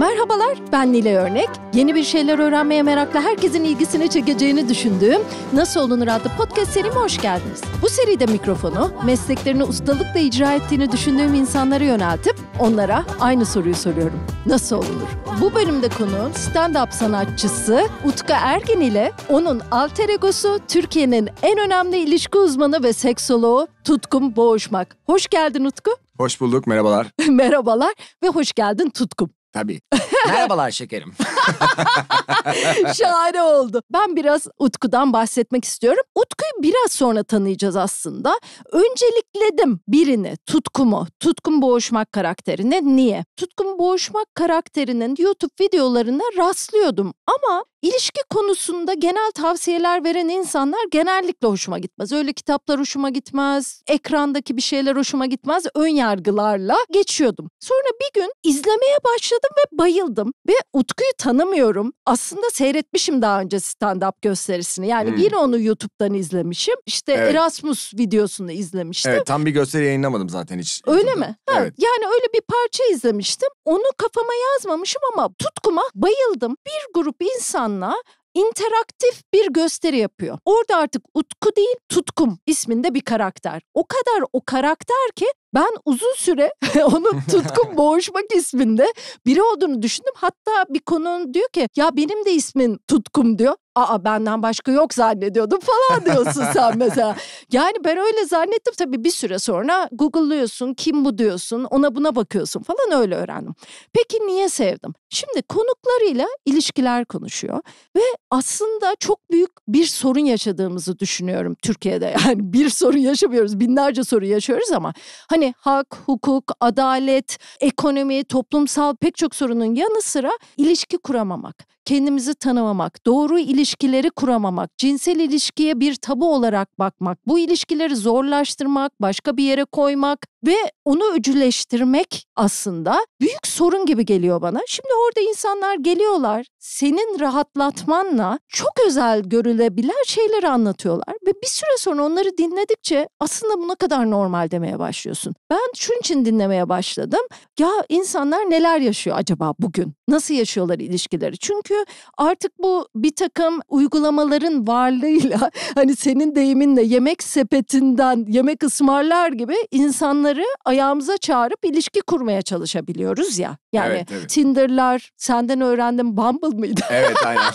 Merhabalar, ben Nile Örnek. Yeni bir şeyler öğrenmeye merakla herkesin ilgisini çekeceğini düşündüğüm Nasıl Olunur adlı podcast serime hoş geldiniz. Bu seride mikrofonu mesleklerini ustalıkla icra ettiğini düşündüğüm insanlara yöneltip onlara aynı soruyu soruyorum. Nasıl olunur? Bu bölümde konuğum stand-up sanatçısı Utku Ergin ile onun alter egosu Türkiye'nin en önemli ilişki uzmanı ve seksoloğu Tutkum Boğuşmak. Hoş geldin Utku. Hoş bulduk, merhabalar. merhabalar ve hoş geldin Tutkum. Tabii. Merhabalar şekerim. Şahane oldu. Ben biraz Utku'dan bahsetmek istiyorum. Utku'yu biraz sonra tanıyacağız aslında. Öncelikledim birini, Tutkumu. Tutkun Boğuşmak karakterini Niye? Tutkun Boğuşmak karakterinin YouTube videolarına rastlıyordum. Ama İlişki konusunda genel tavsiyeler veren insanlar genellikle hoşuma gitmez. Öyle kitaplar hoşuma gitmez, ekrandaki bir şeyler hoşuma gitmez. Ön yargılarla geçiyordum. Sonra bir gün izlemeye başladım ve bayıldım. Ve Utku'yu tanımıyorum. Aslında seyretmişim daha önce stand-up gösterisini. Yani hmm. yine onu YouTube'dan izlemişim. İşte evet. Erasmus videosunu izlemiştim. Evet tam bir gösteri yayınlamadım zaten hiç. Öyle mi? Ha, evet. Yani öyle bir parça izlemiştim. Onu kafama yazmamışım ama tutkuma bayıldım. Bir grup insan insanla interaktif bir gösteri yapıyor. Orada artık Utku değil Tutkum isminde bir karakter. O kadar o karakter ki ben uzun süre onun Tutkum Boğuşmak isminde biri olduğunu düşündüm. Hatta bir konunun diyor ki ya benim de ismin Tutkum diyor aa benden başka yok zannediyordum falan diyorsun sen mesela. Yani ben öyle zannettim tabii bir süre sonra google'lıyorsun kim bu diyorsun ona buna bakıyorsun falan öyle öğrendim. Peki niye sevdim? Şimdi konuklarıyla ilişkiler konuşuyor ve aslında çok büyük bir sorun yaşadığımızı düşünüyorum Türkiye'de. Yani bir sorun yaşamıyoruz binlerce sorun yaşıyoruz ama hani hak, hukuk, adalet, ekonomi, toplumsal pek çok sorunun yanı sıra ilişki kuramamak kendimizi tanımamak, doğru ilişkileri kuramamak, cinsel ilişkiye bir tabu olarak bakmak, bu ilişkileri zorlaştırmak, başka bir yere koymak ve onu öcüleştirmek aslında büyük sorun gibi geliyor bana. Şimdi orada insanlar geliyorlar, senin rahatlatmanla çok özel görülebilen şeyleri anlatıyorlar ve bir süre sonra onları dinledikçe aslında buna kadar normal demeye başlıyorsun. Ben şunun için dinlemeye başladım. Ya insanlar neler yaşıyor acaba bugün? Nasıl yaşıyorlar ilişkileri? Çünkü artık bu bir takım uygulamaların varlığıyla hani senin deyiminle yemek sepetinden yemek ısmarlar gibi insanları ayağımıza çağırıp ilişki kurmaya çalışabiliyoruz ya. Yani evet, Tinder'lar senden öğrendim Bumble mıydı? Evet aynen.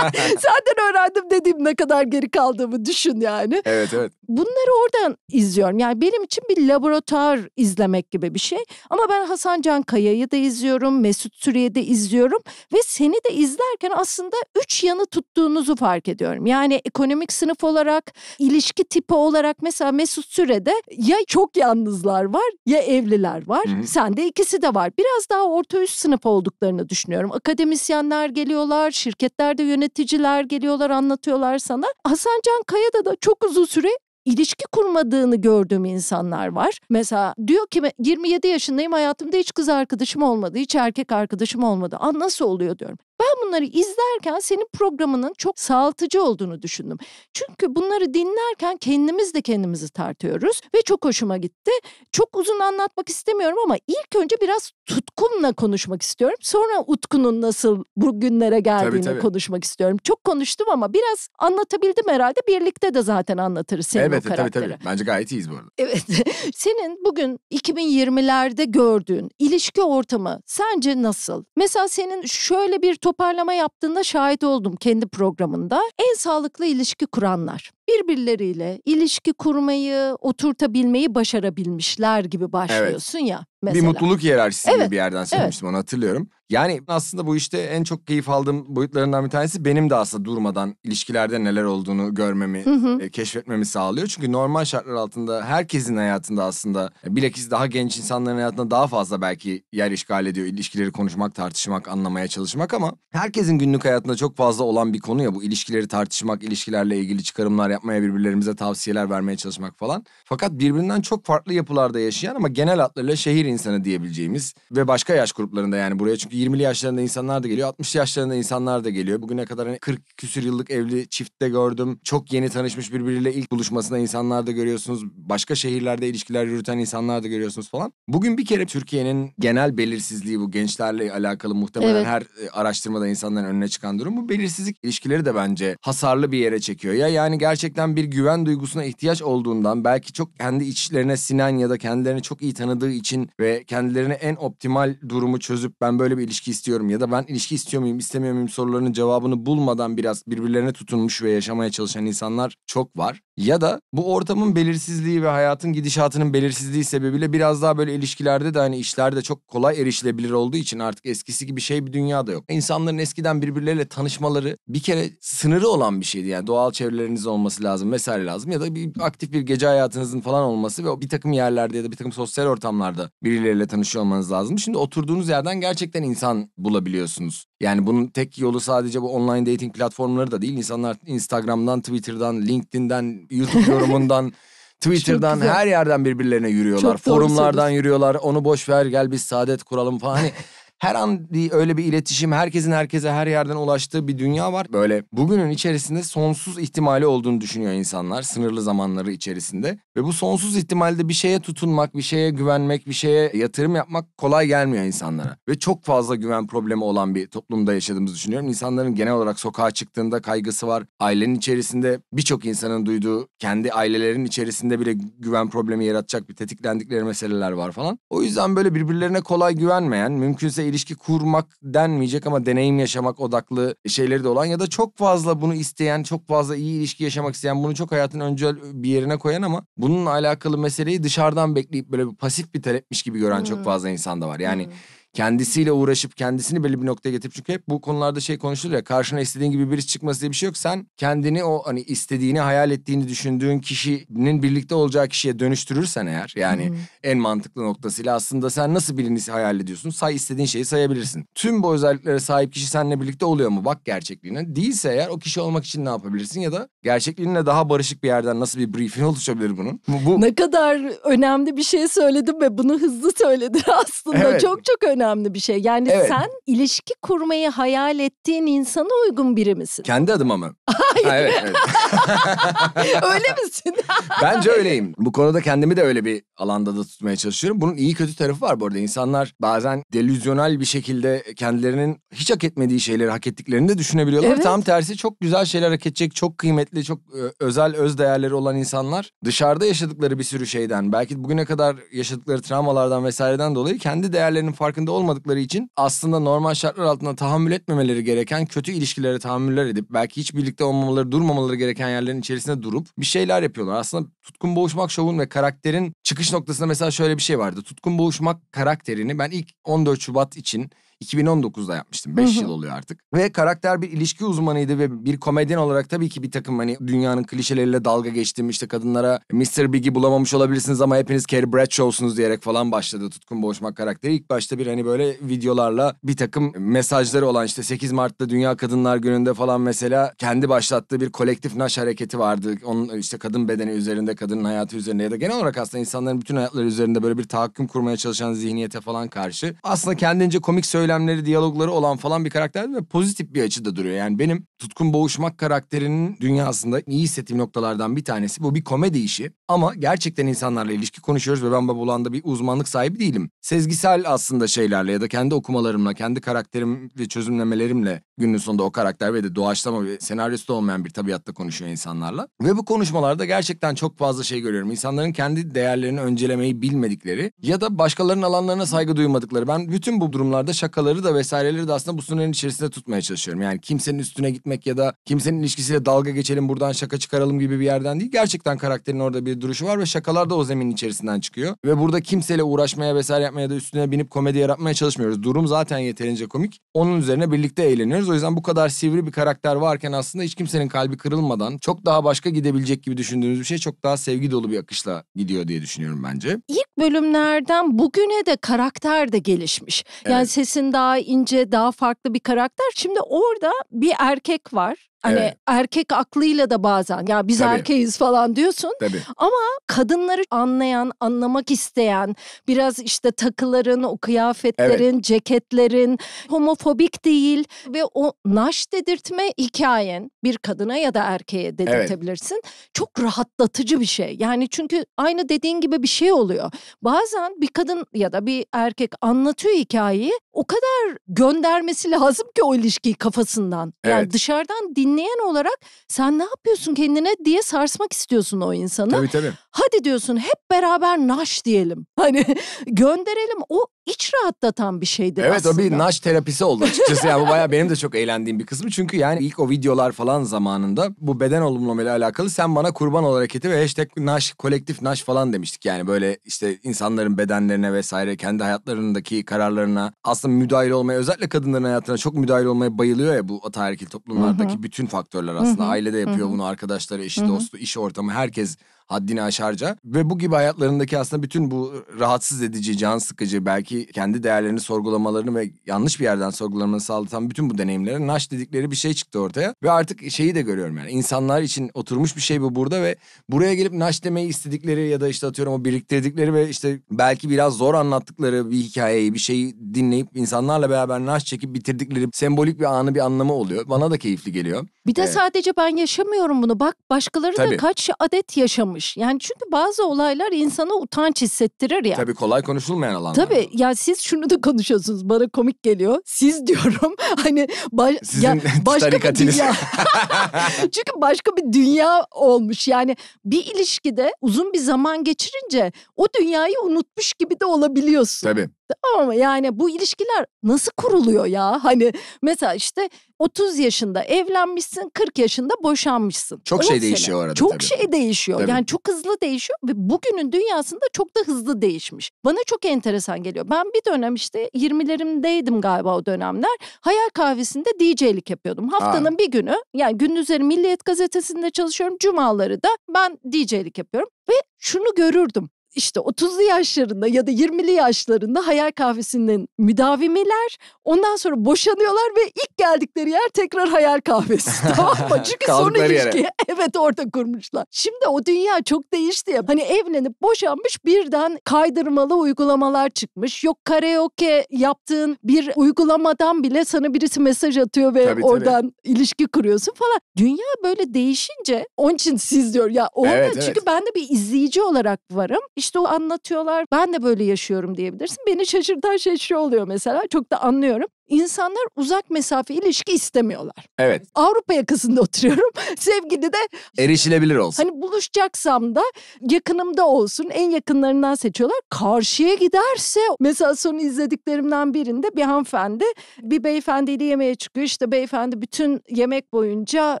senden öğrendim dediğim ne kadar geri kaldığımı düşün yani. Evet evet. Bunları oradan izliyorum. Yani benim için bir laboratuvar izlemek gibi bir şey. Ama ben Hasan Can Kaya'yı da izliyorum. Mesut Süre'yi de izliyorum. Ve seni de izlerken izlerken aslında üç yanı tuttuğunuzu fark ediyorum. Yani ekonomik sınıf olarak, ilişki tipi olarak mesela Mesut Süre'de ya çok yalnızlar var ya evliler var. Hı-hı. Sende ikisi de var. Biraz daha orta üst sınıf olduklarını düşünüyorum. Akademisyenler geliyorlar, şirketlerde yöneticiler geliyorlar, anlatıyorlar sana. Hasan Can Kaya'da da çok uzun süre ilişki kurmadığını gördüğüm insanlar var. Mesela diyor ki 27 yaşındayım hayatımda hiç kız arkadaşım olmadı, hiç erkek arkadaşım olmadı. Aa, nasıl oluyor diyorum. Ben bunları izlerken senin programının çok sağaltıcı olduğunu düşündüm. Çünkü bunları dinlerken kendimiz de kendimizi tartıyoruz ve çok hoşuma gitti. Çok uzun anlatmak istemiyorum ama ilk önce biraz tutkumla konuşmak istiyorum. Sonra Utku'nun nasıl bugünlere geldiğini tabii, tabii. konuşmak istiyorum. Çok konuştum ama biraz anlatabildim herhalde. Birlikte de zaten anlatırız senin evet, o karakteri. Evet tabii tabii. Bence gayet iyiyiz bu arada. Evet. senin bugün 2020'lerde gördüğün ilişki ortamı sence nasıl? Mesela senin şöyle bir top toparlama yaptığında şahit oldum kendi programında. En sağlıklı ilişki kuranlar birbirleriyle ilişki kurmayı, oturtabilmeyi başarabilmişler gibi başlıyorsun evet. ya mesela. Bir mutluluk hiyerarşisi evet. gibi bir yerden söylemiştim evet. onu hatırlıyorum. Yani aslında bu işte en çok keyif aldığım boyutlarından bir tanesi benim de aslında durmadan ilişkilerde neler olduğunu görmemi, hı hı. E, keşfetmemi sağlıyor. Çünkü normal şartlar altında herkesin hayatında aslında e, bilakis daha genç insanların hayatında daha fazla belki yer işgal ediyor. ilişkileri konuşmak, tartışmak, anlamaya çalışmak ama herkesin günlük hayatında çok fazla olan bir konu ya bu ilişkileri tartışmak, ilişkilerle ilgili çıkarımlar yapmak yapmaya birbirlerimize tavsiyeler vermeye çalışmak falan. Fakat birbirinden çok farklı yapılarda yaşayan ama genel hatlarıyla şehir insanı diyebileceğimiz ve başka yaş gruplarında yani buraya çünkü 20'li yaşlarında insanlar da geliyor, 60 yaşlarında insanlar da geliyor. Bugüne kadar hani 40 küsür yıllık evli çiftte gördüm. Çok yeni tanışmış birbiriyle ilk buluşmasında insanlar da görüyorsunuz. Başka şehirlerde ilişkiler yürüten insanlar da görüyorsunuz falan. Bugün bir kere Türkiye'nin genel belirsizliği bu gençlerle alakalı muhtemelen evet. her e, araştırmada insanların önüne çıkan durum. Bu belirsizlik ilişkileri de bence hasarlı bir yere çekiyor. Ya yani gerçekten gerçekten bir güven duygusuna ihtiyaç olduğundan belki çok kendi içlerine sinen ya da kendilerini çok iyi tanıdığı için ve kendilerine en optimal durumu çözüp ben böyle bir ilişki istiyorum ya da ben ilişki istiyor muyum istemiyor muyum sorularının cevabını bulmadan biraz birbirlerine tutunmuş ve yaşamaya çalışan insanlar çok var ya da bu ortamın belirsizliği ve hayatın gidişatının belirsizliği sebebiyle biraz daha böyle ilişkilerde de hani işlerde çok kolay erişilebilir olduğu için artık eskisi gibi şey bir dünya da yok. İnsanların eskiden birbirleriyle tanışmaları bir kere sınırı olan bir şeydi yani doğal çevreleriniz olması lazım vesaire lazım ya da bir aktif bir gece hayatınızın falan olması ve bir takım yerlerde ya da bir takım sosyal ortamlarda birileriyle tanışıyor olmanız lazım. Şimdi oturduğunuz yerden gerçekten insan bulabiliyorsunuz. Yani bunun tek yolu sadece bu online dating platformları da değil. İnsanlar Instagram'dan, Twitter'dan, LinkedIn'den YouTube yorumundan Twitter'dan her yerden birbirlerine yürüyorlar. Çok Forumlardan yürüyorlar. Onu boş ver gel biz saadet kuralım falan. Hani Her an öyle bir iletişim, herkesin herkese her yerden ulaştığı bir dünya var. Böyle bugünün içerisinde sonsuz ihtimali olduğunu düşünüyor insanlar sınırlı zamanları içerisinde. Ve bu sonsuz ihtimalde bir şeye tutunmak, bir şeye güvenmek, bir şeye yatırım yapmak kolay gelmiyor insanlara. Ve çok fazla güven problemi olan bir toplumda yaşadığımızı düşünüyorum. İnsanların genel olarak sokağa çıktığında kaygısı var. Ailenin içerisinde birçok insanın duyduğu kendi ailelerin içerisinde bile güven problemi yaratacak bir tetiklendikleri meseleler var falan. O yüzden böyle birbirlerine kolay güvenmeyen, mümkünse ilişki kurmak denmeyecek ama deneyim yaşamak odaklı şeyleri de olan ya da çok fazla bunu isteyen, çok fazla iyi ilişki yaşamak isteyen, bunu çok hayatın öncel bir yerine koyan ama bununla alakalı meseleyi dışarıdan bekleyip böyle bir pasif bir talepmiş gibi gören hmm. çok fazla insan da var. Yani hmm kendisiyle uğraşıp kendisini belli bir noktaya getirip çünkü hep bu konularda şey konuşulur ya karşına istediğin gibi birisi çıkması diye bir şey yok. Sen kendini o hani istediğini hayal ettiğini düşündüğün kişinin birlikte olacağı kişiye dönüştürürsen eğer yani hmm. en mantıklı noktasıyla aslında sen nasıl birini hayal ediyorsun say istediğin şeyi sayabilirsin. Tüm bu özelliklere sahip kişi seninle birlikte oluyor mu bak gerçekliğine değilse eğer o kişi olmak için ne yapabilirsin ya da gerçekliğinle daha barışık bir yerden nasıl bir briefing oluşabilir bunun? Bu, bu... Ne kadar önemli bir şey söyledim ve bunu hızlı söyledin aslında evet. çok çok önemli önemli bir şey. Yani evet. sen ilişki kurmayı hayal ettiğin insana uygun biri misin? Kendi adıma mı? Hayır. Ha, evet, evet. öyle misin? Bence öyleyim. Bu konuda kendimi de öyle bir alanda da tutmaya çalışıyorum. Bunun iyi kötü tarafı var bu arada. İnsanlar bazen delüzyonel bir şekilde kendilerinin hiç hak etmediği şeyleri hak ettiklerini de düşünebiliyorlar. Evet. Tam tersi çok güzel şeyler hak edecek, çok kıymetli, çok e, özel öz değerleri olan insanlar dışarıda yaşadıkları bir sürü şeyden, belki bugüne kadar yaşadıkları travmalardan vesaireden dolayı kendi değerlerinin farkında olmadıkları için aslında normal şartlar altında tahammül etmemeleri gereken kötü ilişkilere tahammüller edip belki hiç birlikte olmamaları, durmamaları gereken yerlerin içerisinde durup bir şeyler yapıyorlar. Aslında Tutkun Boğuşmak şovun ve karakterin çıkış noktasında mesela şöyle bir şey vardı. Tutkun Boğuşmak karakterini ben ilk 14 Şubat için 2019'da yapmıştım. 5 yıl oluyor artık. Ve karakter bir ilişki uzmanıydı ve bir komedyen olarak tabii ki bir takım hani dünyanın klişeleriyle dalga geçtim. İşte kadınlara Mr. Big'i bulamamış olabilirsiniz ama hepiniz Carrie Bradshaw'sunuz diyerek falan başladı Tutkun Boğuşmak karakteri. ilk başta bir hani böyle videolarla bir takım mesajları olan işte 8 Mart'ta Dünya Kadınlar Günü'nde falan mesela kendi başlattığı bir kolektif naş hareketi vardı. Onun işte kadın bedeni üzerinde, kadının hayatı üzerinde ya da genel olarak aslında insanların bütün hayatları üzerinde böyle bir tahakküm kurmaya çalışan zihniyete falan karşı. Aslında kendince komik söyle söylemleri, diyalogları olan falan bir karakter ve pozitif bir açıda duruyor. Yani benim Tutkun Boğuşmak karakterinin dünyasında iyi hissettiğim noktalardan bir tanesi. Bu bir komedi işi ama gerçekten insanlarla ilişki konuşuyoruz ve ben bu alanda bir uzmanlık sahibi değilim. Sezgisel aslında şeylerle ya da kendi okumalarımla, kendi karakterim ve çözümlemelerimle günün sonunda o karakter ve de doğaçlama ve senaryosu olmayan bir tabiatta konuşuyor insanlarla. Ve bu konuşmalarda gerçekten çok fazla şey görüyorum. İnsanların kendi değerlerini öncelemeyi bilmedikleri ya da başkalarının alanlarına saygı duymadıkları. Ben bütün bu durumlarda şaka markaları da vesaireleri de aslında bu sınırın içerisinde tutmaya çalışıyorum. Yani kimsenin üstüne gitmek ya da kimsenin ilişkisiyle dalga geçelim buradan şaka çıkaralım gibi bir yerden değil. Gerçekten karakterin orada bir duruşu var ve şakalar da o zeminin içerisinden çıkıyor. Ve burada kimseyle uğraşmaya vesaire yapmaya da üstüne binip komedi yaratmaya çalışmıyoruz. Durum zaten yeterince komik. Onun üzerine birlikte eğleniyoruz. O yüzden bu kadar sivri bir karakter varken aslında hiç kimsenin kalbi kırılmadan çok daha başka gidebilecek gibi düşündüğünüz bir şey çok daha sevgi dolu bir akışla gidiyor diye düşünüyorum bence. İlk bölümlerden bugüne de karakter de gelişmiş. Evet. Yani sesin daha ince, daha farklı bir karakter. Şimdi orada bir erkek var Hani evet. erkek aklıyla da bazen ya biz Tabii. erkeğiz falan diyorsun. Tabii. Ama kadınları anlayan, anlamak isteyen biraz işte takıların, o kıyafetlerin, evet. ceketlerin homofobik değil ve o naş dedirtme hikayen bir kadına ya da erkeğe dedirtebilirsin. Evet. Çok rahatlatıcı bir şey. Yani çünkü aynı dediğin gibi bir şey oluyor. Bazen bir kadın ya da bir erkek anlatıyor hikayeyi. O kadar göndermesi lazım ki o ilişkiyi kafasından. Yani evet. dışarıdan din dinleyen olarak sen ne yapıyorsun kendine diye sarsmak istiyorsun o insanı. Tabii tabii hadi diyorsun hep beraber naş diyelim. Hani gönderelim o iç rahatlatan bir şeydir evet, aslında. Evet o bir naş terapisi oldu açıkçası. yani bu baya benim de çok eğlendiğim bir kısmı. Çünkü yani ilk o videolar falan zamanında bu beden olumlamayla alakalı sen bana kurban ol hareketi ve hashtag naş, kolektif naş falan demiştik. Yani böyle işte insanların bedenlerine vesaire kendi hayatlarındaki kararlarına aslında müdahil olmaya özellikle kadınların hayatına çok müdahil olmaya bayılıyor ya bu ataerkil toplumlardaki Hı-hı. bütün faktörler aslında. Hı-hı. Ailede yapıyor Hı-hı. bunu arkadaşları, eşi, Hı-hı. dostu, iş ortamı herkes haddini aşarca ve bu gibi hayatlarındaki aslında bütün bu rahatsız edici, can sıkıcı belki kendi değerlerini sorgulamalarını ve yanlış bir yerden sorgulamalarını sağlatan bütün bu deneyimlere naş dedikleri bir şey çıktı ortaya ve artık şeyi de görüyorum yani insanlar için oturmuş bir şey bu burada ve buraya gelip naş demeyi istedikleri ya da işte atıyorum o biriktirdikleri ve işte belki biraz zor anlattıkları bir hikayeyi bir şeyi dinleyip insanlarla beraber naş çekip bitirdikleri sembolik bir anı bir anlamı oluyor. Bana da keyifli geliyor. Bir de ee, sadece ben yaşamıyorum bunu bak başkaları tabii. da kaç adet yaşamış utanmış. Yani çünkü bazı olaylar insana utanç hissettirir ya. Tabii kolay konuşulmayan alanlar. Tabii ya siz şunu da konuşuyorsunuz bana komik geliyor. Siz diyorum hani baş, Sizin ya, başka bir dünya. çünkü başka bir dünya olmuş. Yani bir ilişkide uzun bir zaman geçirince o dünyayı unutmuş gibi de olabiliyorsun. Tabii. Ama yani bu ilişkiler nasıl kuruluyor ya? Hani mesela işte 30 yaşında evlenmişsin, 40 yaşında boşanmışsın. Çok şey sene. değişiyor arada Çok tabii. şey değişiyor. Tabii. Yani çok hızlı değişiyor ve bugünün dünyasında çok da hızlı değişmiş. Bana çok enteresan geliyor. Ben bir dönem işte 20'lerimdeydim galiba o dönemler. Hayal kahvesinde DJ'lik yapıyordum. Haftanın Aa. bir günü yani gün üzeri Milliyet Gazetesi'nde çalışıyorum. Cumaları da ben DJ'lik yapıyorum ve şunu görürdüm işte 30'lu yaşlarında ya da 20'li yaşlarında hayal kahvesinin müdavimiler. Ondan sonra boşanıyorlar ve ilk geldikleri yer tekrar hayal kahvesi. tamam mı? Çünkü sonra ilişkiyi evet orada kurmuşlar. Şimdi o dünya çok değişti ya. Hani evlenip boşanmış birden kaydırmalı uygulamalar çıkmış. Yok karaoke yaptığın bir uygulamadan bile sana birisi mesaj atıyor ve tabii, oradan tabii. ilişki kuruyorsun falan. Dünya böyle değişince onun için siz diyor ya olmuyor. Evet, evet. Çünkü ben de bir izleyici olarak varım. İşte o anlatıyorlar. Ben de böyle yaşıyorum diyebilirsin. Beni şaşırtan şey şu oluyor mesela. Çok da anlıyorum insanlar uzak mesafe ilişki istemiyorlar. Evet. Avrupa yakasında oturuyorum. Sevgili de erişilebilir olsun. Hani buluşacaksam da yakınımda olsun. En yakınlarından seçiyorlar. Karşıya giderse mesela son izlediklerimden birinde bir hanımefendi bir beyefendiyle yemeğe çıkıyor. İşte beyefendi bütün yemek boyunca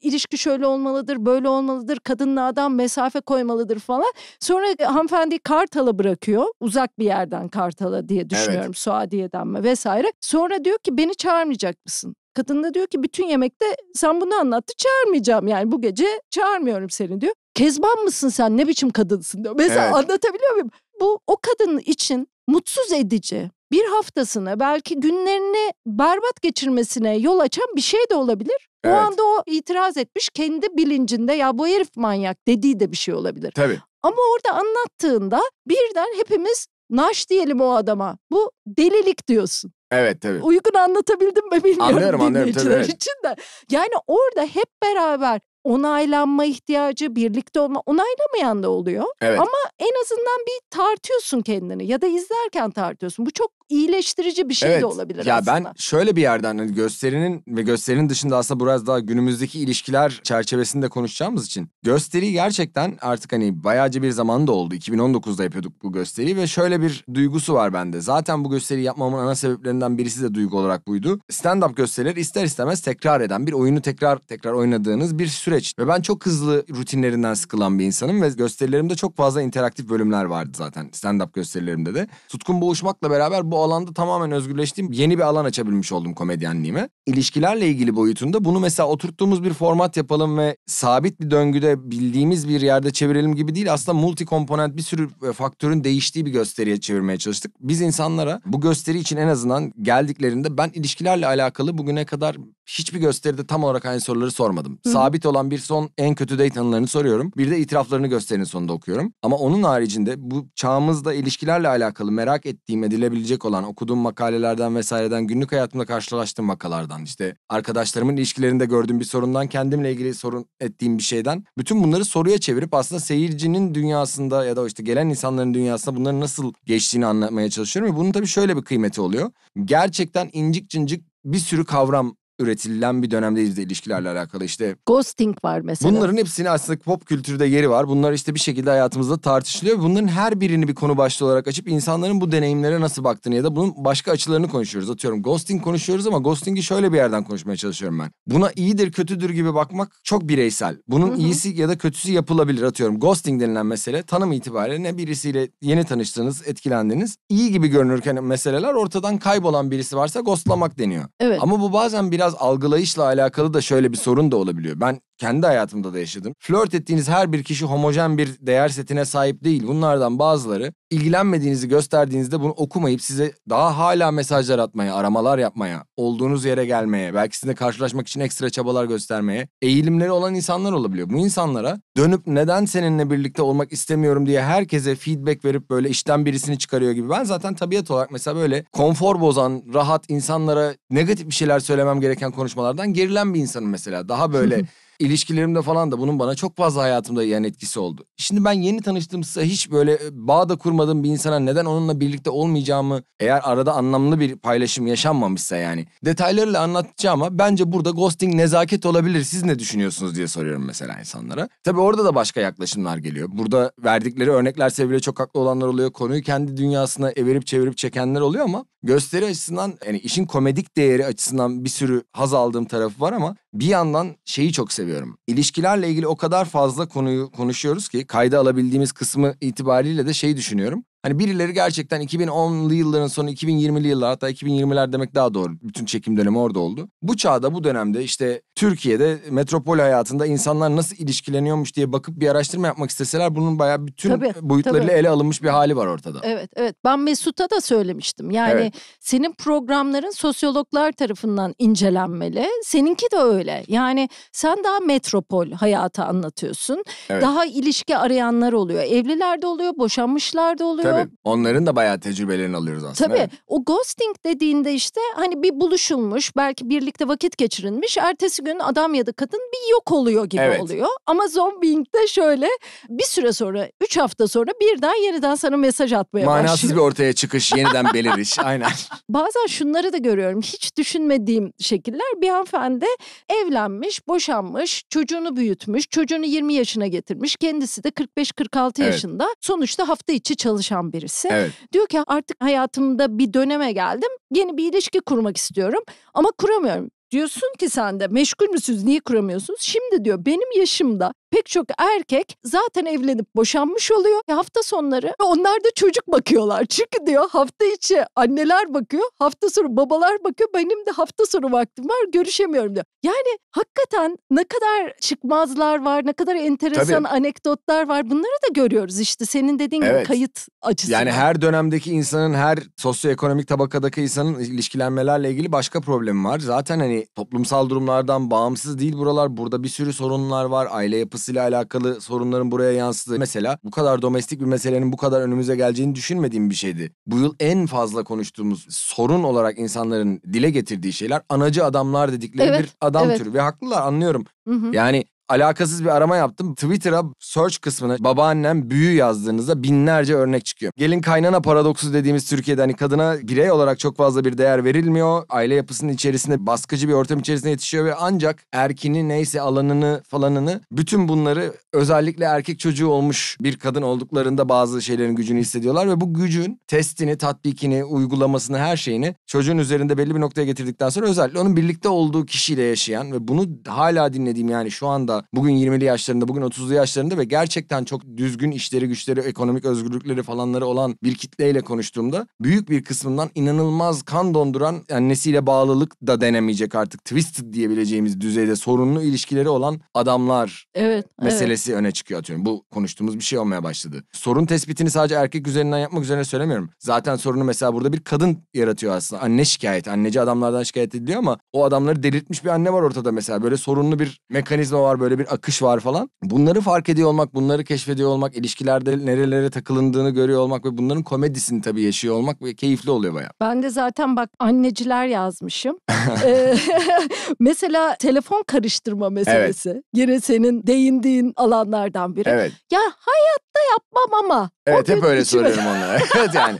ilişki şöyle olmalıdır, böyle olmalıdır. Kadınla adam mesafe koymalıdır falan. Sonra hanımefendi Kartal'a bırakıyor. Uzak bir yerden Kartal'a diye düşünüyorum. Evet. Suadiye'den mi vesaire. Sonra diyor ki beni çağırmayacak mısın? Kadın da diyor ki bütün yemekte sen bunu anlattı çağırmayacağım yani bu gece çağırmıyorum seni diyor. Kezban mısın sen ne biçim kadınsın diyor. Mesela evet. anlatabiliyor muyum? Bu o kadın için mutsuz edici bir haftasını belki günlerini berbat geçirmesine yol açan bir şey de olabilir. Evet. O anda o itiraz etmiş kendi bilincinde ya bu herif manyak dediği de bir şey olabilir. Tabii. Ama orada anlattığında birden hepimiz Naş diyelim o adama. Bu delilik diyorsun. Evet tabii. Uygun anlatabildim mi bilmiyorum anlıyorum, anlıyorum, tabii, için de. Yani orada hep beraber onaylanma ihtiyacı, birlikte olma onaylamayan da oluyor. Evet. Ama en azından bir tartıyorsun kendini ya da izlerken tartıyorsun. Bu çok iyileştirici bir şey evet. de olabilir ya aslında. Ya ben şöyle bir yerden hani gösterinin ve gösterinin dışında aslında biraz daha günümüzdeki ilişkiler çerçevesinde konuşacağımız için gösteri gerçekten artık hani bayağıca bir zaman da oldu. 2019'da yapıyorduk bu gösteriyi ve şöyle bir duygusu var bende. Zaten bu gösteriyi yapmamın ana sebeplerinden birisi de duygu olarak buydu. Stand-up gösterileri ister istemez tekrar eden bir oyunu tekrar tekrar oynadığınız bir süreç. Ve ben çok hızlı rutinlerinden sıkılan bir insanım ve gösterilerimde çok fazla interaktif bölümler vardı zaten stand-up gösterilerimde de. Tutkun boğuşmakla beraber bu bu alanda tamamen özgürleştiğim yeni bir alan açabilmiş oldum komedyenliğime. İlişkilerle ilgili boyutunda bunu mesela oturttuğumuz bir format yapalım ve sabit bir döngüde bildiğimiz bir yerde çevirelim gibi değil. Aslında multi komponent bir sürü e, faktörün değiştiği bir gösteriye çevirmeye çalıştık. Biz insanlara bu gösteri için en azından geldiklerinde ben ilişkilerle alakalı bugüne kadar hiçbir gösteride tam olarak aynı soruları sormadım. Hı. Sabit olan bir son en kötü date anılarını soruyorum. Bir de itiraflarını gösterinin sonunda okuyorum. Ama onun haricinde bu çağımızda ilişkilerle alakalı merak ettiğim edilebilecek olan okuduğum makalelerden vesaireden günlük hayatımda karşılaştığım vakalardan işte arkadaşlarımın ilişkilerinde gördüğüm bir sorundan kendimle ilgili sorun ettiğim bir şeyden bütün bunları soruya çevirip aslında seyircinin dünyasında ya da işte gelen insanların dünyasında bunların nasıl geçtiğini anlatmaya çalışıyorum ve bunun tabii şöyle bir kıymeti oluyor. Gerçekten incik cincik bir sürü kavram üretilen bir dönemdeyiz de ilişkilerle alakalı işte. Ghosting var mesela. Bunların hepsini aslında pop kültürde yeri var. Bunlar işte bir şekilde hayatımızda tartışılıyor. Bunların her birini bir konu başlığı olarak açıp insanların bu deneyimlere nasıl baktığını ya da bunun başka açılarını konuşuyoruz. Atıyorum ghosting konuşuyoruz ama ghosting'i şöyle bir yerden konuşmaya çalışıyorum ben. Buna iyidir kötüdür gibi bakmak çok bireysel. Bunun Hı-hı. iyisi ya da kötüsü yapılabilir atıyorum. Ghosting denilen mesele tanım itibariyle birisiyle yeni tanıştınız, etkilendiniz. iyi gibi görünürken meseleler ortadan kaybolan birisi varsa ghostlamak deniyor. Evet. Ama bu bazen biraz biraz algılayışla alakalı da şöyle bir sorun da olabiliyor. Ben kendi hayatımda da yaşadım. Flört ettiğiniz her bir kişi homojen bir değer setine sahip değil. Bunlardan bazıları ilgilenmediğinizi gösterdiğinizde bunu okumayıp size daha hala mesajlar atmaya, aramalar yapmaya, olduğunuz yere gelmeye, belki sizinle karşılaşmak için ekstra çabalar göstermeye eğilimleri olan insanlar olabiliyor. Bu insanlara dönüp neden seninle birlikte olmak istemiyorum diye herkese feedback verip böyle işten birisini çıkarıyor gibi. Ben zaten tabiat olarak mesela böyle konfor bozan, rahat insanlara negatif bir şeyler söylemem gereken konuşmalardan gerilen bir insanım mesela. Daha böyle ilişkilerimde falan da bunun bana çok fazla hayatımda yani etkisi oldu. Şimdi ben yeni tanıştığımsa hiç böyle e, bağ da kurmadığım bir insana neden onunla birlikte olmayacağımı eğer arada anlamlı bir paylaşım yaşanmamışsa yani detaylarıyla anlatacağım ama bence burada ghosting nezaket olabilir siz ne düşünüyorsunuz diye soruyorum mesela insanlara. Tabii orada da başka yaklaşımlar geliyor. Burada verdikleri örnekler sebebiyle çok haklı olanlar oluyor. Konuyu kendi dünyasına evirip çevirip çekenler oluyor ama gösteri açısından yani işin komedik değeri açısından bir sürü haz aldığım tarafı var ama bir yandan şeyi çok seviyorum. İlişkilerle ilgili o kadar fazla konuyu konuşuyoruz ki kayda alabildiğimiz kısmı itibariyle de şey düşünüyorum. Hani birileri gerçekten 2010'lu yılların sonu 2020'li yıllar hatta 2020'ler demek daha doğru. Bütün çekim dönemi orada oldu. Bu çağda bu dönemde işte Türkiye'de metropol hayatında insanlar nasıl ilişkileniyormuş diye bakıp bir araştırma yapmak isteseler bunun bayağı bütün tabii, boyutlarıyla tabii. ele alınmış bir hali var ortada. Evet evet ben Mesut'a da söylemiştim. Yani evet. senin programların sosyologlar tarafından incelenmeli. Seninki de öyle. Yani sen daha metropol hayatı anlatıyorsun. Evet. Daha ilişki arayanlar oluyor. Evlilerde oluyor, boşanmışlarda oluyor. Tabii onların da bayağı tecrübelerini alıyoruz aslında. Tabii evet. o ghosting dediğinde işte hani bir buluşulmuş belki birlikte vakit geçirilmiş. Ertesi gün adam ya da kadın bir yok oluyor gibi evet. oluyor. Ama zombingde şöyle bir süre sonra 3 hafta sonra birden yeniden sana mesaj atmaya Manasız başlıyor. Manasız bir ortaya çıkış yeniden beliriş aynen. Bazen şunları da görüyorum hiç düşünmediğim şekiller bir hanımefendi evlenmiş, boşanmış, çocuğunu büyütmüş, çocuğunu 20 yaşına getirmiş. Kendisi de 45-46 evet. yaşında sonuçta hafta içi çalışan çalışan birisi. Evet. Diyor ki artık hayatımda bir döneme geldim. Yeni bir ilişki kurmak istiyorum ama kuramıyorum. Diyorsun ki sen de meşgul müsünüz niye kuramıyorsunuz? Şimdi diyor benim yaşımda pek çok erkek zaten evlenip boşanmış oluyor. E hafta sonları onlar da çocuk bakıyorlar. Çünkü diyor hafta içi anneler bakıyor, hafta sonu babalar bakıyor. Benim de hafta sonu vaktim var, görüşemiyorum diyor. Yani hakikaten ne kadar çıkmazlar var, ne kadar enteresan Tabii. anekdotlar var. Bunları da görüyoruz işte senin dediğin evet. gibi kayıt açısından. Yani her dönemdeki insanın, her sosyoekonomik tabakadaki insanın ilişkilenmelerle ilgili başka problemi var. Zaten hani toplumsal durumlardan bağımsız değil buralar. Burada bir sürü sorunlar var. Aile yapısı yapısıyla alakalı sorunların buraya yansıdığı mesela bu kadar domestik bir meselenin bu kadar önümüze geleceğini düşünmediğim bir şeydi. Bu yıl en fazla konuştuğumuz sorun olarak insanların dile getirdiği şeyler anacı adamlar dedikleri evet, bir adam evet. türü ve haklılar anlıyorum. Hı hı. Yani alakasız bir arama yaptım. Twitter'a search kısmına babaannem büyü yazdığınızda binlerce örnek çıkıyor. Gelin kaynana paradoksu dediğimiz Türkiye'de hani kadına birey olarak çok fazla bir değer verilmiyor. Aile yapısının içerisinde baskıcı bir ortam içerisinde yetişiyor ve ancak erkini neyse alanını falanını bütün bunları özellikle erkek çocuğu olmuş bir kadın olduklarında bazı şeylerin gücünü hissediyorlar ve bu gücün testini, tatbikini, uygulamasını her şeyini çocuğun üzerinde belli bir noktaya getirdikten sonra özellikle onun birlikte olduğu kişiyle yaşayan ve bunu hala dinlediğim yani şu anda bugün 20'li yaşlarında, bugün 30'lu yaşlarında ve gerçekten çok düzgün işleri, güçleri, ekonomik özgürlükleri falanları olan bir kitleyle konuştuğumda büyük bir kısmından inanılmaz kan donduran annesiyle bağlılık da denemeyecek artık twisted diyebileceğimiz düzeyde sorunlu ilişkileri olan adamlar evet, meselesi evet. öne çıkıyor atıyorum. Bu konuştuğumuz bir şey olmaya başladı. Sorun tespitini sadece erkek üzerinden yapmak üzerine söylemiyorum. Zaten sorunu mesela burada bir kadın yaratıyor aslında. Anne şikayet, anneci adamlardan şikayet ediliyor ama o adamları delirtmiş bir anne var ortada mesela. Böyle sorunlu bir mekanizma var böyle böyle bir akış var falan. Bunları fark ediyor olmak, bunları keşfediyor olmak, ilişkilerde nerelere takılındığını görüyor olmak ve bunların komedisini tabii yaşıyor olmak ve keyifli oluyor bayağı. Ben de zaten bak anneciler yazmışım. Ee, mesela telefon karıştırma meselesi. Evet. Yine senin değindiğin alanlardan biri. Evet. Ya hayatta yapmam ama Evet hep öyle soruyorum onlara. evet yani.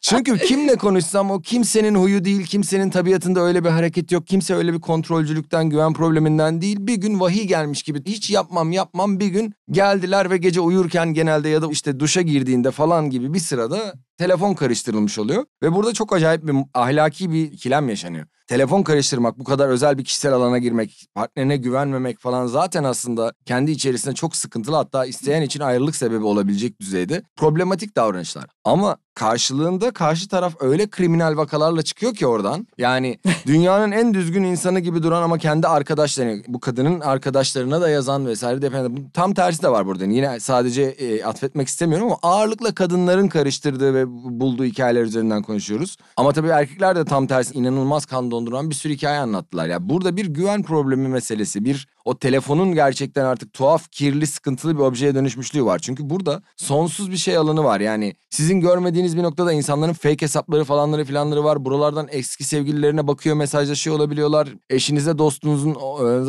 Çünkü kimle konuşsam o kimsenin huyu değil, kimsenin tabiatında öyle bir hareket yok. Kimse öyle bir kontrolcülükten, güven probleminden değil. Bir gün vahiy gelmiş gibi hiç yapmam yapmam bir gün geldiler ve gece uyurken genelde ya da işte duşa girdiğinde falan gibi bir sırada telefon karıştırılmış oluyor. Ve burada çok acayip bir ahlaki bir ikilem yaşanıyor. Telefon karıştırmak, bu kadar özel bir kişisel alana girmek, partnerine güvenmemek falan zaten aslında kendi içerisinde çok sıkıntılı hatta isteyen için ayrılık sebebi olabilecek düzeyde problematik davranışlar. Ama karşılığında karşı taraf öyle kriminal vakalarla çıkıyor ki oradan. Yani dünyanın en düzgün insanı gibi duran ama kendi arkadaşları bu kadının arkadaşlarına da yazan vesaire de efendim tam tersi de var burada. Yine sadece e, atfetmek istemiyorum ama ağırlıkla kadınların karıştırdığı ve bulduğu hikayeler üzerinden konuşuyoruz. Ama tabii erkekler de tam tersi inanılmaz kan donduran bir sürü hikaye anlattılar. Ya yani burada bir güven problemi meselesi, bir o telefonun gerçekten artık tuhaf, kirli, sıkıntılı bir objeye dönüşmüşlüğü var. Çünkü burada sonsuz bir şey alanı var. Yani sizin görmediğiniz bir noktada insanların fake hesapları falanları filanları var. Buralardan eski sevgililerine bakıyor, mesajlaşıyor olabiliyorlar. Eşinize, dostunuzun e,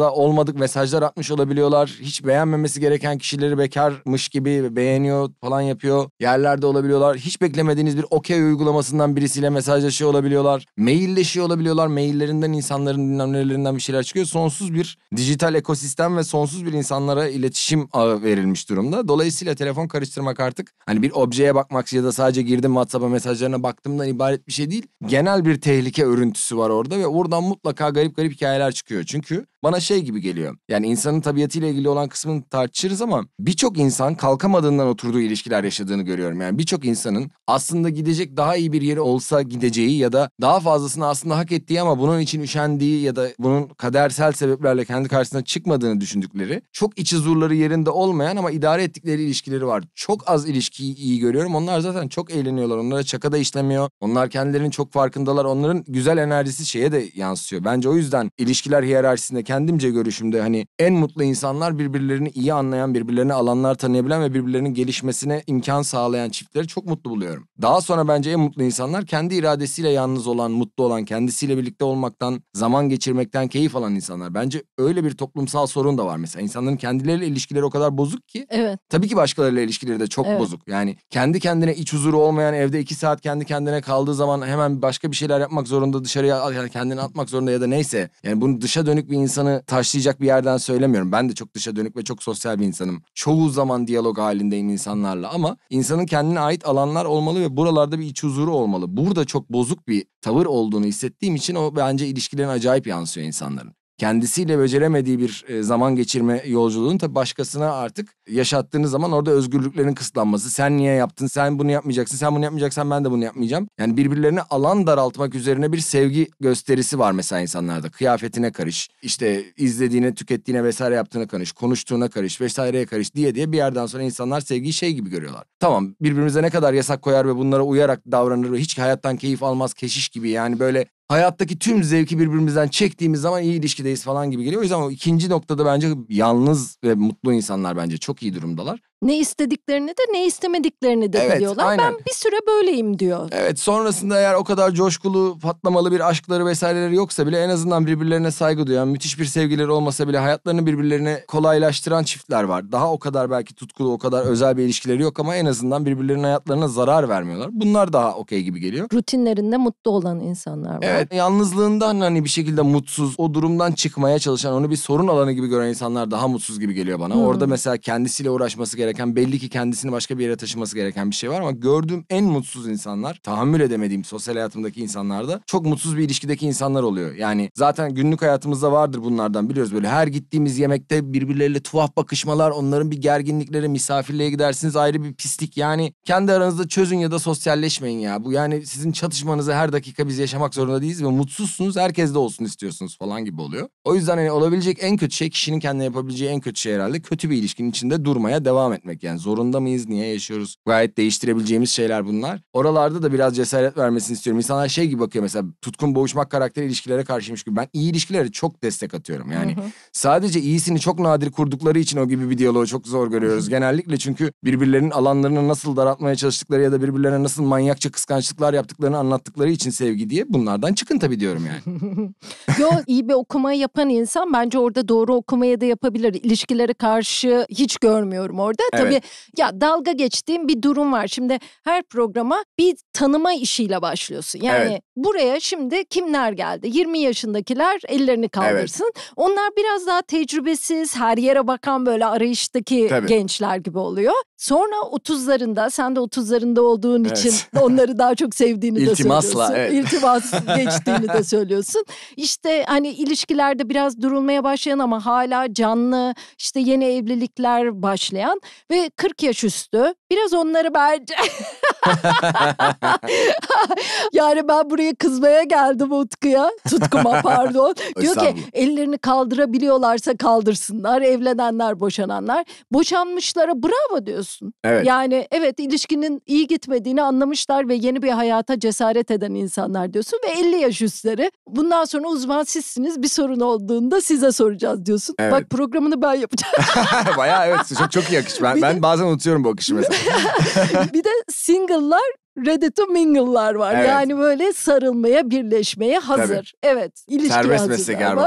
olmadık mesajlar atmış olabiliyorlar. Hiç beğenmemesi gereken kişileri bekarmış gibi beğeniyor falan yapıyor. Yerlerde olabiliyorlar. Hiç beklemediğiniz bir okey uygulamasından birisiyle mesajlaşıyor olabiliyorlar. Mailleşiyor olabiliyorlar. Maillerinden insanların dinlemlerinden bir şeyler çıkıyor. Sonsuz bir dijital ekonomi ekosistem ve sonsuz bir insanlara iletişim ağı verilmiş durumda. Dolayısıyla telefon karıştırmak artık hani bir objeye bakmak ya da sadece girdim WhatsApp'a mesajlarına baktığımdan ibaret bir şey değil. Genel bir tehlike örüntüsü var orada ve oradan mutlaka garip garip hikayeler çıkıyor. Çünkü bana şey gibi geliyor. Yani insanın tabiatıyla ilgili olan kısmını tartışırız ama birçok insan kalkamadığından oturduğu ilişkiler yaşadığını görüyorum. Yani birçok insanın aslında gidecek daha iyi bir yeri olsa gideceği ya da daha fazlasını aslında hak ettiği ama bunun için üşendiği ya da bunun kadersel sebeplerle kendi karşısına çık çıkmadığını düşündükleri, çok içi zurları yerinde olmayan ama idare ettikleri ilişkileri var. Çok az ilişkiyi iyi görüyorum. Onlar zaten çok eğleniyorlar. Onlara çaka da işlemiyor. Onlar kendilerinin çok farkındalar. Onların güzel enerjisi şeye de yansıyor. Bence o yüzden ilişkiler hiyerarşisinde kendimce görüşümde hani en mutlu insanlar birbirlerini iyi anlayan, birbirlerini alanlar tanıyabilen ve birbirlerinin gelişmesine imkan sağlayan çiftleri çok mutlu buluyorum. Daha sonra bence en mutlu insanlar kendi iradesiyle yalnız olan, mutlu olan, kendisiyle birlikte olmaktan, zaman geçirmekten keyif alan insanlar. Bence öyle bir toplum toplumsal sorun da var mesela. İnsanların kendileriyle ilişkileri o kadar bozuk ki. Evet. Tabii ki başkalarıyla ilişkileri de çok evet. bozuk. Yani kendi kendine iç huzuru olmayan evde iki saat kendi kendine kaldığı zaman hemen başka bir şeyler yapmak zorunda dışarıya yani kendini atmak zorunda ya da neyse. Yani bunu dışa dönük bir insanı taşlayacak bir yerden söylemiyorum. Ben de çok dışa dönük ve çok sosyal bir insanım. Çoğu zaman diyalog halindeyim insanlarla ama insanın kendine ait alanlar olmalı ve buralarda bir iç huzuru olmalı. Burada çok bozuk bir tavır olduğunu hissettiğim için o bence ilişkilerin acayip yansıyor insanların kendisiyle beceremediği bir e, zaman geçirme yolculuğunu tabii başkasına artık yaşattığınız zaman orada özgürlüklerin kısıtlanması. Sen niye yaptın? Sen bunu yapmayacaksın. Sen bunu yapmayacaksan ben de bunu yapmayacağım. Yani birbirlerine alan daraltmak üzerine bir sevgi gösterisi var mesela insanlarda. Kıyafetine karış, işte izlediğine, tükettiğine vesaire yaptığına karış, konuştuğuna karış, vesaireye karış diye diye bir yerden sonra insanlar sevgiyi şey gibi görüyorlar. Tamam birbirimize ne kadar yasak koyar ve bunlara uyarak davranır ve hiç hayattan keyif almaz keşiş gibi yani böyle hayattaki tüm zevki birbirimizden çektiğimiz zaman iyi ilişkideyiz falan gibi geliyor. O yüzden o ikinci noktada bence yalnız ve mutlu insanlar bence çok iyi durumdalar ne istediklerini de ne istemediklerini de evet, biliyorlar. Aynen. Ben bir süre böyleyim diyor. Evet sonrasında eğer o kadar coşkulu patlamalı bir aşkları vesaireleri yoksa bile en azından birbirlerine saygı duyan müthiş bir sevgileri olmasa bile hayatlarını birbirlerine kolaylaştıran çiftler var. Daha o kadar belki tutkulu o kadar özel bir ilişkileri yok ama en azından birbirlerinin hayatlarına zarar vermiyorlar. Bunlar daha okey gibi geliyor. Rutinlerinde mutlu olan insanlar var. Evet yalnızlığından hani, hani bir şekilde mutsuz o durumdan çıkmaya çalışan onu bir sorun alanı gibi gören insanlar daha mutsuz gibi geliyor bana. Hmm. Orada mesela kendisiyle uğraşması gereken gereken belli ki kendisini başka bir yere taşıması gereken bir şey var ama gördüğüm en mutsuz insanlar tahammül edemediğim sosyal hayatımdaki insanlarda çok mutsuz bir ilişkideki insanlar oluyor. Yani zaten günlük hayatımızda vardır bunlardan biliyoruz böyle her gittiğimiz yemekte birbirleriyle tuhaf bakışmalar onların bir gerginlikleri misafirliğe gidersiniz ayrı bir pislik yani kendi aranızda çözün ya da sosyalleşmeyin ya bu yani sizin çatışmanızı her dakika biz yaşamak zorunda değiliz ve mutsuzsunuz herkes de olsun istiyorsunuz falan gibi oluyor. O yüzden hani olabilecek en kötü şey kişinin kendine yapabileceği en kötü şey herhalde kötü bir ilişkinin içinde durmaya devam et etmek. Yani zorunda mıyız? Niye yaşıyoruz? Gayet değiştirebileceğimiz şeyler bunlar. Oralarda da biraz cesaret vermesini istiyorum. İnsanlar şey gibi bakıyor mesela tutkun boğuşmak karakteri ilişkilere karşıymış gibi. Ben iyi ilişkilere çok destek atıyorum. Yani hı hı. sadece iyisini çok nadir kurdukları için o gibi bir diyaloğu çok zor görüyoruz. Hı hı. Genellikle çünkü birbirlerinin alanlarını nasıl daraltmaya çalıştıkları ya da birbirlerine nasıl manyakça kıskançlıklar yaptıklarını anlattıkları için sevgi diye bunlardan çıkın tabii diyorum yani. Yok iyi bir okuma yapan insan bence orada doğru okumaya da yapabilir. İlişkilere karşı hiç görmüyorum orada. Evet. Tabii ya dalga geçtiğim bir durum var. Şimdi her programa bir tanıma işiyle başlıyorsun. Yani evet. buraya şimdi kimler geldi? 20 yaşındakiler ellerini kaldırsın. Evet. Onlar biraz daha tecrübesiz, her yere bakan böyle arayıştaki Tabii. gençler gibi oluyor. Sonra 30'larında, sen de 30'larında olduğun evet. için onları daha çok sevdiğini de söylüyorsun. Evet. İltimas geçtiğini de söylüyorsun. İşte hani ilişkilerde biraz durulmaya başlayan ama hala canlı, işte yeni evlilikler başlayan ve 40 yaş üstü Biraz onları bence. yani ben buraya kızmaya geldim Utku'ya. Tutkuma pardon. Diyor ki ellerini kaldırabiliyorlarsa kaldırsınlar. Evlenenler, boşananlar. Boşanmışlara bravo diyorsun. Evet. Yani evet ilişkinin iyi gitmediğini anlamışlar ve yeni bir hayata cesaret eden insanlar diyorsun. Ve 50 yaş üstleri. Bundan sonra uzman sizsiniz. Bir sorun olduğunda size soracağız diyorsun. Evet. Bak programını ben yapacağım. Bayağı evet çok, çok iyi akış. Ben, ben bazen unutuyorum bu akışı mesela. bir de single'lar ready to mingle'lar var. Evet. Yani böyle sarılmaya, birleşmeye hazır. Tabii. Evet, ilişki Serbest meslekar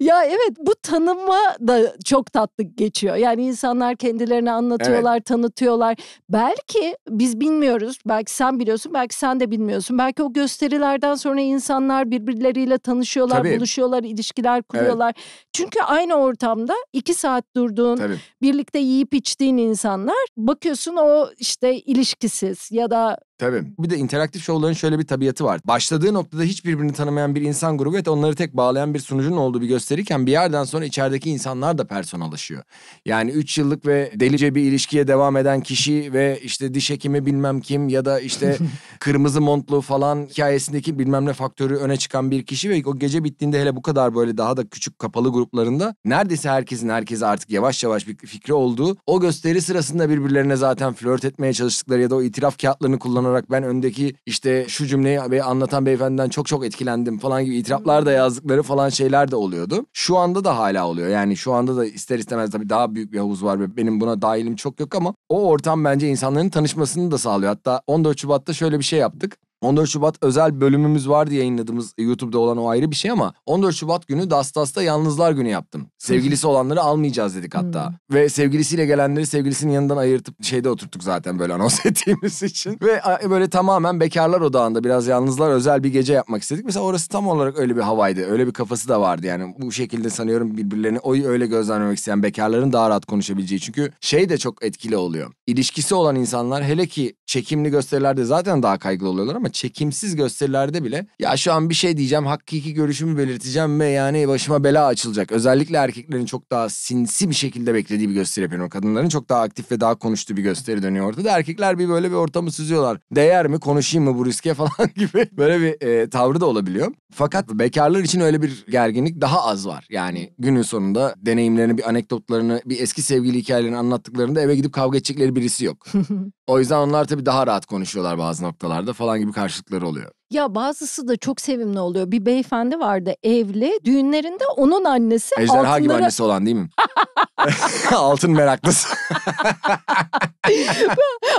Ya evet bu tanıma da çok tatlı geçiyor. Yani insanlar kendilerini anlatıyorlar, evet. tanıtıyorlar. Belki biz bilmiyoruz, belki sen biliyorsun, belki sen de bilmiyorsun. Belki o gösterilerden sonra insanlar birbirleriyle tanışıyorlar, Tabii. buluşuyorlar, ilişkiler kuruyorlar. Evet. Çünkü aynı ortamda iki saat durduğun, Tabii. birlikte yiyip içtiğin insanlar bakıyorsun o işte ilişkisiz ya da Tabii. Bir de interaktif şovların şöyle bir tabiatı var. Başladığı noktada hiçbirbirini tanımayan bir insan grubu ve onları tek bağlayan bir sunucunun olduğu bir gösterirken bir yerden sonra içerideki insanlar da personalaşıyor. Yani 3 yıllık ve delice bir ilişkiye devam eden kişi ve işte diş hekimi bilmem kim ya da işte kırmızı montlu falan hikayesindeki bilmem ne faktörü öne çıkan bir kişi ve o gece bittiğinde hele bu kadar böyle daha da küçük kapalı gruplarında neredeyse herkesin herkese artık yavaş yavaş bir fikri olduğu o gösteri sırasında birbirlerine zaten flört etmeye çalıştıkları ya da o itiraf kağıtlarını kullanan olarak ben öndeki işte şu cümleyi anlatan beyefendiden çok çok etkilendim falan gibi itiraflar da yazdıkları falan şeyler de oluyordu. Şu anda da hala oluyor. Yani şu anda da ister istemez tabii daha büyük bir havuz var ve benim buna dahilim çok yok ama o ortam bence insanların tanışmasını da sağlıyor. Hatta 14 Şubat'ta şöyle bir şey yaptık. 14 Şubat özel bölümümüz vardı yayınladığımız e, YouTube'da olan o ayrı bir şey ama 14 Şubat günü Dastas'ta Yalnızlar Günü yaptım. Sevgilisi olanları almayacağız dedik hatta. Hmm. Ve sevgilisiyle gelenleri sevgilisinin yanından ayırtıp şeyde oturttuk zaten böyle anons ettiğimiz için. Ve e, böyle tamamen bekarlar odağında biraz yalnızlar özel bir gece yapmak istedik. Mesela orası tam olarak öyle bir havaydı. Öyle bir kafası da vardı yani. Bu şekilde sanıyorum birbirlerini o öyle gözlemlemek isteyen bekarların daha rahat konuşabileceği. Çünkü şey de çok etkili oluyor. İlişkisi olan insanlar hele ki çekimli gösterilerde zaten daha kaygılı oluyorlar ama çekimsiz gösterilerde bile ya şu an bir şey diyeceğim hakiki görüşümü belirteceğim ve yani başıma bela açılacak. Özellikle erkeklerin çok daha sinsi bir şekilde beklediği bir gösteri yapıyorum. Kadınların çok daha aktif ve daha konuştuğu bir gösteri dönüyor ortada. Erkekler bir böyle bir ortamı süzüyorlar. Değer mi konuşayım mı bu riske falan gibi böyle bir e, tavrı da olabiliyor. Fakat bekarlar için öyle bir gerginlik daha az var. Yani günün sonunda deneyimlerini, bir anekdotlarını, bir eski sevgili hikayelerini anlattıklarında eve gidip kavga edecekleri birisi yok. o yüzden onlar tabii daha rahat konuşuyorlar bazı noktalarda falan gibi karşılıkları oluyor. Ya bazısı da çok sevimli oluyor. Bir beyefendi vardı evli. Düğünlerinde onun annesi Ejderha altınları... gibi annesi olan değil mi? Altın meraklısı.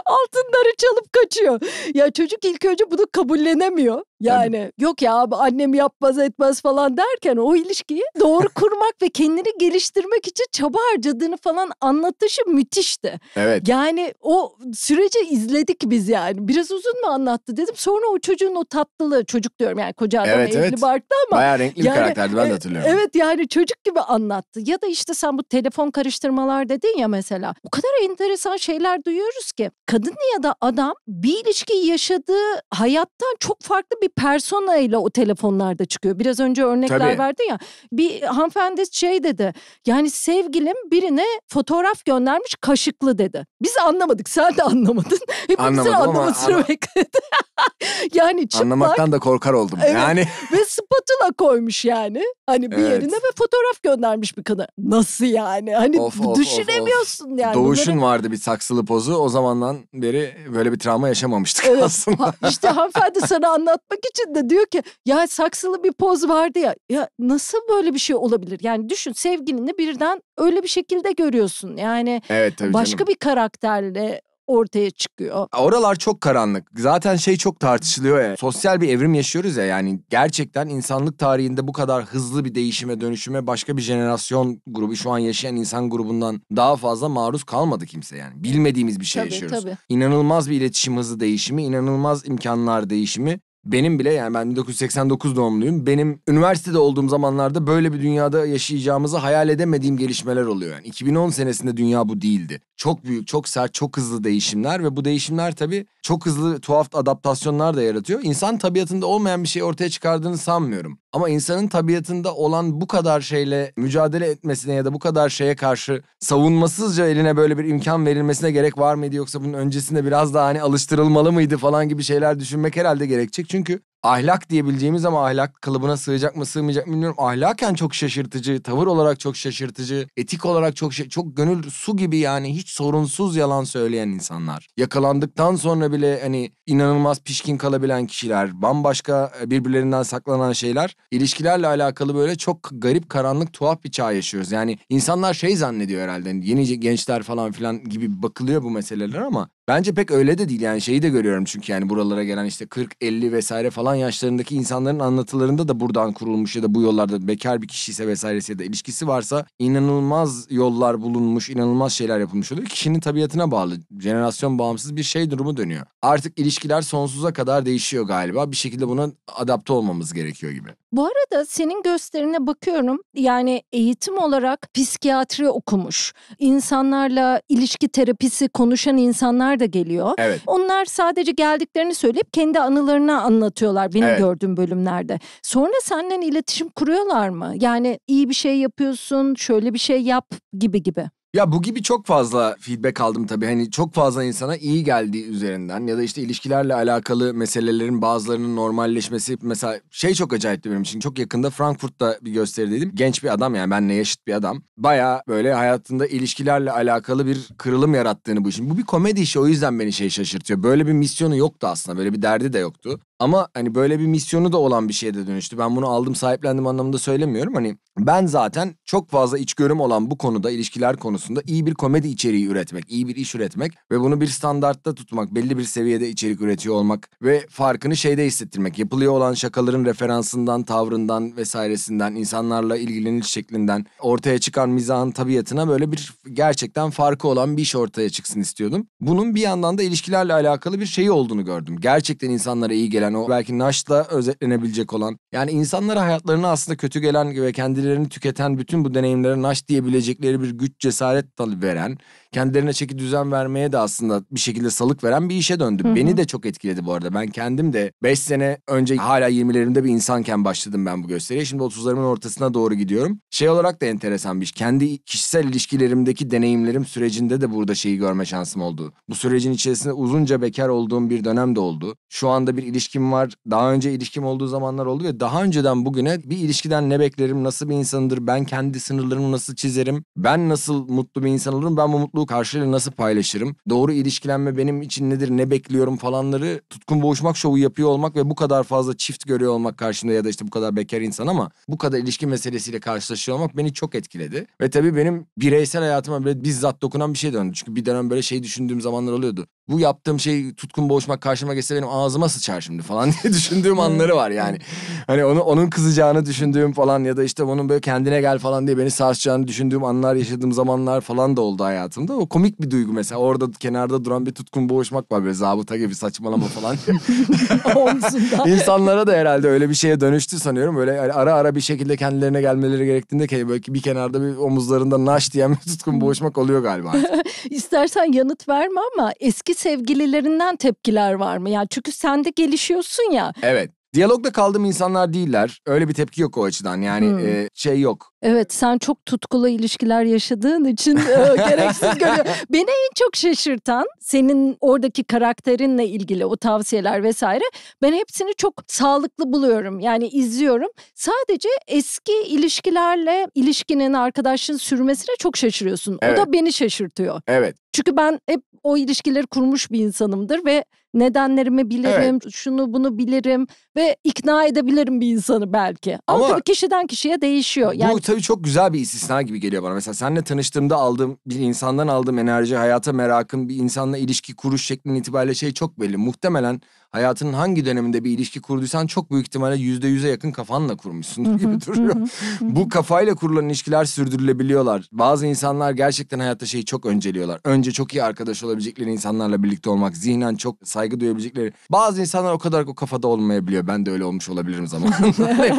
Altınları çalıp kaçıyor. Ya çocuk ilk önce bunu kabullenemiyor. Yani Tabii. yok ya abi annem yapmaz etmez falan derken o ilişkiyi doğru kurmak ve kendini geliştirmek için çaba harcadığını falan anlatışı müthişti. Evet. Yani o süreci izledik biz yani. Biraz uzun mu anlattı dedim. Sonra o çocuğun o tat tatlılı çocuk diyorum yani koca adam evet, evli evet. barklı ama. Bayağı renkli yani, bir karakterdi ben de e, hatırlıyorum. Evet yani çocuk gibi anlattı. Ya da işte sen bu telefon karıştırmalar dedin ya mesela. O kadar enteresan şeyler duyuyoruz ki. Kadın ya da adam bir ilişki yaşadığı hayattan çok farklı bir persona ile o telefonlarda çıkıyor. Biraz önce örnekler Tabii. verdin ya. Bir hanımefendi şey dedi. Yani sevgilim birine fotoğraf göndermiş kaşıklı dedi. Biz anlamadık. Sen de anlamadın. Hepimizin anlamasını ama... bekledi. yani çıplak. Anlamaktan da korkar oldum. Evet. Yani. ve spatula koymuş yani. Hani bir evet. yerine ve fotoğraf göndermiş bir kadına. Nasıl yani? Hani of, of, düşünemiyorsun of, of. yani. Doğuş'un Bunları... vardı bir saksılı pozu. O zamandan beri böyle bir travma yaşamamıştık evet. aslında. Ha, işte hanımefendi sana anlatmak için de diyor ki ya saksılı bir poz vardı ya. Ya nasıl böyle bir şey olabilir? Yani düşün sevgilini birden öyle bir şekilde görüyorsun. Yani evet, tabii. başka canım. bir karakter karakterle ortaya çıkıyor. Oralar çok karanlık. Zaten şey çok tartışılıyor ya. Sosyal bir evrim yaşıyoruz ya yani gerçekten insanlık tarihinde bu kadar hızlı bir değişime dönüşüme başka bir jenerasyon grubu şu an yaşayan insan grubundan daha fazla maruz kalmadı kimse yani. Bilmediğimiz bir şey tabii, yaşıyoruz. Tabii. İnanılmaz bir iletişim hızı değişimi, inanılmaz imkanlar değişimi benim bile yani ben 1989 doğumluyum. Benim üniversitede olduğum zamanlarda böyle bir dünyada yaşayacağımızı hayal edemediğim gelişmeler oluyor. Yani 2010 senesinde dünya bu değildi. Çok büyük, çok sert, çok hızlı değişimler ve bu değişimler tabii çok hızlı tuhaf adaptasyonlar da yaratıyor. İnsan tabiatında olmayan bir şey ortaya çıkardığını sanmıyorum. Ama insanın tabiatında olan bu kadar şeyle mücadele etmesine ya da bu kadar şeye karşı savunmasızca eline böyle bir imkan verilmesine gerek var mıydı yoksa bunun öncesinde biraz daha hani alıştırılmalı mıydı falan gibi şeyler düşünmek herhalde gerekecek. Çünkü ahlak diyebileceğimiz ama ahlak kalıbına sığacak mı sığmayacak mı bilmiyorum. Ahlaken çok şaşırtıcı, tavır olarak çok şaşırtıcı, etik olarak çok çok gönül su gibi yani hiç sorunsuz yalan söyleyen insanlar. Yakalandıktan sonra bile hani inanılmaz pişkin kalabilen kişiler, bambaşka e, birbirlerinden saklanan şeyler. ilişkilerle alakalı böyle çok garip, karanlık, tuhaf bir çağ yaşıyoruz. Yani insanlar şey zannediyor herhalde hani yeni gençler falan filan gibi bakılıyor bu meseleler ama Bence pek öyle de değil yani şeyi de görüyorum çünkü yani buralara gelen işte 40, 50 vesaire falan yaşlarındaki insanların anlatılarında da buradan kurulmuş ya da bu yollarda bekar bir kişiyse vesairesi ya da ilişkisi varsa inanılmaz yollar bulunmuş, inanılmaz şeyler yapılmış oluyor. Kişinin tabiatına bağlı, jenerasyon bağımsız bir şey durumu dönüyor. Artık ilişkiler sonsuza kadar değişiyor galiba. Bir şekilde buna adapte olmamız gerekiyor gibi. Bu arada senin gösterine bakıyorum yani eğitim olarak psikiyatri okumuş. İnsanlarla ilişki terapisi konuşan insanlar da geliyor. Evet. Onlar sadece geldiklerini söyleyip kendi anılarını anlatıyorlar benim evet. gördüğüm bölümlerde. Sonra senden iletişim kuruyorlar mı? Yani iyi bir şey yapıyorsun, şöyle bir şey yap gibi gibi. Ya bu gibi çok fazla feedback aldım tabii. Hani çok fazla insana iyi geldiği üzerinden ya da işte ilişkilerle alakalı meselelerin bazılarının normalleşmesi. Mesela şey çok acayipti benim için. Çok yakında Frankfurt'ta bir gösterideydim. Genç bir adam yani benle yaşıt bir adam. Baya böyle hayatında ilişkilerle alakalı bir kırılım yarattığını bu işin. Bu bir komedi işi o yüzden beni şey şaşırtıyor. Böyle bir misyonu yoktu aslında. Böyle bir derdi de yoktu. Ama hani böyle bir misyonu da olan bir şeye de dönüştü. Ben bunu aldım sahiplendim anlamında söylemiyorum. Hani ben zaten çok fazla içgörüm olan bu konuda ilişkiler konusunda iyi bir komedi içeriği üretmek, iyi bir iş üretmek ve bunu bir standartta tutmak, belli bir seviyede içerik üretiyor olmak ve farkını şeyde hissettirmek. Yapılıyor olan şakaların referansından, tavrından vesairesinden, insanlarla ilgileniş şeklinden ortaya çıkan mizahın tabiatına böyle bir gerçekten farkı olan bir iş ortaya çıksın istiyordum. Bunun bir yandan da ilişkilerle alakalı bir şeyi olduğunu gördüm. Gerçekten insanlara iyi gelen yani o belki Naş'la özetlenebilecek olan. Yani insanlara hayatlarına aslında kötü gelen ve kendilerini tüketen bütün bu deneyimlere Naş diyebilecekleri bir güç cesaret veren, kendilerine çeki düzen vermeye de aslında bir şekilde salık veren bir işe döndü. Hı-hı. Beni de çok etkiledi bu arada. Ben kendim de 5 sene önce hala 20'lerimde bir insanken başladım ben bu gösteriye. Şimdi 30'larımın ortasına doğru gidiyorum. Şey olarak da enteresan bir iş. Kendi kişisel ilişkilerimdeki deneyimlerim sürecinde de burada şeyi görme şansım oldu. Bu sürecin içerisinde uzunca bekar olduğum bir dönem de oldu. Şu anda bir ilişki ilişkim var. Daha önce ilişkim olduğu zamanlar oldu ve daha önceden bugüne bir ilişkiden ne beklerim, nasıl bir insandır, ben kendi sınırlarımı nasıl çizerim, ben nasıl mutlu bir insan olurum, ben bu mutluluğu karşılığıyla nasıl paylaşırım, doğru ilişkilenme benim için nedir, ne bekliyorum falanları tutkun boğuşmak şovu yapıyor olmak ve bu kadar fazla çift görüyor olmak karşında ya da işte bu kadar bekar insan ama bu kadar ilişki meselesiyle karşılaşıyor olmak beni çok etkiledi. Ve tabii benim bireysel hayatıma bile bizzat dokunan bir şey döndü. Çünkü bir dönem böyle şey düşündüğüm zamanlar oluyordu bu yaptığım şey tutkun boğuşmak karşıma geçse benim ağzıma sıçar şimdi falan diye düşündüğüm anları var yani. Hani onu onun kızacağını düşündüğüm falan ya da işte onun böyle kendine gel falan diye beni sarsacağını düşündüğüm anlar yaşadığım zamanlar falan da oldu hayatımda. O komik bir duygu mesela orada kenarda duran bir tutkun boğuşmak var böyle zabıta gibi saçmalama falan. İnsanlara da herhalde öyle bir şeye dönüştü sanıyorum. Böyle hani ara ara bir şekilde kendilerine gelmeleri gerektiğinde böyle bir kenarda bir omuzlarında naş diyen bir tutkun boğuşmak oluyor galiba. İstersen yanıt verme ama eski sevgililerinden tepkiler var mı? Yani çünkü sen de gelişiyorsun ya. Evet. Diyalogda kaldığım insanlar değiller. Öyle bir tepki yok o açıdan. Yani hmm. e, şey yok. Evet sen çok tutkulu ilişkiler yaşadığın için e, gereksiz görüyorum. Beni en çok şaşırtan senin oradaki karakterinle ilgili o tavsiyeler vesaire. Ben hepsini çok sağlıklı buluyorum. Yani izliyorum. Sadece eski ilişkilerle ilişkinin arkadaşlığın sürmesine çok şaşırıyorsun. Evet. O da beni şaşırtıyor. Evet. Çünkü ben hep o ilişkileri kurmuş bir insanımdır ve nedenlerimi bilirim, evet. şunu bunu bilirim ve ikna edebilirim bir insanı belki. Ama, Ama tabii kişiden kişiye değişiyor. Yani... Bu tabii çok güzel bir istisna gibi geliyor bana. Mesela seninle tanıştığımda aldığım bir insandan aldığım enerji, hayata merakım, bir insanla ilişki kuruş şeklin itibariyle şey çok belli. Muhtemelen hayatının hangi döneminde bir ilişki kurduysan çok büyük ihtimalle yüzde yüze yakın kafanla kurmuşsun gibi duruyor. Bu kafayla kurulan ilişkiler sürdürülebiliyorlar. Bazı insanlar gerçekten hayatta şeyi çok önceliyorlar. Önce çok iyi arkadaş olabilecekleri insanlarla birlikte olmak, zihnen çok saygı duyabilecekleri. Bazı insanlar o kadar o kafada olmayabiliyor. Ben de öyle olmuş olabilirim zamanında.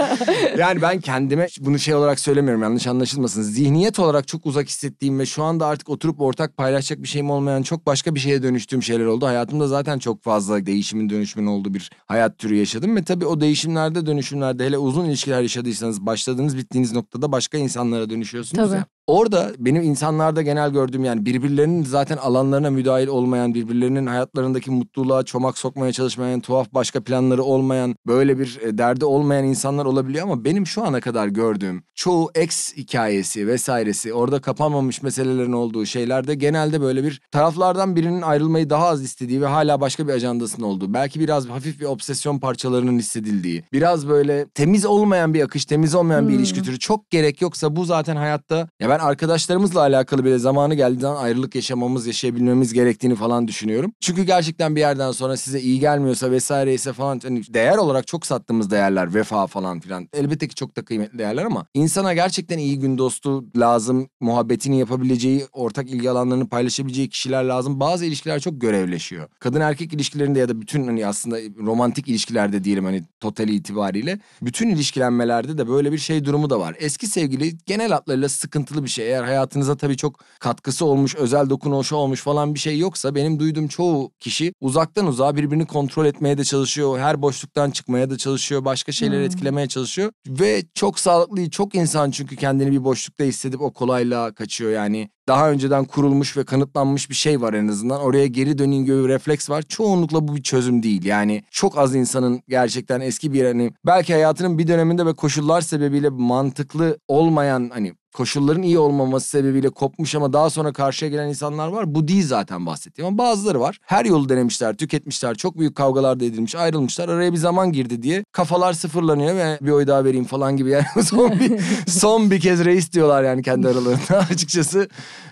yani ben kendime bunu şey olarak söylemiyorum yanlış anlaşılmasın. Zihniyet olarak çok uzak hissettiğim ve şu anda artık oturup ortak paylaşacak bir şeyim olmayan çok başka bir şeye dönüştüğüm şeyler oldu. Hayatımda zaten çok fazla değişimin dönüştüğü dönüşümün olduğu bir hayat türü yaşadım. Ve tabii o değişimlerde dönüşümlerde hele uzun ilişkiler yaşadıysanız başladığınız bittiğiniz noktada başka insanlara dönüşüyorsunuz tabii. ya. Orada benim insanlarda genel gördüğüm yani birbirlerinin zaten alanlarına müdahil olmayan, birbirlerinin hayatlarındaki mutluluğa çomak sokmaya çalışmayan, tuhaf başka planları olmayan, böyle bir e, derdi olmayan insanlar olabiliyor ama benim şu ana kadar gördüğüm çoğu ex hikayesi vesairesi, orada kapanmamış meselelerin olduğu şeylerde genelde böyle bir taraflardan birinin ayrılmayı daha az istediği ve hala başka bir ajandasının olduğu, belki biraz hafif bir obsesyon parçalarının hissedildiği, biraz böyle temiz olmayan bir akış, temiz olmayan bir hmm. ilişki türü çok gerek yoksa bu zaten hayatta ya ben ben arkadaşlarımızla alakalı bile zamanı geldiğinden ayrılık yaşamamız, yaşayabilmemiz gerektiğini falan düşünüyorum. Çünkü gerçekten bir yerden sonra size iyi gelmiyorsa vesaire ise falan hani değer olarak çok sattığımız değerler vefa falan filan. Elbette ki çok da kıymetli değerler ama insana gerçekten iyi gün dostu lazım. Muhabbetini yapabileceği, ortak ilgi alanlarını paylaşabileceği kişiler lazım. Bazı ilişkiler çok görevleşiyor. Kadın erkek ilişkilerinde ya da bütün hani aslında romantik ilişkilerde diyelim hani totali itibariyle bütün ilişkilenmelerde de böyle bir şey durumu da var. Eski sevgili genel hatlarıyla sıkıntılı bir bir şey. Eğer hayatınıza tabii çok katkısı olmuş, özel dokunuşu olmuş falan bir şey yoksa benim duyduğum çoğu kişi uzaktan uzağa birbirini kontrol etmeye de çalışıyor. Her boşluktan çıkmaya da çalışıyor. Başka şeyleri hmm. etkilemeye çalışıyor. Ve çok sağlıklı Çok insan çünkü kendini bir boşlukta hissedip o kolayla kaçıyor yani. Daha önceden kurulmuş ve kanıtlanmış bir şey var en azından. Oraya geri dönün gibi bir refleks var. Çoğunlukla bu bir çözüm değil. Yani çok az insanın gerçekten eski bir hani belki hayatının bir döneminde ve koşullar sebebiyle mantıklı olmayan hani koşulların iyi olmaması sebebiyle kopmuş ama daha sonra karşıya gelen insanlar var. Bu değil zaten bahsettiğim ama bazıları var. Her yolu denemişler, tüketmişler, çok büyük kavgalarda edilmiş, ayrılmışlar. Araya bir zaman girdi diye kafalar sıfırlanıyor ve bir oy daha vereyim falan gibi. Yani son bir, son bir kez reis diyorlar yani kendi aralarında açıkçası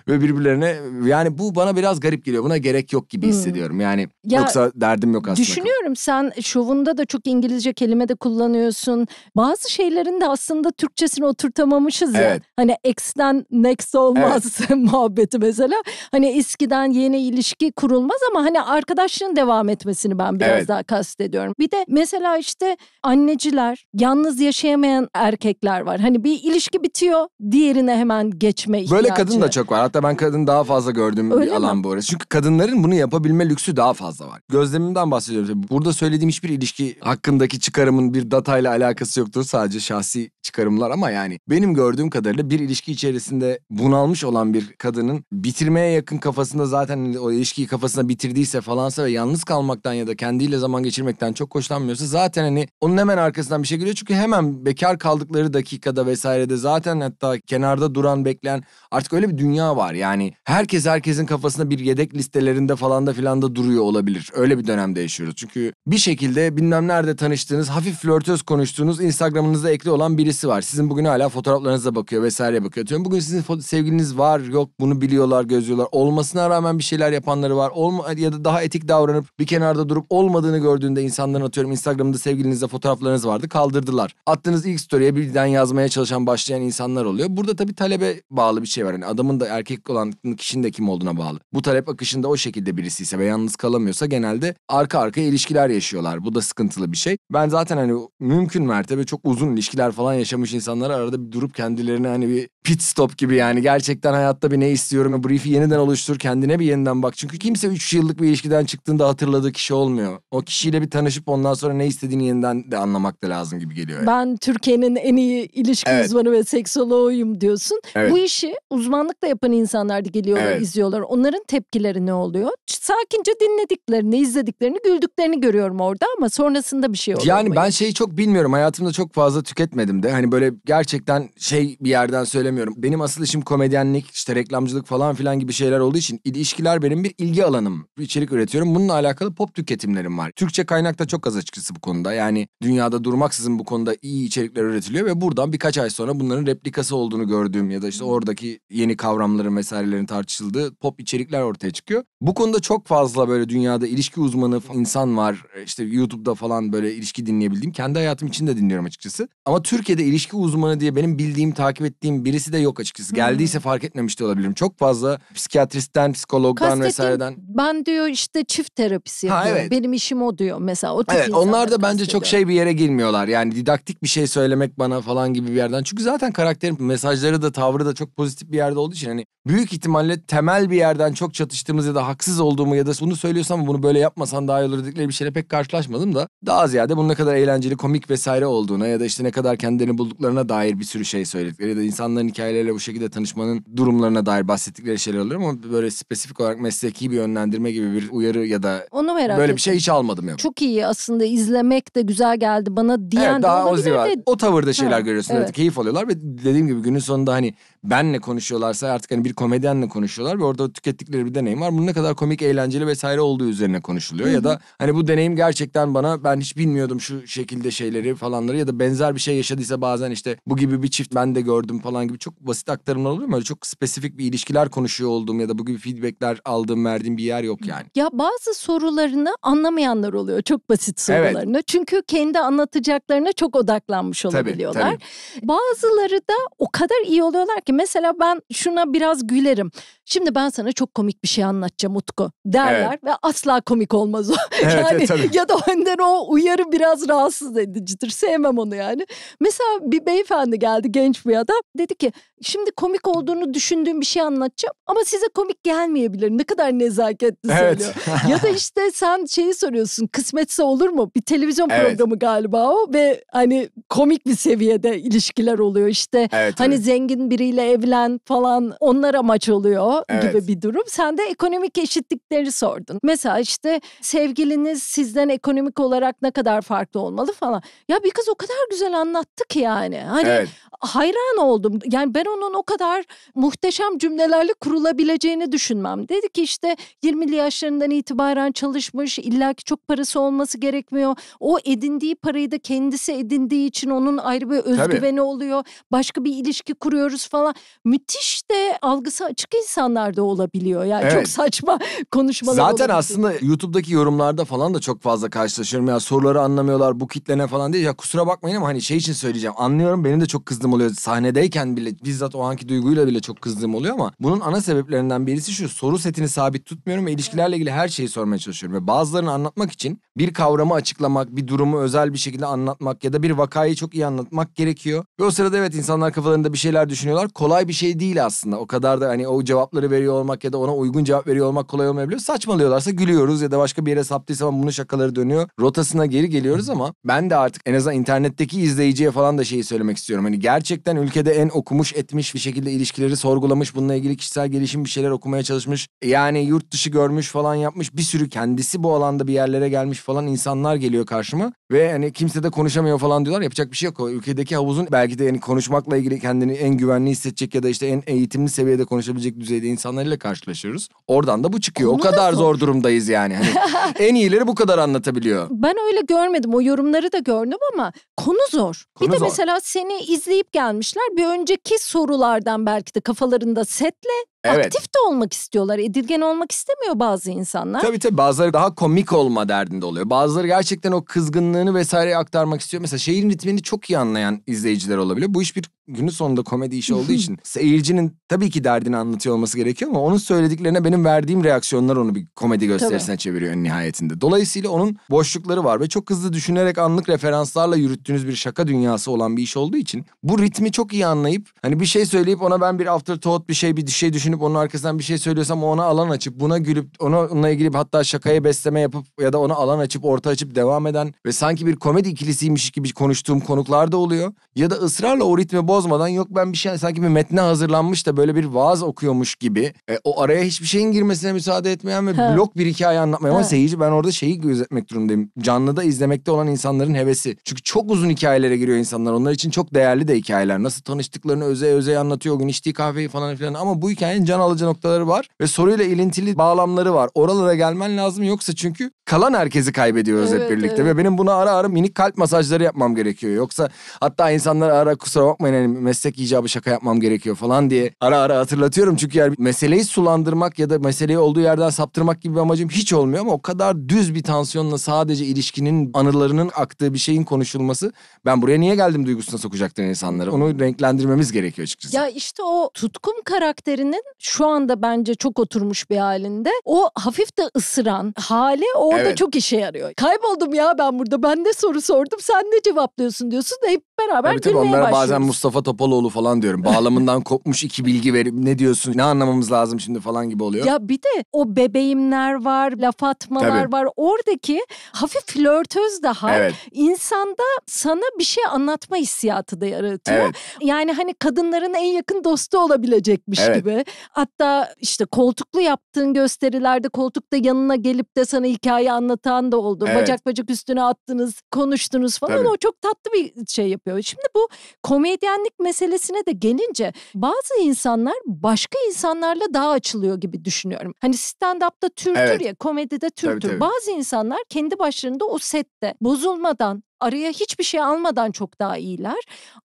ve birbirlerine. Yani bu bana biraz garip geliyor. Buna gerek yok gibi hmm. hissediyorum. Yani ya, yoksa derdim yok aslında. Düşünüyorum sen şovunda da çok İngilizce kelime de kullanıyorsun. Bazı şeylerin de aslında Türkçesini oturtamamışız evet. ya. Hani hani X'den next olmaz evet. muhabbeti mesela. Hani eskiden yeni ilişki kurulmaz ama hani arkadaşlığın devam etmesini ben biraz evet. daha kastediyorum. Bir de mesela işte anneciler, yalnız yaşayamayan erkekler var. Hani bir ilişki bitiyor, diğerine hemen geçme ihtiyacı. Böyle kadın da çok var. Hatta ben kadın daha fazla gördüğüm Öyle bir mi? alan bu arada. Çünkü kadınların bunu yapabilme lüksü daha fazla var. Gözlemimden bahsediyorum. Burada söylediğim hiçbir ilişki hakkındaki çıkarımın bir datayla alakası yoktur. Sadece şahsi çıkarımlar ama yani benim gördüğüm kadarıyla bir ilişki içerisinde bunalmış olan bir kadının bitirmeye yakın kafasında zaten hani o ilişkiyi kafasında bitirdiyse falansa ve yalnız kalmaktan ya da kendiyle zaman geçirmekten çok hoşlanmıyorsa zaten hani onun hemen arkasından bir şey geliyor. Çünkü hemen bekar kaldıkları dakikada vesairede zaten hatta kenarda duran bekleyen artık öyle bir dünya var. Yani herkes herkesin kafasında bir yedek listelerinde falan da filan da duruyor olabilir. Öyle bir dönemde yaşıyoruz. Çünkü bir şekilde bilmem nerede tanıştığınız hafif flörtöz konuştuğunuz Instagram'ınızda ekli olan birisi var. Sizin bugün hala fotoğraflarınıza bakıyor vesaire ya bakıyor. Diyorum, bugün sizin sevgiliniz var yok bunu biliyorlar gözüyorlar. Olmasına rağmen bir şeyler yapanları var. Olma, ya da daha etik davranıp bir kenarda durup olmadığını gördüğünde insanların atıyorum Instagram'da sevgilinizle fotoğraflarınız vardı kaldırdılar. Attığınız ilk story'e birden yazmaya çalışan başlayan insanlar oluyor. Burada tabii talebe bağlı bir şey var. Yani adamın da erkek olan kişinin de kim olduğuna bağlı. Bu talep akışında o şekilde birisi ise ve yalnız kalamıyorsa genelde arka arkaya ilişkiler yaşıyorlar. Bu da sıkıntılı bir şey. Ben zaten hani mümkün mertebe çok uzun ilişkiler falan yaşamış insanlara arada bir durup kendilerini hani bir you pit stop gibi yani gerçekten hayatta bir ne istiyorum brief'i yeniden oluştur kendine bir yeniden bak. Çünkü kimse 3 yıllık bir ilişkiden çıktığında hatırladığı kişi olmuyor. O kişiyle bir tanışıp ondan sonra ne istediğini yeniden de anlamak da lazım gibi geliyor. Yani. Ben Türkiye'nin en iyi ilişki evet. uzmanı ve seksoloğuyum diyorsun. Evet. Bu işi uzmanlıkla yapan insanlar da geliyorlar evet. izliyorlar. Onların tepkileri ne oluyor? Sakince dinlediklerini, izlediklerini, güldüklerini görüyorum orada ama sonrasında bir şey oluyor. Yani ben şeyi çok bilmiyorum. Hayatımda çok fazla tüketmedim de. Hani böyle gerçekten şey bir yerden söylemiyorum istemiyorum. Benim asıl işim komedyenlik, işte reklamcılık falan filan gibi şeyler olduğu için ilişkiler benim bir ilgi alanım. Bir içerik üretiyorum. Bununla alakalı pop tüketimlerim var. Türkçe kaynakta çok az açıkçası bu konuda. Yani dünyada durmaksızın bu konuda iyi içerikler üretiliyor ve buradan birkaç ay sonra bunların replikası olduğunu gördüğüm ya da işte oradaki yeni kavramların vesairelerin tartışıldığı pop içerikler ortaya çıkıyor. Bu konuda çok fazla böyle dünyada ilişki uzmanı insan var. E, işte YouTube'da falan böyle ilişki dinleyebildiğim. Kendi hayatım için de dinliyorum açıkçası. Ama Türkiye'de ilişki uzmanı diye benim bildiğim, takip ettiğim birisi bilgisi de yok açıkçası. Hmm. Geldiyse fark etmemiş de olabilirim. Çok fazla psikiyatristten, psikologdan Kastettim, vesaireden. Ben diyor işte çift terapisi yapıyorum. Ha, evet. Benim işim o diyor mesela. O evet onlar da bence çok şey bir yere girmiyorlar. Yani didaktik bir şey söylemek bana falan gibi bir yerden. Çünkü zaten karakterim mesajları da tavrı da çok pozitif bir yerde olduğu için hani büyük ihtimalle temel bir yerden çok çatıştığımız ya da haksız olduğumu ya da bunu söylüyorsam bunu böyle yapmasan daha iyi olur dedikleri bir şeyle pek karşılaşmadım da daha ziyade bunun ne kadar eğlenceli, komik vesaire olduğuna ya da işte ne kadar kendilerini bulduklarına dair bir sürü şey söyledikleri ya da insanların hikayelerle bu şekilde tanışmanın durumlarına dair bahsettikleri şeyler alıyorum ama böyle spesifik olarak mesleki bir yönlendirme gibi bir uyarı ya da Onu merak böyle bir şey hiç almadım yok. Çok iyi aslında izlemek de güzel geldi bana diyen evet, daha o zivar. De... O tavırda şeyler ha, görüyorsun. Evet. evet. Keyif alıyorlar ve dediğim gibi günün sonunda hani benle konuşuyorlarsa artık hani bir komedyenle konuşuyorlar ve orada tükettikleri bir deneyim var. Bunun ne kadar komik, eğlenceli vesaire olduğu üzerine konuşuluyor. Hı hı. Ya da hani bu deneyim gerçekten bana ben hiç bilmiyordum şu şekilde şeyleri falanları ya da benzer bir şey yaşadıysa bazen işte bu gibi bir çift ben de gördüm falan gibi çok basit aktarımlar oluyor ama çok spesifik bir ilişkiler konuşuyor olduğum ya da bu gibi feedbackler aldığım verdiğim bir yer yok yani. Ya bazı sorularını anlamayanlar oluyor çok basit sorularını. Evet. Çünkü kendi anlatacaklarına çok odaklanmış olabiliyorlar. Tabii, tabii. Bazıları da o kadar iyi oluyorlar ki mesela ben şuna biraz gülerim. Şimdi ben sana çok komik bir şey anlatacağım Utku derler evet. ve asla komik olmaz o. Evet, yani evet, tabii. ya da önden o uyarı biraz rahatsız edicidir. Sevmem onu yani. Mesela bir beyefendi geldi genç bir adam dedi ki Şimdi komik olduğunu düşündüğüm bir şey anlatacağım ama size komik gelmeyebilir. Ne kadar nezaketli evet. söylüyor. ya da işte sen şeyi soruyorsun kısmetse olur mu? Bir televizyon evet. programı galiba o ve hani komik bir seviyede ilişkiler oluyor işte. Evet, hani evet. zengin biriyle evlen falan onlar amaç oluyor evet. gibi bir durum. Sen de ekonomik eşitlikleri sordun. Mesela işte sevgiliniz sizden ekonomik olarak ne kadar farklı olmalı falan. Ya bir kız o kadar güzel anlattı ki yani. Hani evet. hayran oldum. Yani ben ben onun o kadar muhteşem cümlelerle kurulabileceğini düşünmem. Dedi ki işte 20'li yaşlarından itibaren çalışmış, illaki çok parası olması gerekmiyor. O edindiği parayı da kendisi edindiği için onun ayrı bir özgüveni Tabii. oluyor. Başka bir ilişki kuruyoruz falan. Müthiş de algısı açık insanlar da olabiliyor. Yani evet. çok saçma konuşmalar Zaten olabilir. aslında YouTube'daki yorumlarda falan da çok fazla karşılaşıyorum. Ya soruları anlamıyorlar, bu kitlene falan diye. Ya kusura bakmayın ama hani şey için söyleyeceğim. Anlıyorum benim de çok kızdığım oluyor. Sahnedeyken bile biz bizzat o anki duyguyla bile çok kızdığım oluyor ama bunun ana sebeplerinden birisi şu soru setini sabit tutmuyorum ve ilişkilerle ilgili her şeyi sormaya çalışıyorum. Ve bazılarını anlatmak için bir kavramı açıklamak, bir durumu özel bir şekilde anlatmak ya da bir vakayı çok iyi anlatmak gerekiyor. Ve o sırada evet insanlar kafalarında bir şeyler düşünüyorlar. Kolay bir şey değil aslında. O kadar da hani o cevapları veriyor olmak ya da ona uygun cevap veriyor olmak kolay olmayabiliyor. Saçmalıyorlarsa gülüyoruz ya da başka bir yere saptıysam bunun şakaları dönüyor. Rotasına geri geliyoruz ama ben de artık en azından internetteki izleyiciye falan da şeyi söylemek istiyorum. Hani gerçekten ülkede en okumuş etmiş, bir şekilde ilişkileri sorgulamış, bununla ilgili kişisel gelişim bir şeyler okumaya çalışmış. Yani yurt dışı görmüş falan yapmış. Bir sürü kendisi bu alanda bir yerlere gelmiş falan insanlar geliyor karşıma. Ve hani kimse de konuşamıyor falan diyorlar. Yapacak bir şey yok. O ülkedeki havuzun belki de yani konuşmakla ilgili kendini en güvenli hissedecek ya da işte en eğitimli seviyede konuşabilecek düzeyde insanlarıyla karşılaşıyoruz. Oradan da bu çıkıyor. Konu o kadar zor. zor durumdayız yani. Hani en iyileri bu kadar anlatabiliyor. Ben öyle görmedim. O yorumları da gördüm ama konu zor. Konu bir de zor. mesela seni izleyip gelmişler. Bir önceki sorulardan belki de kafalarında setle Evet. Aktif de olmak istiyorlar. Edilgen olmak istemiyor bazı insanlar. Tabii tabii bazıları daha komik olma derdinde oluyor. Bazıları gerçekten o kızgınlığını vesaire aktarmak istiyor. Mesela şehrin ritmini çok iyi anlayan izleyiciler olabiliyor. Bu iş bir günün sonunda komedi işi olduğu için seyircinin tabii ki derdini anlatıyor olması gerekiyor ama onun söylediklerine benim verdiğim reaksiyonlar onu bir komedi gösterisine tabii. çeviriyor nihayetinde. Dolayısıyla onun boşlukları var ve çok hızlı düşünerek anlık referanslarla yürüttüğünüz bir şaka dünyası olan bir iş olduğu için bu ritmi çok iyi anlayıp hani bir şey söyleyip ona ben bir afterthought bir şey bir şey düşünüp onun arkasından bir şey söylüyorsam ona alan açıp buna gülüp ona onunla ilgili hatta şakaya besleme yapıp ya da ona alan açıp orta açıp devam eden ve sanki bir komedi ikilisiymiş gibi konuştuğum konuklar da oluyor ya da ısrarla o ritmi bu bozmadan yok ben bir şey sanki bir metne hazırlanmış da böyle bir vaaz okuyormuş gibi. E, o araya hiçbir şeyin girmesine müsaade etmeyen ve He. blok bir hikaye anlatmaya ama seyirci ben orada şeyi gözetmek durumundayım. Canlıda izlemekte olan insanların hevesi. Çünkü çok uzun hikayelere giriyor insanlar. Onlar için çok değerli de hikayeler. Nasıl tanıştıklarını öze öze anlatıyor. O gün içtiği kahveyi falan filan. Ama bu hikayenin can alıcı noktaları var. Ve soruyla ilintili bağlamları var. Oralara gelmen lazım. Yoksa çünkü kalan herkesi kaybediyoruz evet, hep birlikte. Evet. Ve benim buna ara ara minik kalp masajları yapmam gerekiyor. Yoksa hatta insanlar ara kusura bakmayın hani hani meslek icabı şaka yapmam gerekiyor falan diye ara ara hatırlatıyorum. Çünkü yani meseleyi sulandırmak ya da meseleyi olduğu yerden saptırmak gibi bir amacım hiç olmuyor ama o kadar düz bir tansiyonla sadece ilişkinin anılarının aktığı bir şeyin konuşulması ben buraya niye geldim duygusuna sokacaktır insanları. Onu renklendirmemiz gerekiyor açıkçası. Ya işte o tutkum karakterinin şu anda bence çok oturmuş bir halinde o hafif de ısıran hali orada evet. çok işe yarıyor. Kayboldum ya ben burada. Ben ne soru sordum sen ne cevaplıyorsun diyorsun hep beraber tabii, tabii gülmeye başlıyoruz. Bazen Mustafa Mustafa Topaloğlu falan diyorum. Bağlamından kopmuş iki bilgi verip ne diyorsun ne anlamamız lazım şimdi falan gibi oluyor. Ya bir de o bebeğimler var, laf atmalar Tabii. var. Oradaki hafif flörtöz daha evet. insanda sana bir şey anlatma hissiyatı da yaratıyor. Evet. Yani hani kadınların en yakın dostu olabilecekmiş evet. gibi. Hatta işte koltuklu yaptığın gösterilerde koltukta yanına gelip de sana hikaye anlatan da oldu. Evet. Bacak bacak üstüne attınız, konuştunuz falan. Tabii. O çok tatlı bir şey yapıyor. Şimdi bu komedyen etkinlik meselesine de gelince bazı insanlar başka insanlarla daha açılıyor gibi düşünüyorum. Hani stand-up'ta türdür evet. ya komedide türdür. Tabii, tabii. Bazı insanlar kendi başlarında o sette bozulmadan araya hiçbir şey almadan çok daha iyiler.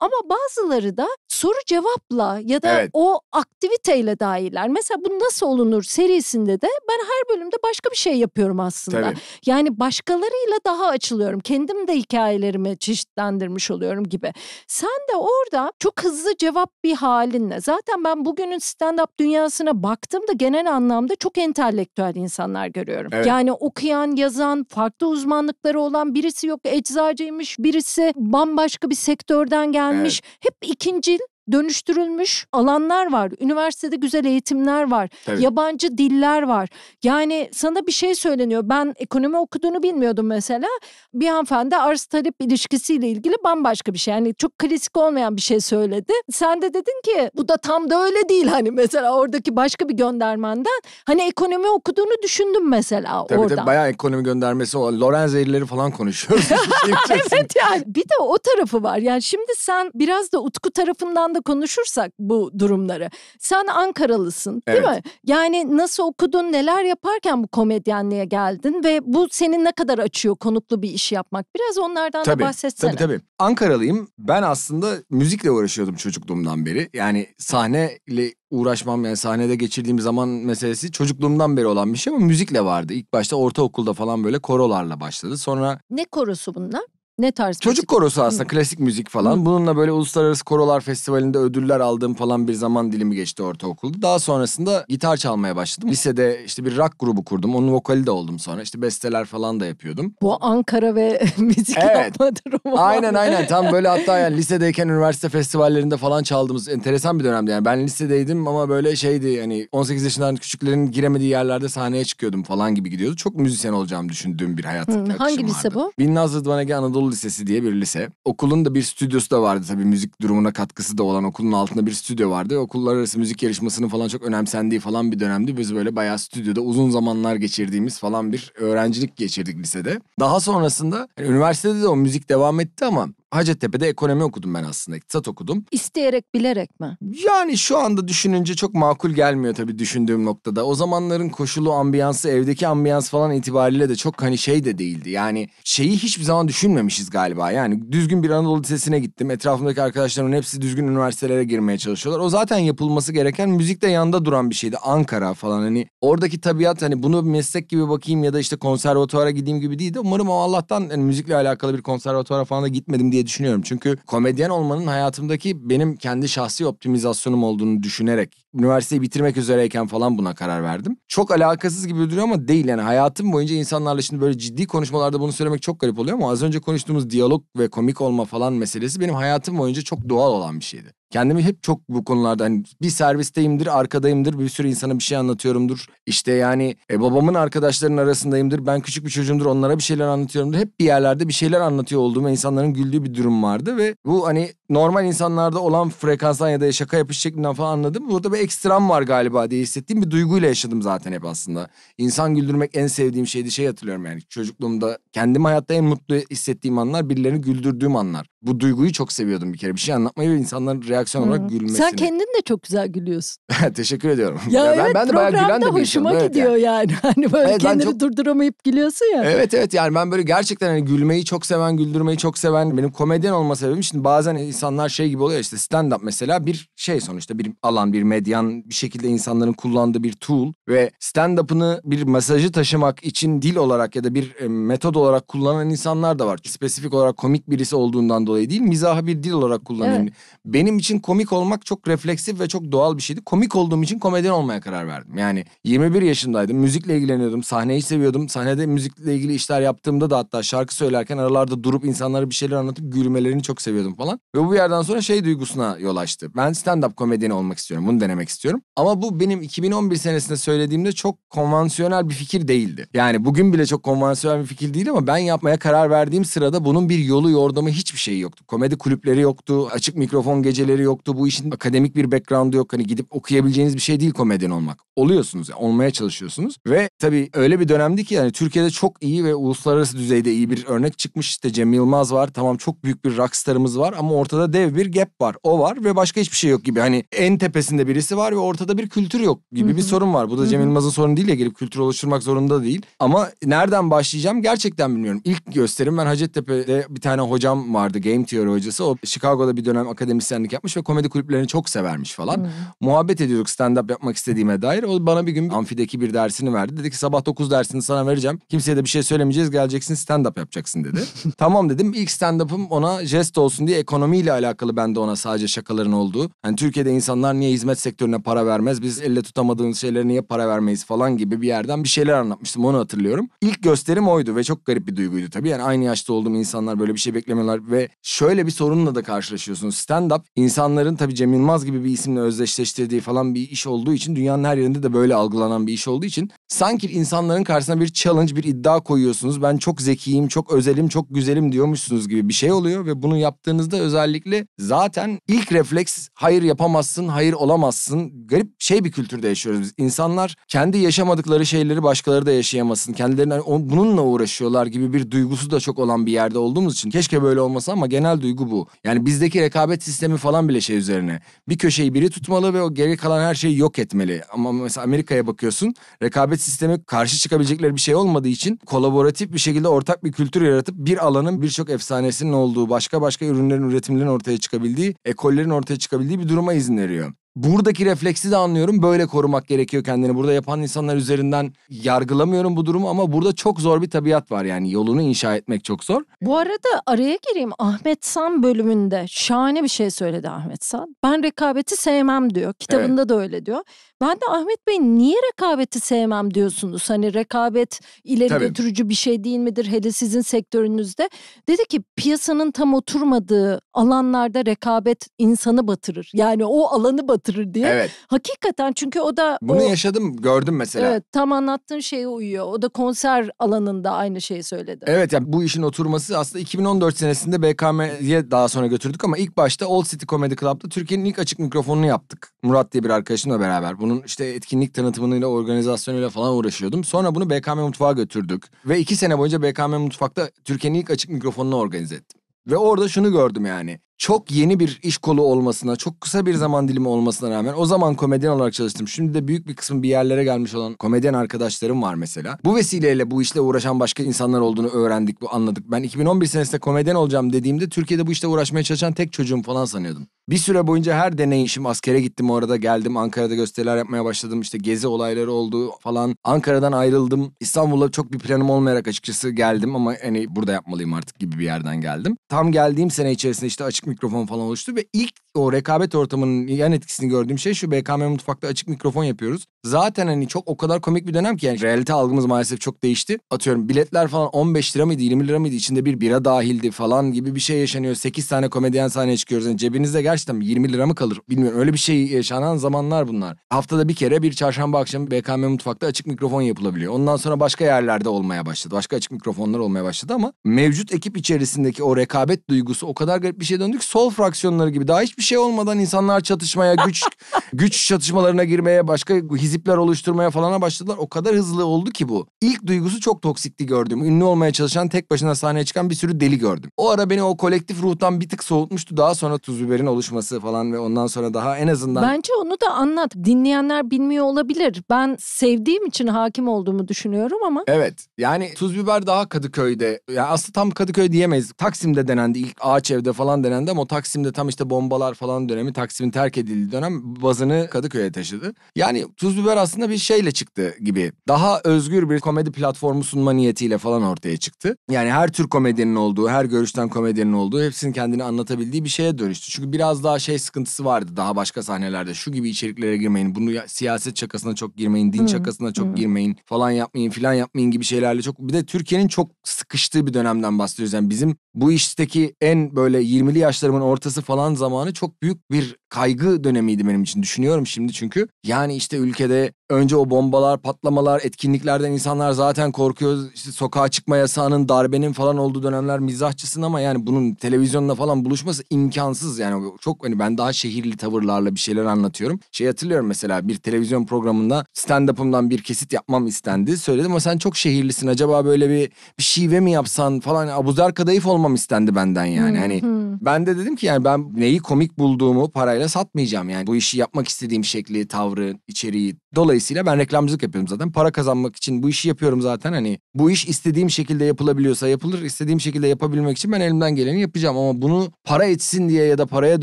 Ama bazıları da soru cevapla ya da evet. o aktiviteyle daha iyiler. Mesela bu nasıl olunur serisinde de ben her bölümde başka bir şey yapıyorum aslında. Tabii. Yani başkalarıyla daha açılıyorum. Kendim de hikayelerimi çeşitlendirmiş oluyorum gibi. Sen de orada çok hızlı cevap bir halinle. Zaten ben bugünün stand-up dünyasına baktığımda genel anlamda çok entelektüel insanlar görüyorum. Evet. Yani okuyan, yazan, farklı uzmanlıkları olan birisi yok. Eczacı, sanatçıymış, birisi bambaşka bir sektörden gelmiş. Evet. Hep ikincil dönüştürülmüş alanlar var. Üniversitede güzel eğitimler var. Evet. Yabancı diller var. Yani sana bir şey söyleniyor. Ben ekonomi okuduğunu bilmiyordum mesela. Bir hanımefendi arz talep ilişkisiyle ilgili bambaşka bir şey. Yani çok klasik olmayan bir şey söyledi. Sen de dedin ki bu da tam da öyle değil hani mesela oradaki başka bir göndermenden. Hani ekonomi okuduğunu düşündüm mesela tabii oradan. Tabii bayağı ekonomi göndermesi olan Lorenz falan konuşuyoruz. evet yani bir de o tarafı var. Yani şimdi sen biraz da Utku tarafından da aslında konuşursak bu durumları. Sen Ankaralısın değil mi? Yani nasıl okudun, neler yaparken bu komedyenliğe geldin ve bu seni ne kadar açıyor konuklu bir iş yapmak? Biraz onlardan tabii, da bahsetsene. Tabii tabii. Ankaralıyım. Ben aslında müzikle uğraşıyordum çocukluğumdan beri. Yani sahneyle uğraşmam yani sahnede geçirdiğim zaman meselesi çocukluğumdan beri olan bir şey ama müzikle vardı. İlk başta ortaokulda falan böyle korolarla başladı. Sonra Ne korosu bunlar? Ne tarz? Çocuk müzik? korosu aslında Hı. klasik müzik falan. Hı. Bununla böyle uluslararası korolar festivalinde ödüller aldığım falan bir zaman dilimi geçti ortaokulda. Daha sonrasında gitar çalmaya başladım. Lisede işte bir rock grubu kurdum. Onun vokali de oldum sonra. İşte besteler falan da yapıyordum. Bu Ankara ve müzik evet. yapma Aynen aynen tam böyle hatta yani lisedeyken üniversite festivallerinde falan çaldığımız enteresan bir dönemdi. Yani ben lisedeydim ama böyle şeydi hani 18 yaşından küçüklerin giremediği yerlerde sahneye çıkıyordum falan gibi gidiyordu. Çok müzisyen olacağım düşündüğüm bir hayat. Hı. Hangi lise vardı. bu? Binnaz Rıdvan Ege Anadolu Lisesi diye bir lise. Okulun da bir stüdyosu da vardı tabii müzik durumuna katkısı da olan okulun altında bir stüdyo vardı. Okullar arası müzik yarışmasının falan çok önemsendiği falan bir dönemdi. Biz böyle bayağı stüdyoda uzun zamanlar geçirdiğimiz falan bir öğrencilik geçirdik lisede. Daha sonrasında yani üniversitede de o müzik devam etti ama Hacettepe'de ekonomi okudum ben aslında. İktisat okudum. İsteyerek bilerek mi? Yani şu anda düşününce çok makul gelmiyor tabii düşündüğüm noktada. O zamanların koşulu, ambiyansı, evdeki ambiyans falan itibariyle de çok hani şey de değildi. Yani şeyi hiçbir zaman düşünmemişiz galiba. Yani düzgün bir Anadolu Lisesi'ne gittim. Etrafımdaki arkadaşlarımın hepsi düzgün üniversitelere girmeye çalışıyorlar. O zaten yapılması gereken müzik de yanda duran bir şeydi. Ankara falan hani oradaki tabiat hani bunu meslek gibi bakayım ya da işte konservatuara gideyim gibi değildi. Umarım o Allah'tan hani müzikle alakalı bir konservatuara falan da gitmedim diye diye düşünüyorum. Çünkü komedyen olmanın hayatımdaki benim kendi şahsi optimizasyonum olduğunu düşünerek üniversiteyi bitirmek üzereyken falan buna karar verdim. Çok alakasız gibi duruyor ama değil yani hayatım boyunca insanlarla şimdi böyle ciddi konuşmalarda bunu söylemek çok garip oluyor ama az önce konuştuğumuz diyalog ve komik olma falan meselesi benim hayatım boyunca çok doğal olan bir şeydi. Kendimi hep çok bu konularda hani bir servisteyimdir, arkadayımdır, bir sürü insana bir şey anlatıyorumdur. İşte yani e, babamın arkadaşlarının arasındayımdır, ben küçük bir çocuğumdur, onlara bir şeyler anlatıyorumdur. Hep bir yerlerde bir şeyler anlatıyor olduğum ve insanların güldüğü bir durum vardı ve bu hani normal insanlarda olan frekanstan ya da şaka yapış şeklinden falan anladım. Burada bir ekstrem var galiba diye hissettiğim bir duyguyla yaşadım zaten hep aslında. İnsan güldürmek en sevdiğim şeydi. Şey hatırlıyorum yani çocukluğumda kendim hayatta en mutlu hissettiğim anlar birilerini güldürdüğüm anlar. Bu duyguyu çok seviyordum bir kere. Bir şey anlatmayı ve insanların reaksiyon olarak Hı. gülmesini. Sen kendin de çok güzel gülüyorsun. Teşekkür ediyorum. Ya, ya evet, ben, ben de bayağı gülen de hoşuma insanım. gidiyor evet, yani. Hani böyle evet, kendini çok... durduramayıp gülüyorsun ya. Evet evet yani ben böyle gerçekten hani gülmeyi çok seven, güldürmeyi çok seven benim komedyen olma sebebim. Şimdi bazen insanlar şey gibi oluyor işte stand up mesela bir şey sonuçta bir alan, bir medyan bir şekilde insanların kullandığı bir tool ve stand up'ını bir mesajı taşımak için dil olarak ya da bir e, metod olarak kullanan insanlar da var. Spesifik olarak komik birisi olduğundan dolayı değil, mizahı bir dil olarak kullanayım. Evet. Benim için için komik olmak çok refleksif ve çok doğal bir şeydi. Komik olduğum için komedyen olmaya karar verdim. Yani 21 yaşındaydım. Müzikle ilgileniyordum. Sahneyi seviyordum. Sahnede müzikle ilgili işler yaptığımda da hatta şarkı söylerken aralarda durup insanlara bir şeyler anlatıp gülmelerini çok seviyordum falan. Ve bu yerden sonra şey duygusuna yol açtı. Ben stand-up komedyeni olmak istiyorum. Bunu denemek istiyorum. Ama bu benim 2011 senesinde söylediğimde çok konvansiyonel bir fikir değildi. Yani bugün bile çok konvansiyonel bir fikir değil ama ben yapmaya karar verdiğim sırada bunun bir yolu yordamı hiçbir şey yoktu. Komedi kulüpleri yoktu. Açık mikrofon geceleri becerileri yoktu. Bu işin akademik bir background'u yok. Hani gidip okuyabileceğiniz bir şey değil komedyen olmak. Oluyorsunuz, yani olmaya çalışıyorsunuz. Ve tabii öyle bir dönemdi ki yani Türkiye'de çok iyi ve uluslararası düzeyde iyi bir örnek çıkmış. İşte Cem Yılmaz var. Tamam çok büyük bir rockstarımız var ama ortada dev bir gap var. O var ve başka hiçbir şey yok gibi. Hani en tepesinde birisi var ve ortada bir kültür yok gibi bir sorun var. Bu da Cem Yılmaz'ın sorunu değil ya gelip kültür oluşturmak zorunda değil. Ama nereden başlayacağım gerçekten bilmiyorum. İlk gösterim ben Hacettepe'de bir tane hocam vardı. Game Theory hocası. O Chicago'da bir dönem akademisyenlik yapmış yapmış ve komedi kulüplerini çok severmiş falan. Hmm. Muhabbet ediyorduk stand-up yapmak istediğime dair. O bana bir gün amfideki bir dersini verdi. Dedi ki sabah 9 dersini sana vereceğim. Kimseye de bir şey söylemeyeceğiz. Geleceksin stand-up yapacaksın dedi. tamam dedim. İlk stand-up'ım ona jest olsun diye ekonomiyle alakalı ben de ona sadece şakaların olduğu. Hani Türkiye'de insanlar niye hizmet sektörüne para vermez? Biz elle tutamadığımız şeyleri niye para vermeyiz falan gibi bir yerden bir şeyler anlatmıştım. Onu hatırlıyorum. İlk gösterim oydu ve çok garip bir duyguydu tabii. Yani aynı yaşta olduğum insanlar böyle bir şey beklemiyorlar ve şöyle bir sorunla da karşılaşıyorsunuz. Stand-up insan insanların tabii Cem Yılmaz gibi bir isimle özdeşleştirdiği falan bir iş olduğu için dünyanın her yerinde de böyle algılanan bir iş olduğu için sanki insanların karşısına bir challenge, bir iddia koyuyorsunuz. Ben çok zekiyim, çok özelim, çok güzelim diyormuşsunuz gibi bir şey oluyor ve bunu yaptığınızda özellikle zaten ilk refleks hayır yapamazsın, hayır olamazsın. Garip şey bir kültürde yaşıyoruz biz. İnsanlar kendi yaşamadıkları şeyleri başkaları da yaşayamasın. Kendilerine bununla uğraşıyorlar gibi bir duygusu da çok olan bir yerde olduğumuz için keşke böyle olmasa ama genel duygu bu. Yani bizdeki rekabet sistemi falan konuşulan bile şey üzerine. Bir köşeyi biri tutmalı ve o geri kalan her şeyi yok etmeli. Ama mesela Amerika'ya bakıyorsun rekabet sistemi karşı çıkabilecekleri bir şey olmadığı için kolaboratif bir şekilde ortak bir kültür yaratıp bir alanın birçok efsanesinin olduğu başka başka ürünlerin üretimlerin ortaya çıkabildiği ekollerin ortaya çıkabildiği bir duruma izin veriyor buradaki refleksi de anlıyorum. Böyle korumak gerekiyor kendini. Burada yapan insanlar üzerinden yargılamıyorum bu durumu ama burada çok zor bir tabiat var yani yolunu inşa etmek çok zor. Bu arada araya gireyim. Ahmet San bölümünde şahane bir şey söyledi Ahmet San. Ben rekabeti sevmem diyor. Kitabında evet. da öyle diyor. Ben de Ahmet Bey niye rekabeti sevmem diyorsunuz? Hani rekabet ileri Tabii. götürücü bir şey değil midir hele sizin sektörünüzde? Dedi ki piyasanın tam oturmadığı alanlarda rekabet insanı batırır. Yani o alanı batırır bastırır diye. Evet. Hakikaten çünkü o da... Bunu o, yaşadım gördüm mesela. Evet tam anlattığın şeye uyuyor. O da konser alanında aynı şeyi söyledi. Evet yani bu işin oturması aslında 2014 senesinde BKM'ye daha sonra götürdük ama ilk başta Old City Comedy Club'da Türkiye'nin ilk açık mikrofonunu yaptık. Murat diye bir arkadaşımla beraber. Bunun işte etkinlik tanıtımıyla, organizasyonuyla falan uğraşıyordum. Sonra bunu BKM Mutfağı götürdük. Ve iki sene boyunca BKM Mutfak'ta Türkiye'nin ilk açık mikrofonunu organize ettim. Ve orada şunu gördüm yani çok yeni bir iş kolu olmasına, çok kısa bir zaman dilimi olmasına rağmen o zaman komedyen olarak çalıştım. Şimdi de büyük bir kısmı bir yerlere gelmiş olan komedyen arkadaşlarım var mesela. Bu vesileyle bu işle uğraşan başka insanlar olduğunu öğrendik, bu anladık. Ben 2011 senesinde komedyen olacağım dediğimde Türkiye'de bu işle uğraşmaya çalışan tek çocuğum falan sanıyordum. Bir süre boyunca her deneyişim askere gittim orada geldim Ankara'da gösteriler yapmaya başladım işte gezi olayları oldu falan Ankara'dan ayrıldım İstanbul'a çok bir planım olmayarak açıkçası geldim ama hani burada yapmalıyım artık gibi bir yerden geldim. Tam geldiğim sene içerisinde işte açık mikrofon falan oluştu ve ilk o rekabet ortamının yan etkisini gördüğüm şey şu BKM mutfakta açık mikrofon yapıyoruz. Zaten hani çok o kadar komik bir dönem ki yani realite algımız maalesef çok değişti. Atıyorum biletler falan 15 lira mıydı 20 lira mıydı içinde bir bira dahildi falan gibi bir şey yaşanıyor. 8 tane komedyen sahneye çıkıyoruz. Yani cebinizde gerçekten 20 lira mı kalır bilmiyorum öyle bir şey yaşanan zamanlar bunlar. Haftada bir kere bir çarşamba akşamı BKM mutfakta açık mikrofon yapılabiliyor. Ondan sonra başka yerlerde olmaya başladı. Başka açık mikrofonlar olmaya başladı ama mevcut ekip içerisindeki o rekabet duygusu o kadar garip bir şey döndü günlük sol fraksiyonları gibi daha hiçbir şey olmadan insanlar çatışmaya, güç güç çatışmalarına girmeye, başka hizipler oluşturmaya falana başladılar. O kadar hızlı oldu ki bu. İlk duygusu çok toksikti gördüm. Ünlü olmaya çalışan tek başına sahneye çıkan bir sürü deli gördüm. O ara beni o kolektif ruhtan bir tık soğutmuştu. Daha sonra tuz biberin oluşması falan ve ondan sonra daha en azından. Bence onu da anlat. Dinleyenler bilmiyor olabilir. Ben sevdiğim için hakim olduğumu düşünüyorum ama. Evet. Yani tuz biber daha Kadıköy'de. Yani aslında tam Kadıköy diyemeyiz. Taksim'de denendi. ilk ağaç evde falan denendi dönemde ama o Taksim'de tam işte bombalar falan dönemi Taksim'in terk edildiği dönem bazını Kadıköy'e taşıdı. Yani Tuz Biber aslında bir şeyle çıktı gibi. Daha özgür bir komedi platformu sunma niyetiyle falan ortaya çıktı. Yani her tür komedinin olduğu, her görüşten komedinin olduğu hepsinin kendini anlatabildiği bir şeye dönüştü. Çünkü biraz daha şey sıkıntısı vardı daha başka sahnelerde. Şu gibi içeriklere girmeyin, bunu siyaset çakasına çok girmeyin, din çakasına çok girmeyin falan yapmayın filan yapmayın gibi şeylerle çok. Bir de Türkiye'nin çok sıkıştığı bir dönemden bahsediyoruz. Yani bizim bu işteki en böyle 20'li yaşlarımın ortası falan zamanı çok büyük bir kaygı dönemiydi benim için düşünüyorum şimdi çünkü. Yani işte ülkede önce o bombalar, patlamalar, etkinliklerden insanlar zaten korkuyor. İşte sokağa çıkma yasağının, darbenin falan olduğu dönemler mizahçısın ama yani bunun televizyonla falan buluşması imkansız. Yani çok hani ben daha şehirli tavırlarla bir şeyler anlatıyorum. Şey hatırlıyorum mesela bir televizyon programında stand-up'ımdan bir kesit yapmam istendi. Söyledim ama sen çok şehirlisin acaba böyle bir, bir şive mi yapsan falan hani Abuzer Kadayıf olma satmam istendi benden yani. Hani hı, hani hı. ben de dedim ki yani ben neyi komik bulduğumu parayla satmayacağım. Yani bu işi yapmak istediğim şekli, tavrı, içeriği. Dolayısıyla ben reklamcılık yapıyorum zaten. Para kazanmak için bu işi yapıyorum zaten. Hani bu iş istediğim şekilde yapılabiliyorsa yapılır. istediğim şekilde yapabilmek için ben elimden geleni yapacağım. Ama bunu para etsin diye ya da paraya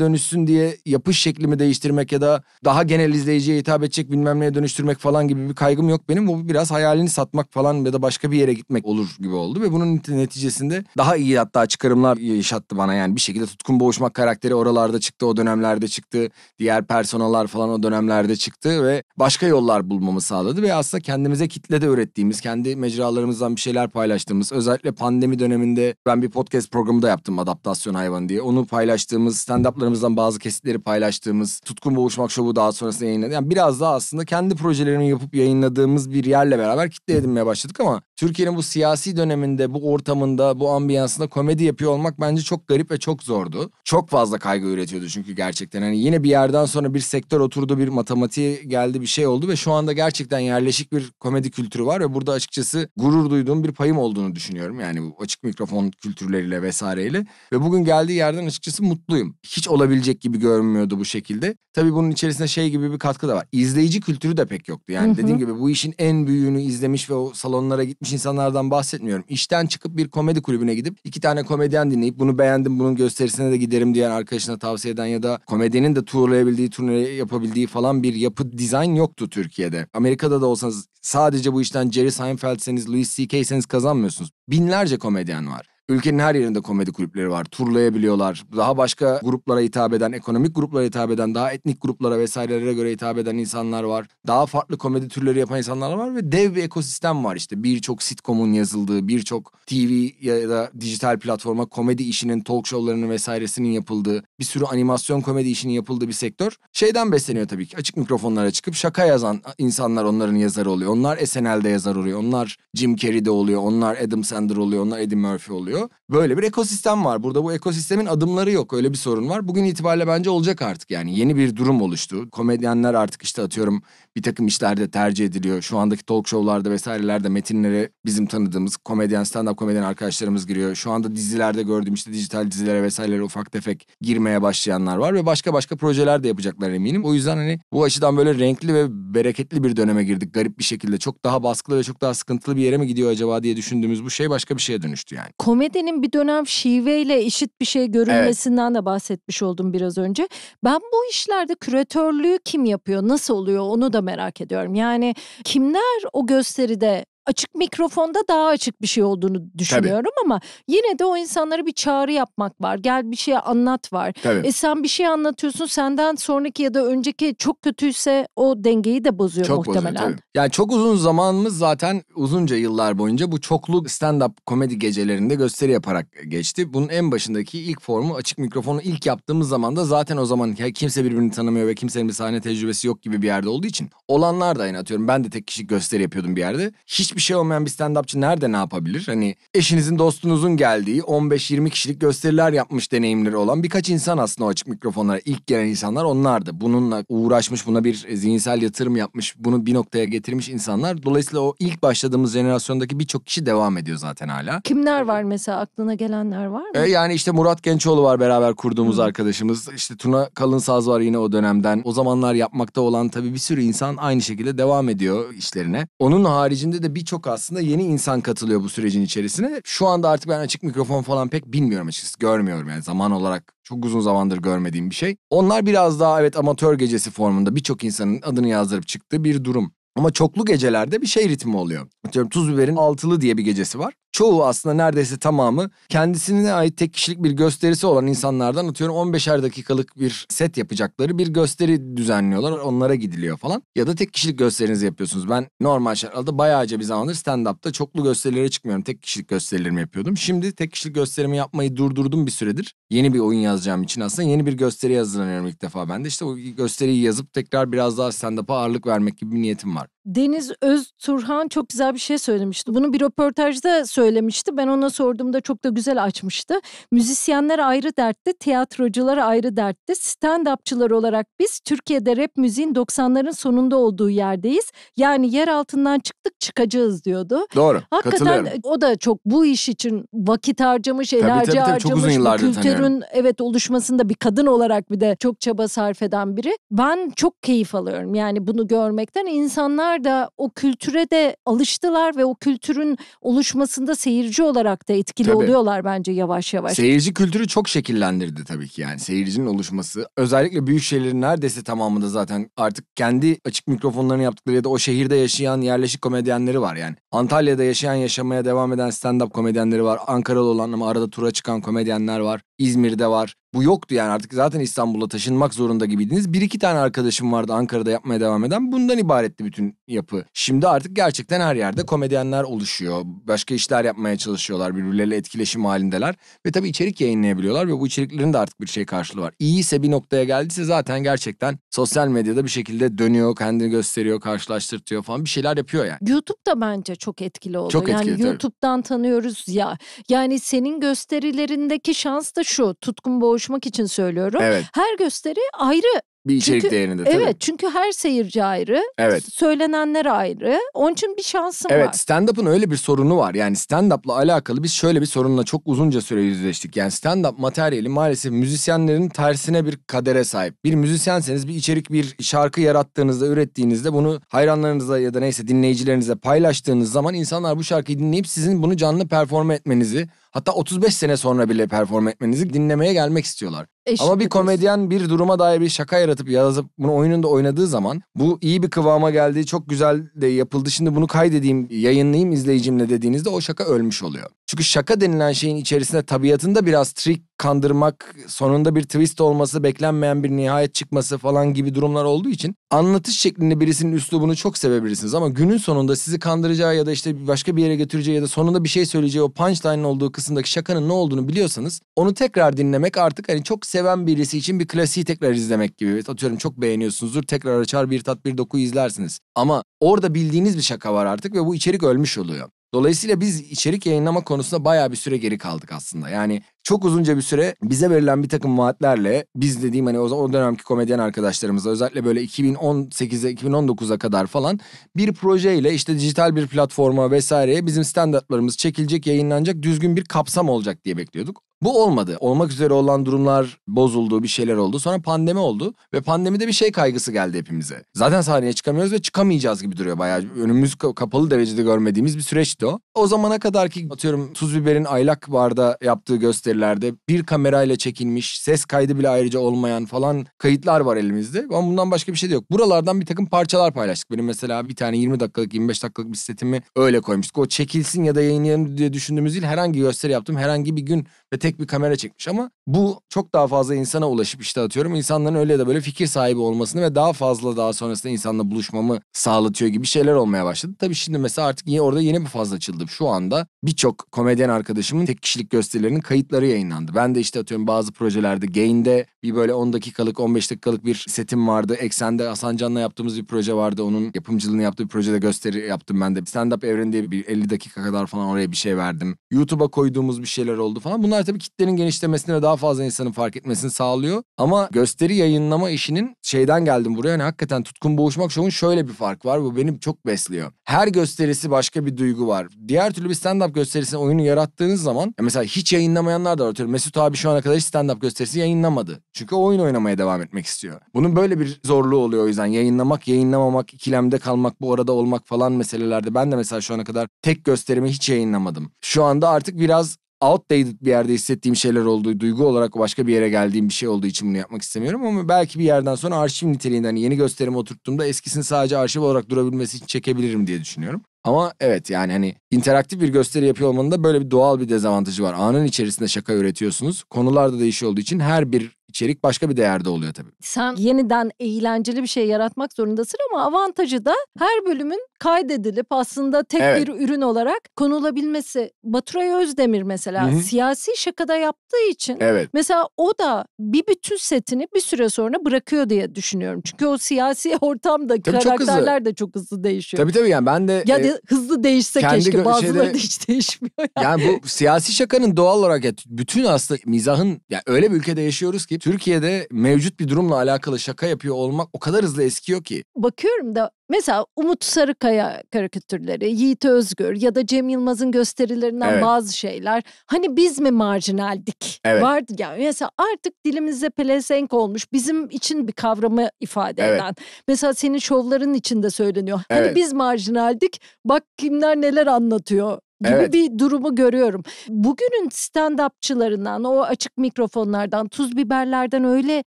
dönüşsün diye yapış şeklimi değiştirmek ya da daha genel izleyiciye hitap edecek bilmem neye dönüştürmek falan gibi bir kaygım yok benim. Bu biraz hayalini satmak falan ya da başka bir yere gitmek olur gibi oldu ve bunun neticesinde daha iyi hatta çıkarımlar yaşattı bana yani bir şekilde Tutkun Boğuşmak karakteri oralarda çıktı o dönemlerde çıktı. Diğer personalar falan o dönemlerde çıktı ve başka yollar bulmamı sağladı ve aslında kendimize kitle de ürettiğimiz, kendi mecralarımızdan bir şeyler paylaştığımız, özellikle pandemi döneminde ben bir podcast programı da yaptım Adaptasyon hayvan diye. Onu paylaştığımız, stand-up'larımızdan bazı kesitleri paylaştığımız, Tutkun Boğuşmak Şovu daha sonrasında yayınladı. Yani biraz daha aslında kendi projelerimi yapıp yayınladığımız bir yerle beraber kitle edinmeye başladık ama Türkiye'nin bu siyasi döneminde, bu ortamında, bu ambiyansında komedi komedi yapıyor olmak bence çok garip ve çok zordu. Çok fazla kaygı üretiyordu çünkü gerçekten. Hani yine bir yerden sonra bir sektör oturdu, bir matematiğe geldi, bir şey oldu ve şu anda gerçekten yerleşik bir komedi kültürü var ve burada açıkçası gurur duyduğum bir payım olduğunu düşünüyorum. Yani bu açık mikrofon kültürleriyle vesaireyle ve bugün geldiği yerden açıkçası mutluyum. Hiç olabilecek gibi görmüyordu bu şekilde. Tabii bunun içerisinde şey gibi bir katkı da var. İzleyici kültürü de pek yoktu. Yani dediğim gibi bu işin en büyüğünü izlemiş ve o salonlara gitmiş insanlardan bahsetmiyorum. İşten çıkıp bir komedi kulübüne gidip iki tane komedyen dinleyip bunu beğendim bunun gösterisine de giderim diyen arkadaşına tavsiye eden ya da komedyenin de turlayabildiği, turne yapabildiği falan bir yapı dizayn yoktu Türkiye'de. Amerika'da da olsanız sadece bu işten Jerry Seinfeld'seniz, Louis C.K'seniz kazanmıyorsunuz. Binlerce komedyen var. Ülkenin her yerinde komedi kulüpleri var. Turlayabiliyorlar. Daha başka gruplara hitap eden, ekonomik gruplara hitap eden, daha etnik gruplara vesairelere göre hitap eden insanlar var. Daha farklı komedi türleri yapan insanlar var ve dev bir ekosistem var işte. Birçok sitcom'un yazıldığı, birçok TV ya da dijital platforma komedi işinin, talk show'larının vesairesinin yapıldığı, bir sürü animasyon komedi işinin yapıldığı bir sektör. Şeyden besleniyor tabii ki. Açık mikrofonlara çıkıp şaka yazan insanlar onların yazarı oluyor. Onlar SNL'de yazar oluyor. Onlar Jim Carrey'de oluyor. Onlar Adam Sandler oluyor. Onlar Eddie Murphy oluyor. oluyor. Böyle bir ekosistem var. Burada bu ekosistemin adımları yok. Öyle bir sorun var. Bugün itibariyle bence olacak artık. Yani yeni bir durum oluştu. Komedyenler artık işte atıyorum bir takım işlerde tercih ediliyor. Şu andaki talk show'larda vesairelerde metinlere bizim tanıdığımız komedyen, stand-up komedyen arkadaşlarımız giriyor. Şu anda dizilerde gördüğüm işte dijital dizilere vesairelere ufak tefek girmeye başlayanlar var. Ve başka başka projeler de yapacaklar eminim. O yüzden hani bu açıdan böyle renkli ve bereketli bir döneme girdik. Garip bir şekilde çok daha baskılı ve çok daha sıkıntılı bir yere mi gidiyor acaba diye düşündüğümüz bu şey başka bir şeye dönüştü yani. Komedinin Türkiye'nin bir dönem şiveyle eşit bir şey görünmesinden evet. de bahsetmiş oldum biraz önce. Ben bu işlerde küratörlüğü kim yapıyor, nasıl oluyor onu da merak ediyorum. Yani kimler o gösteride açık mikrofonda daha açık bir şey olduğunu düşünüyorum Tabii. ama yine de o insanlara bir çağrı yapmak var. Gel bir şey anlat var. Tabii. E sen bir şey anlatıyorsun senden sonraki ya da önceki çok kötüyse o dengeyi de bozuyor çok muhtemelen. Bozuyor, yani çok uzun zamanımız zaten uzunca yıllar boyunca bu çokluk stand-up komedi gecelerinde gösteri yaparak geçti. Bunun en başındaki ilk formu açık mikrofonu ilk yaptığımız zaman da zaten o zaman kimse birbirini tanımıyor ve kimsenin bir sahne tecrübesi yok gibi bir yerde olduğu için olanlar da yani atıyorum ben de tek kişi gösteri yapıyordum bir yerde. Hiç hiçbir şey olmayan bir stand-upçı nerede ne yapabilir? Hani eşinizin dostunuzun geldiği 15-20 kişilik gösteriler yapmış deneyimleri olan birkaç insan aslında o açık mikrofonlara ilk gelen insanlar onlardı. Bununla uğraşmış, buna bir zihinsel yatırım yapmış, bunu bir noktaya getirmiş insanlar. Dolayısıyla o ilk başladığımız jenerasyondaki birçok kişi devam ediyor zaten hala. Kimler var mesela aklına gelenler var mı? E yani işte Murat Gençoğlu var beraber kurduğumuz Hı. arkadaşımız. İşte Tuna Kalınsaz var yine o dönemden. O zamanlar yapmakta olan tabii bir sürü insan aynı şekilde devam ediyor işlerine. Onun haricinde de bir birçok aslında yeni insan katılıyor bu sürecin içerisine. Şu anda artık ben açık mikrofon falan pek bilmiyorum açıkçası. Görmüyorum yani zaman olarak çok uzun zamandır görmediğim bir şey. Onlar biraz daha evet amatör gecesi formunda birçok insanın adını yazdırıp çıktığı bir durum. Ama çoklu gecelerde bir şey ritmi oluyor. Atıyorum Tuz Biber'in altılı diye bir gecesi var çoğu aslında neredeyse tamamı kendisine ait tek kişilik bir gösterisi olan insanlardan atıyorum 15'er dakikalık bir set yapacakları bir gösteri düzenliyorlar. Onlara gidiliyor falan. Ya da tek kişilik gösterinizi yapıyorsunuz. Ben normal şartlarda bayağıca bir zamandır stand-up'ta çoklu gösterilere çıkmıyorum. Tek kişilik gösterilerimi yapıyordum. Şimdi tek kişilik gösterimi yapmayı durdurdum bir süredir. Yeni bir oyun yazacağım için aslında yeni bir gösteri hazırlanıyorum ilk defa ben de. İşte o gösteriyi yazıp tekrar biraz daha stand-up'a ağırlık vermek gibi bir niyetim var. Deniz Öz Turhan çok güzel bir şey söylemişti. Bunu bir röportajda söylemişti. Ben ona sorduğumda çok da güzel açmıştı. Müzisyenler ayrı dertte, tiyatrocular ayrı dertte. Stand-upçılar olarak biz Türkiye'de rap müziğin 90'ların sonunda olduğu yerdeyiz. Yani yer altından çıktık çıkacağız diyordu. Doğru. Hakikaten o da çok bu iş için vakit harcamış, enerji tabii, tabii, harcamış. Çok uzun kültürün tanıyorum. evet oluşmasında bir kadın olarak bir de çok çaba sarf eden biri. Ben çok keyif alıyorum yani bunu görmekten. insanlar insanlar da o kültüre de alıştılar ve o kültürün oluşmasında seyirci olarak da etkili tabii. oluyorlar bence yavaş yavaş. Seyirci kültürü çok şekillendirdi tabii ki yani seyircinin oluşması. Özellikle büyük şehirlerin neredeyse tamamında zaten artık kendi açık mikrofonlarını yaptıkları ya da o şehirde yaşayan yerleşik komedyenleri var yani. Antalya'da yaşayan yaşamaya devam eden stand-up komedyenleri var. Ankaralı olan ama arada tura çıkan komedyenler var. İzmir'de var bu yoktu yani artık zaten İstanbul'a taşınmak zorunda gibiydiniz. Bir iki tane arkadaşım vardı Ankara'da yapmaya devam eden bundan ibaretti bütün yapı. Şimdi artık gerçekten her yerde komedyenler oluşuyor. Başka işler yapmaya çalışıyorlar birbirleriyle etkileşim halindeler. Ve tabii içerik yayınlayabiliyorlar ve bu içeriklerin de artık bir şey karşılığı var. İyiyse bir noktaya geldiyse zaten gerçekten sosyal medyada bir şekilde dönüyor kendini gösteriyor karşılaştırtıyor falan bir şeyler yapıyor yani. YouTube da bence çok etkili oldu. Çok etkili yani tabii. YouTube'dan tanıyoruz ya. Yani senin gösterilerindeki şans da şu Tutkun Boğuş konuşmak için söylüyorum. Evet. Her gösteri ayrı bir içerik çünkü, değerinde tabii. Evet çünkü her seyirci ayrı. Evet. Söylenenler ayrı. Onun için bir şansım evet, var. Evet stand-up'ın öyle bir sorunu var. Yani stand-up'la alakalı biz şöyle bir sorunla çok uzunca süre yüzleştik. Yani stand-up materyali maalesef müzisyenlerin tersine bir kadere sahip. Bir müzisyenseniz bir içerik bir şarkı yarattığınızda ürettiğinizde bunu hayranlarınıza ya da neyse dinleyicilerinize paylaştığınız zaman insanlar bu şarkıyı dinleyip sizin bunu canlı perform etmenizi Hatta 35 sene sonra bile perform etmenizi dinlemeye gelmek istiyorlar. Eşit Ama bir komedyen bir duruma dair bir şaka yaratıp yazıp bunu oyununda oynadığı zaman bu iyi bir kıvama geldi, çok güzel de yapıldı. Şimdi bunu kaydedeyim, yayınlayayım izleyicimle dediğinizde o şaka ölmüş oluyor. Çünkü şaka denilen şeyin içerisinde tabiatında biraz trick kandırmak, sonunda bir twist olması, beklenmeyen bir nihayet çıkması falan gibi durumlar olduğu için anlatış şeklinde birisinin üslubunu çok sevebilirsiniz ama günün sonunda sizi kandıracağı ya da işte başka bir yere götüreceği ya da sonunda bir şey söyleyeceği o punchline'ın olduğu kısımdaki şakanın ne olduğunu biliyorsanız onu tekrar dinlemek artık hani çok seven birisi için bir klasiği tekrar izlemek gibi. Atıyorum çok beğeniyorsunuzdur tekrar açar bir tat bir doku izlersiniz. Ama orada bildiğiniz bir şaka var artık ve bu içerik ölmüş oluyor. Dolayısıyla biz içerik yayınlama konusunda bayağı bir süre geri kaldık aslında. Yani çok uzunca bir süre bize verilen bir takım vaatlerle biz dediğim hani o, dönemki komedyen arkadaşlarımızla özellikle böyle 2018'e 2019'a kadar falan bir projeyle işte dijital bir platforma vesaireye bizim standartlarımız çekilecek, yayınlanacak, düzgün bir kapsam olacak diye bekliyorduk. Bu olmadı. Olmak üzere olan durumlar bozuldu, bir şeyler oldu. Sonra pandemi oldu ve pandemide bir şey kaygısı geldi hepimize. Zaten sahneye çıkamıyoruz ve çıkamayacağız gibi duruyor bayağı. Önümüz kapalı derecede görmediğimiz bir süreçti o. O zamana kadar ki atıyorum Tuz Biber'in Aylak Bar'da yaptığı gösterilerde bir kamerayla çekilmiş, ses kaydı bile ayrıca olmayan falan kayıtlar var elimizde. Ama bundan başka bir şey de yok. Buralardan bir takım parçalar paylaştık. Benim mesela bir tane 20 dakikalık, 25 dakikalık bir setimi öyle koymuştuk. O çekilsin ya da yayınlayalım diye düşündüğümüz değil. Herhangi gösteri yaptım. Herhangi bir gün ve tek bir kamera çekmiş ama bu çok daha fazla insana ulaşıp işte atıyorum insanların öyle de böyle fikir sahibi olmasını ve daha fazla daha sonrasında insanla buluşmamı sağlatıyor gibi şeyler olmaya başladı. Tabii şimdi mesela artık yine orada yeni bir fazla açıldı. Şu anda birçok komedyen arkadaşımın tek kişilik gösterilerinin kayıtları yayınlandı. Ben de işte atıyorum bazı projelerde Gain'de bir böyle 10 dakikalık 15 dakikalık bir setim vardı. Eksen'de Hasan Can'la yaptığımız bir proje vardı. Onun yapımcılığını yaptığı bir projede gösteri yaptım ben de. Stand Up Evren diye bir 50 dakika kadar falan oraya bir şey verdim. YouTube'a koyduğumuz bir şeyler oldu falan. Bunlar tabii tabii kitlenin genişlemesini ve daha fazla insanın fark etmesini sağlıyor. Ama gösteri yayınlama işinin şeyden geldim buraya. Yani hakikaten Tutkun Boğuşmak şovun şöyle bir fark var. Bu beni çok besliyor. Her gösterisi başka bir duygu var. Diğer türlü bir stand-up gösterisine oyunu yarattığınız zaman mesela hiç yayınlamayanlar da var. Mesut abi şu ana kadar hiç stand-up gösterisi yayınlamadı. Çünkü oyun oynamaya devam etmek istiyor. Bunun böyle bir zorluğu oluyor o yüzden. Yayınlamak, yayınlamamak, ikilemde kalmak, bu arada olmak falan meselelerde. Ben de mesela şu ana kadar tek gösterimi hiç yayınlamadım. Şu anda artık biraz outdated bir yerde hissettiğim şeyler olduğu, duygu olarak başka bir yere geldiğim bir şey olduğu için bunu yapmak istemiyorum. Ama belki bir yerden sonra arşiv niteliğinden hani yeni gösterimi oturttuğumda eskisini sadece arşiv olarak durabilmesi için çekebilirim diye düşünüyorum. Ama evet yani hani interaktif bir gösteri yapıyor olmanın da böyle bir doğal bir dezavantajı var. Anın içerisinde şaka üretiyorsunuz. Konular da değişiyor olduğu için her bir içerik başka bir değerde oluyor tabii. Sen yeniden eğlenceli bir şey yaratmak zorundasın ama avantajı da her bölümün kaydedilip aslında tek evet. bir ürün olarak konulabilmesi. Baturay Özdemir mesela Hı-hı. siyasi şakada yaptığı için evet. mesela o da bir bütün setini bir süre sonra bırakıyor diye düşünüyorum. Çünkü o siyasi ortamda karakterler çok de çok hızlı değişiyor. Tabii tabii yani ben de ya e, hızlı hızlı değişse Kendi keşke. Bazıları şeyde... da hiç değişmiyor. Yani. yani bu siyasi şakanın doğal olarak ya, bütün aslında mizahın ya öyle bir ülkede yaşıyoruz ki Türkiye'de mevcut bir durumla alakalı şaka yapıyor olmak o kadar hızlı eskiyor ki. Bakıyorum da Mesela Umut Sarıkaya karikatürleri, Yiğit Özgür ya da Cem Yılmaz'ın gösterilerinden evet. bazı şeyler. Hani biz mi marjinaldik? Evet. Vardı yani. Mesela artık dilimizde pelesenk olmuş. Bizim için bir kavramı ifade evet. eden. Mesela senin şovların içinde söyleniyor. Hani biz marjinaldik. Bak kimler neler anlatıyor gibi evet. bir durumu görüyorum. Bugünün stand-upçılarından, o açık mikrofonlardan, tuz biberlerden öyle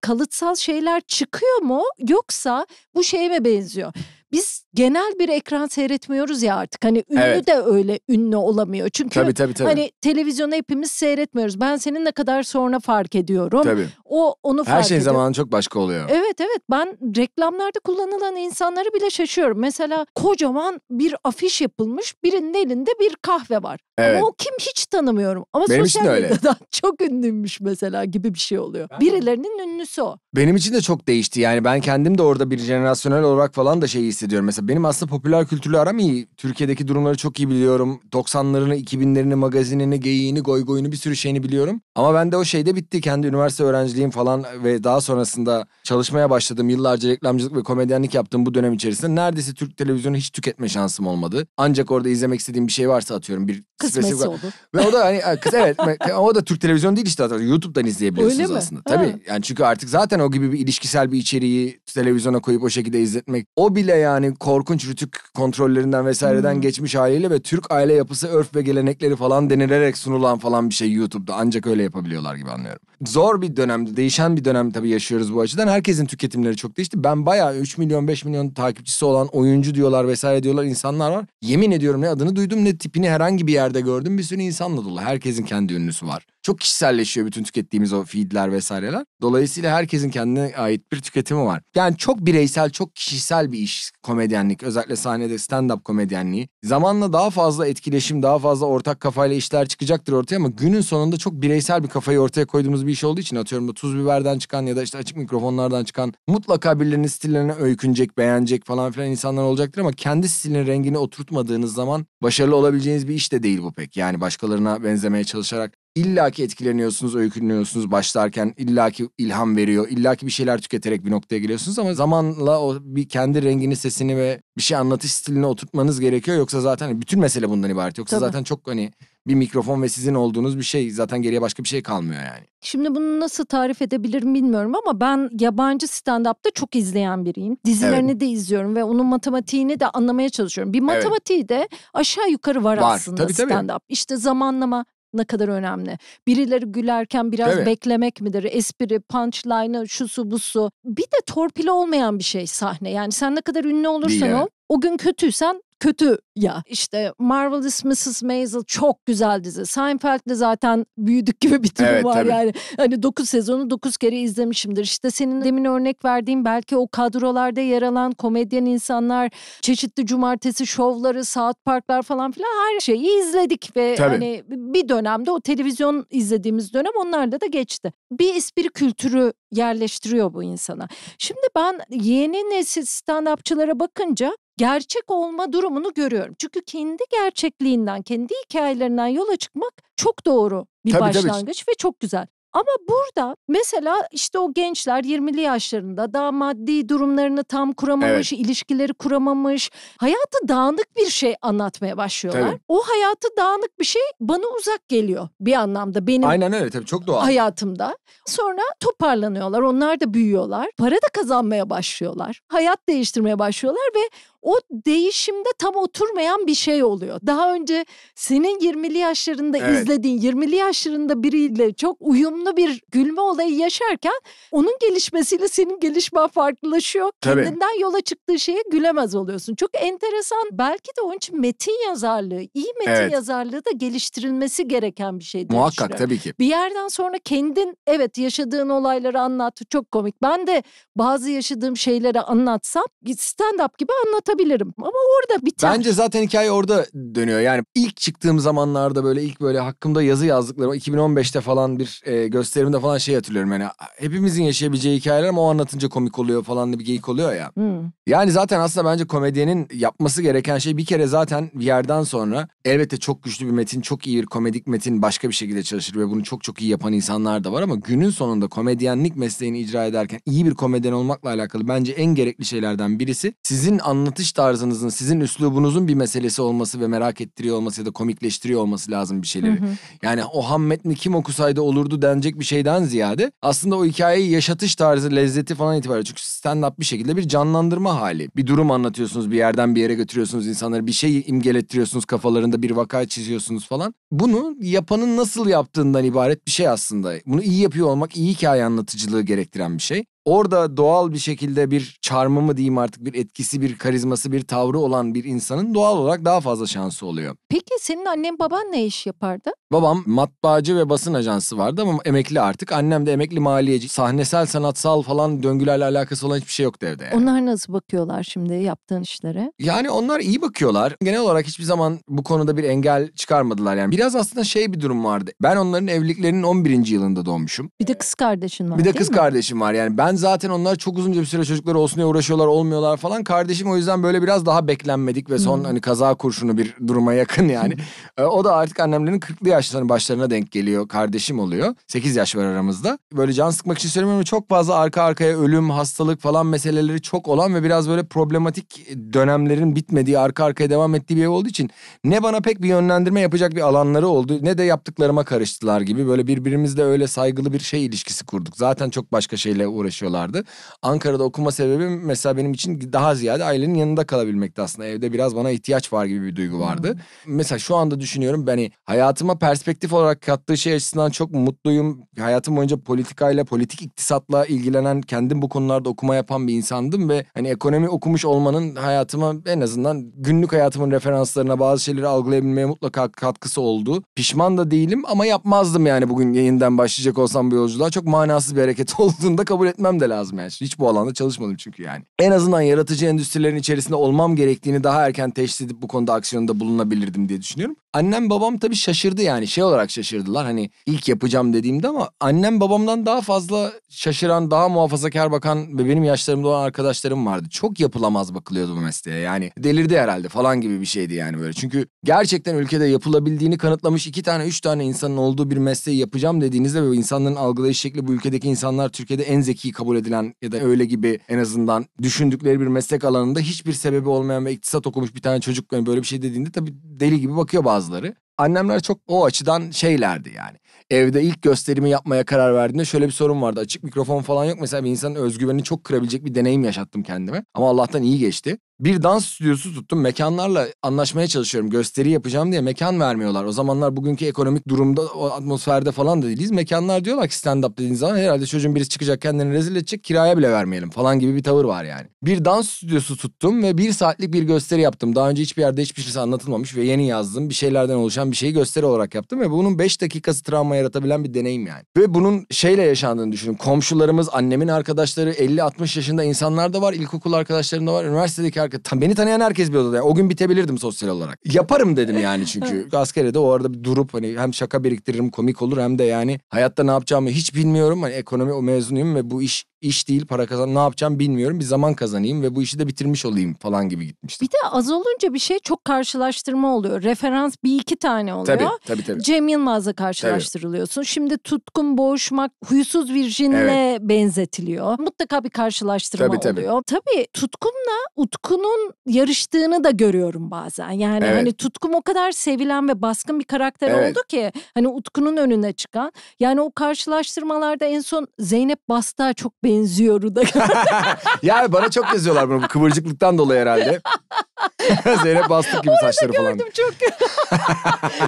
kalıtsal şeyler çıkıyor mu? Yoksa bu şeye mi benziyor? biz genel bir ekran seyretmiyoruz ya artık. Hani ünlü evet. de öyle ünlü olamıyor. Çünkü tabii, tabii, tabii. hani televizyonu hepimiz seyretmiyoruz. Ben senin ne kadar sonra fark ediyorum. Tabii. O onu Her fark Her şey ediyor. zamanı çok başka oluyor. Evet evet ben reklamlarda kullanılan insanları bile şaşıyorum. Mesela kocaman bir afiş yapılmış birinin elinde bir kahve var. Evet. Ama o kim hiç tanımıyorum. Ama Benim sosyal medyadan çok ünlüymüş mesela gibi bir şey oluyor. Ben... Birilerinin ünlüsü o. Benim için de çok değişti. Yani ben kendim de orada bir jenerasyonel olarak falan da şey hissediyorum. Mesela benim aslında popüler kültürlü aram iyi. Türkiye'deki durumları çok iyi biliyorum. 90'larını, 2000'lerini, magazinini, geyiğini, goyunu, bir sürü şeyini biliyorum. Ama ben şey de o şeyde bitti. Kendi üniversite öğrenciliğim falan ve daha sonrasında çalışmaya başladım. Yıllarca reklamcılık ve komedyenlik yaptığım bu dönem içerisinde neredeyse Türk televizyonu hiç tüketme şansım olmadı. Ancak orada izlemek istediğim bir şey varsa atıyorum bir Kısmesi spesifik... Ve o da hani kız evet o da Türk televizyonu değil işte YouTube'dan izleyebiliyorsunuz Öyle mi? aslında. Ha. Tabii yani çünkü artık zaten o gibi bir ilişkisel bir içeriği televizyona koyup o şekilde izletmek o bile yani yani korkunç rütük kontrollerinden vesaireden hmm. geçmiş haliyle ve Türk aile yapısı, örf ve gelenekleri falan denilerek sunulan falan bir şey YouTube'da ancak öyle yapabiliyorlar gibi anlıyorum zor bir dönemde, değişen bir dönem tabii yaşıyoruz bu açıdan. Herkesin tüketimleri çok değişti. Ben bayağı 3 milyon 5 milyon takipçisi olan oyuncu diyorlar vesaire diyorlar insanlar var. Yemin ediyorum ne adını duydum ne tipini herhangi bir yerde gördüm. Bir sürü insanla dolu. Herkesin kendi ünlüsü var. Çok kişiselleşiyor bütün tükettiğimiz o feedler vesaireler. Dolayısıyla herkesin kendine ait bir tüketimi var. Yani çok bireysel, çok kişisel bir iş komedyenlik. Özellikle sahnede stand-up komedyenliği. Zamanla daha fazla etkileşim, daha fazla ortak kafayla işler çıkacaktır ortaya ama günün sonunda çok bireysel bir kafayı ortaya koyduğumuz bir bir iş olduğu için atıyorum bu tuz biberden çıkan ya da işte açık mikrofonlardan çıkan mutlaka birilerinin stillerine öykünecek, beğenecek falan filan insanlar olacaktır ama kendi stilin rengini oturtmadığınız zaman başarılı olabileceğiniz bir iş de değil bu pek. Yani başkalarına benzemeye çalışarak ki etkileniyorsunuz, öykünüyorsunuz başlarken ki ilham veriyor. ki bir şeyler tüketerek bir noktaya geliyorsunuz ama zamanla o bir kendi rengini, sesini ve bir şey anlatış stilini oturtmanız gerekiyor. Yoksa zaten hani bütün mesele bundan ibaret. Yoksa Tabii. zaten çok hani bir mikrofon ve sizin olduğunuz bir şey zaten geriye başka bir şey kalmıyor yani. Şimdi bunu nasıl tarif edebilirim bilmiyorum ama ben yabancı stand-up'ta çok izleyen biriyim. Dizilerini evet. de izliyorum ve onun matematiğini de anlamaya çalışıyorum. Bir matematiği evet. de aşağı yukarı var, var. aslında tabii, stand-up. Tabii. İşte zamanlama ne kadar önemli. Birileri gülerken biraz Tabii. beklemek midir? Espri, punchline'ı, şusu busu. Bir de torpili olmayan bir şey sahne. Yani sen ne kadar ünlü olursan Değil, ol. O gün kötüysen kötü ya. İşte Marvelous Mrs. Maisel çok güzel dizi. Seinfeld'de zaten büyüdük gibi bir durum evet, var tabii. yani. Hani 9 sezonu 9 kere izlemişimdir. İşte senin demin örnek verdiğim belki o kadrolarda yer alan komedyen insanlar, çeşitli cumartesi şovları, saat parklar falan filan her şeyi izledik ve tabii. hani bir dönemde o televizyon izlediğimiz dönem onlarda da geçti. Bir espri kültürü yerleştiriyor bu insana. Şimdi ben yeni nesil stand-upçılara bakınca gerçek olma durumunu görüyorum. Çünkü kendi gerçekliğinden, kendi hikayelerinden yola çıkmak çok doğru bir tabii, başlangıç tabii. ve çok güzel. Ama burada mesela işte o gençler 20'li yaşlarında daha maddi durumlarını tam kuramamış, evet. ilişkileri kuramamış, hayatı dağınık bir şey anlatmaya başlıyorlar. Tabii. O hayatı dağınık bir şey bana uzak geliyor bir anlamda benim. Aynen öyle tabii çok doğal. Hayatımda. Sonra toparlanıyorlar, onlar da büyüyorlar. Para da kazanmaya başlıyorlar. Hayat değiştirmeye başlıyorlar ve o değişimde tam oturmayan bir şey oluyor. Daha önce senin 20'li yaşlarında evet. izlediğin 20'li yaşlarında biriyle çok uyumlu bir gülme olayı yaşarken onun gelişmesiyle senin gelişmen farklılaşıyor. Tabii. Kendinden yola çıktığı şeye gülemez oluyorsun. Çok enteresan. Belki de onun için metin yazarlığı, iyi metin evet. yazarlığı da geliştirilmesi gereken bir şey. Muhakkak tabii ki. Bir yerden sonra kendin evet yaşadığın olayları anlat. Çok komik. Ben de bazı yaşadığım şeyleri anlatsam stand-up gibi anlatamam anlatabilirim. Ama orada biter. Bence zaten hikaye orada dönüyor. Yani ilk çıktığım zamanlarda böyle ilk böyle hakkımda yazı yazdıklarım 2015'te falan bir e, gösterimde falan şey hatırlıyorum. Yani hepimizin yaşayabileceği hikayeler ama o anlatınca komik oluyor falan bir geyik oluyor ya. Hmm. Yani zaten aslında bence komedyenin yapması gereken şey bir kere zaten bir yerden sonra elbette çok güçlü bir metin, çok iyi bir komedik metin başka bir şekilde çalışır ve bunu çok çok iyi yapan insanlar da var ama günün sonunda komedyenlik mesleğini icra ederken iyi bir komedyen olmakla alakalı bence en gerekli şeylerden birisi sizin anlatı anlatış tarzınızın, sizin üslubunuzun bir meselesi olması ve merak ettiriyor olması ya da komikleştiriyor olması lazım bir şeyleri. Hı hı. Yani o ham metni kim okusaydı olurdu denecek bir şeyden ziyade aslında o hikayeyi yaşatış tarzı, lezzeti falan itibariyle çünkü stand-up bir şekilde bir canlandırma hali. Bir durum anlatıyorsunuz, bir yerden bir yere götürüyorsunuz insanları, bir şey imgelettiriyorsunuz kafalarında, bir vaka çiziyorsunuz falan. Bunu yapanın nasıl yaptığından ibaret bir şey aslında. Bunu iyi yapıyor olmak iyi hikaye anlatıcılığı gerektiren bir şey orada doğal bir şekilde bir çarmı mı diyeyim artık bir etkisi, bir karizması, bir tavrı olan bir insanın doğal olarak daha fazla şansı oluyor. Peki senin annen baban ne iş yapardı? Babam matbaacı ve basın ajansı vardı ama emekli artık. Annem de emekli maliyeci. Sahnesel, sanatsal falan döngülerle alakası olan hiçbir şey yoktu evde. Yani. Onlar nasıl bakıyorlar şimdi yaptığın işlere? Yani onlar iyi bakıyorlar. Genel olarak hiçbir zaman bu konuda bir engel çıkarmadılar. Yani biraz aslında şey bir durum vardı. Ben onların evliliklerinin 11. yılında doğmuşum. Bir de kız kardeşin var Bir de kız mi? kardeşim var. Yani ben ben zaten onlar çok uzunca bir süre çocukları olsun diye uğraşıyorlar olmuyorlar falan. Kardeşim o yüzden böyle biraz daha beklenmedik ve son hmm. hani kaza kurşunu bir duruma yakın yani. Ee, o da artık annemlerin 40'lı yaşlarının hani, başlarına denk geliyor. Kardeşim oluyor. 8 yaş var aramızda. Böyle can sıkmak için söylemiyorum çok fazla arka arkaya ölüm, hastalık falan meseleleri çok olan ve biraz böyle problematik dönemlerin bitmediği, arka arkaya devam ettiği bir ev olduğu için ne bana pek bir yönlendirme yapacak bir alanları oldu ne de yaptıklarıma karıştılar gibi. Böyle birbirimizle öyle saygılı bir şey ilişkisi kurduk. Zaten çok başka şeyle uğraşıyoruz yaşıyorlardı. Ankara'da okuma sebebim mesela benim için daha ziyade ailenin yanında kalabilmekti aslında. Evde biraz bana ihtiyaç var gibi bir duygu vardı. Hmm. Mesela şu anda düşünüyorum beni hani hayatıma perspektif olarak kattığı şey açısından çok mutluyum. Hayatım boyunca politikayla, politik iktisatla ilgilenen, kendim bu konularda okuma yapan bir insandım ve hani ekonomi okumuş olmanın hayatıma en azından günlük hayatımın referanslarına bazı şeyleri algılayabilmeye mutlaka katkısı oldu. Pişman da değilim ama yapmazdım yani bugün yeniden başlayacak olsam bu yolculuğa. Çok manasız bir hareket olduğunda kabul etmem öğrenmem de lazım yani. Hiç bu alanda çalışmadım çünkü yani. En azından yaratıcı endüstrilerin içerisinde olmam gerektiğini daha erken teşhis edip bu konuda aksiyonda bulunabilirdim diye düşünüyorum. Annem babam tabii şaşırdı yani şey olarak şaşırdılar hani ilk yapacağım dediğimde ama annem babamdan daha fazla şaşıran daha muhafazakar bakan ve benim yaşlarımda olan arkadaşlarım vardı. Çok yapılamaz bakılıyordu bu mesleğe yani delirdi herhalde falan gibi bir şeydi yani böyle. Çünkü gerçekten ülkede yapılabildiğini kanıtlamış iki tane üç tane insanın olduğu bir mesleği yapacağım dediğinizde ve insanların algılayış şekli bu ülkedeki insanlar Türkiye'de en zeki kabul edilen ya da öyle gibi en azından düşündükleri bir meslek alanında hiçbir sebebi olmayan ve iktisat okumuş bir tane çocuk hani, böyle bir şey dediğinde tabii deli gibi bakıyor bazen bazıları. Annemler çok o açıdan şeylerdi yani. Evde ilk gösterimi yapmaya karar verdiğinde şöyle bir sorun vardı. Açık mikrofon falan yok. Mesela bir insanın özgüvenini çok kırabilecek bir deneyim yaşattım kendime. Ama Allah'tan iyi geçti bir dans stüdyosu tuttum. Mekanlarla anlaşmaya çalışıyorum. Gösteri yapacağım diye mekan vermiyorlar. O zamanlar bugünkü ekonomik durumda o atmosferde falan da değiliz. Mekanlar diyorlar ki stand up dediğin zaman herhalde çocuğun birisi çıkacak kendini rezil edecek kiraya bile vermeyelim falan gibi bir tavır var yani. Bir dans stüdyosu tuttum ve bir saatlik bir gösteri yaptım. Daha önce hiçbir yerde hiçbir şey anlatılmamış ve yeni yazdım. Bir şeylerden oluşan bir şeyi gösteri olarak yaptım ve bunun 5 dakikası travma yaratabilen bir deneyim yani. Ve bunun şeyle yaşandığını düşünün. Komşularımız, annemin arkadaşları, 50-60 yaşında insanlar da var. İlkokul arkadaşlarım da var. Üniversitedeki olarak tam beni tanıyan herkes bir odada. o gün bitebilirdim sosyal olarak. Yaparım dedim yani çünkü. Askerede o arada bir durup hani hem şaka biriktiririm komik olur hem de yani hayatta ne yapacağımı hiç bilmiyorum. Hani ekonomi o mezunuyum ve bu iş iş değil para kazan ne yapacağım bilmiyorum bir zaman kazanayım ve bu işi de bitirmiş olayım falan gibi gitmiştim. Bir de az olunca bir şey çok karşılaştırma oluyor. Referans bir iki tane oluyor. Tabii tabii. tabii. Cem Yılmaz'la karşılaştırılıyorsun. Tabii. Şimdi Tutkun Boğuşmak Huysuz Virjin'le evet. benzetiliyor. Mutlaka bir karşılaştırma tabii, tabii. oluyor. Tabii Tutkun'la Utku'nun yarıştığını da görüyorum bazen. Yani evet. hani Tutkun o kadar sevilen ve baskın bir karakter evet. oldu ki hani Utku'nun önüne çıkan. Yani o karşılaştırmalarda en son Zeynep Bastığa çok benziyor benziyoru da. ya bana çok yazıyorlar bunu kıvırcıklıktan dolayı herhalde. Zeynep Bastık gibi Orada saçları gördüm, falan. gördüm çok.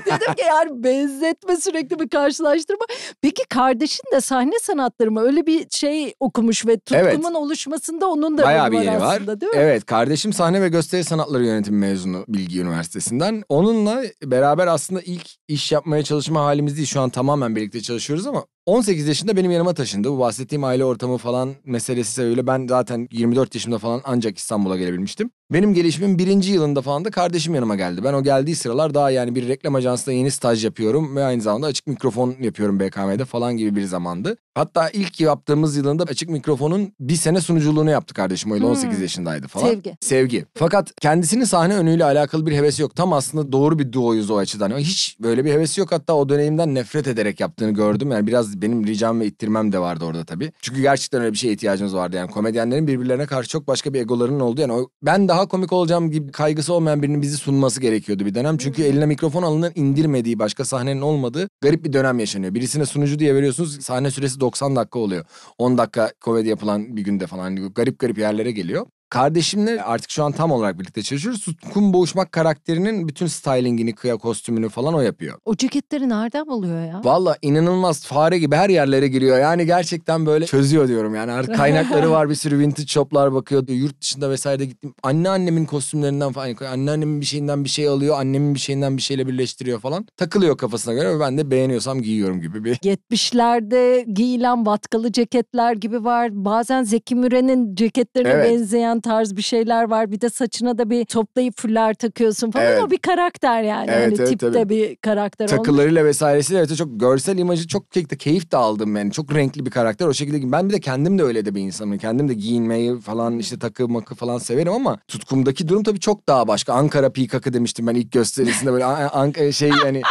Dedim ki yani benzetme sürekli bir karşılaştırma. Peki kardeşin de sahne sanatları mı? Öyle bir şey okumuş ve tutkumun evet. oluşmasında onun da Bayağı bir yeri var. Aslında, değil mi? Evet kardeşim sahne ve gösteri sanatları yönetimi mezunu Bilgi Üniversitesi'nden. Onunla beraber aslında ilk iş yapmaya çalışma halimiz değil. Şu an tamamen birlikte çalışıyoruz ama 18 yaşında benim yanıma taşındı. Bu bahsettiğim aile ortamı falan meselesi sebebiyle ben zaten 24 yaşımda falan ancak İstanbul'a gelebilmiştim. Benim gelişimin birinci yılında falan da kardeşim yanıma geldi. Ben o geldiği sıralar daha yani bir reklam ajansında yeni staj yapıyorum ve aynı zamanda açık mikrofon yapıyorum BKM'de falan gibi bir zamandı. Hatta ilk yaptığımız yılında açık mikrofonun bir sene sunuculuğunu yaptı kardeşim. O yıl hmm. 18 yaşındaydı falan. Sevgi. Sevgi. Fakat kendisinin sahne önüyle alakalı bir hevesi yok. Tam aslında doğru bir duoyuz o açıdan. Hiç böyle bir hevesi yok. Hatta o dönemden nefret ederek yaptığını gördüm. Yani biraz benim ricam ve ittirmem de vardı orada tabii. Çünkü gerçekten öyle bir şeye ihtiyacımız vardı yani. Komedyenlerin birbirlerine karşı çok başka bir egolarının olduğu yani o, ben daha komik olacağım gibi kaygısı olmayan birinin bizi sunması gerekiyordu bir dönem. Çünkü eline mikrofon alınan indirmediği başka sahnenin olmadığı garip bir dönem yaşanıyor. Birisine sunucu diye veriyorsunuz sahne süresi 90 dakika oluyor. 10 dakika komedi yapılan bir günde falan hani garip garip yerlere geliyor. Kardeşimle artık şu an tam olarak birlikte çalışıyoruz. Tutkun Boğuşmak karakterinin bütün stylingini, kıya kostümünü falan o yapıyor. O ceketleri nereden buluyor ya? Valla inanılmaz fare gibi her yerlere giriyor. Yani gerçekten böyle çözüyor diyorum yani. Artık kaynakları var bir sürü vintage shoplar bakıyor. Yurt dışında vesairede gittim. Anneannemin kostümlerinden falan. Hani anneannemin bir şeyinden bir şey alıyor. Annemin bir şeyinden bir şeyle birleştiriyor falan. Takılıyor kafasına göre ve ben de beğeniyorsam giyiyorum gibi bir. 70'lerde giyilen vatkalı ceketler gibi var. Bazen Zeki Müren'in ceketlerine Evet. benzeyen tarz bir şeyler var. Bir de saçına da bir toplayıp fuller takıyorsun falan. Evet. O bir karakter yani. Evet, hani evet, tipte tabii. bir karakter. Takılarıyla olmuş. vesairesiyle evet, çok görsel imajı çok keyif de, keyif de aldım yani. Çok renkli bir karakter. O şekilde ben bir de kendim de öyle de bir insanım. Kendim de giyinmeyi falan işte takı makı falan severim ama tutkumdaki durum tabii çok daha başka. Ankara Pikak'ı demiştim ben ilk gösterisinde böyle an, an, e, şey yani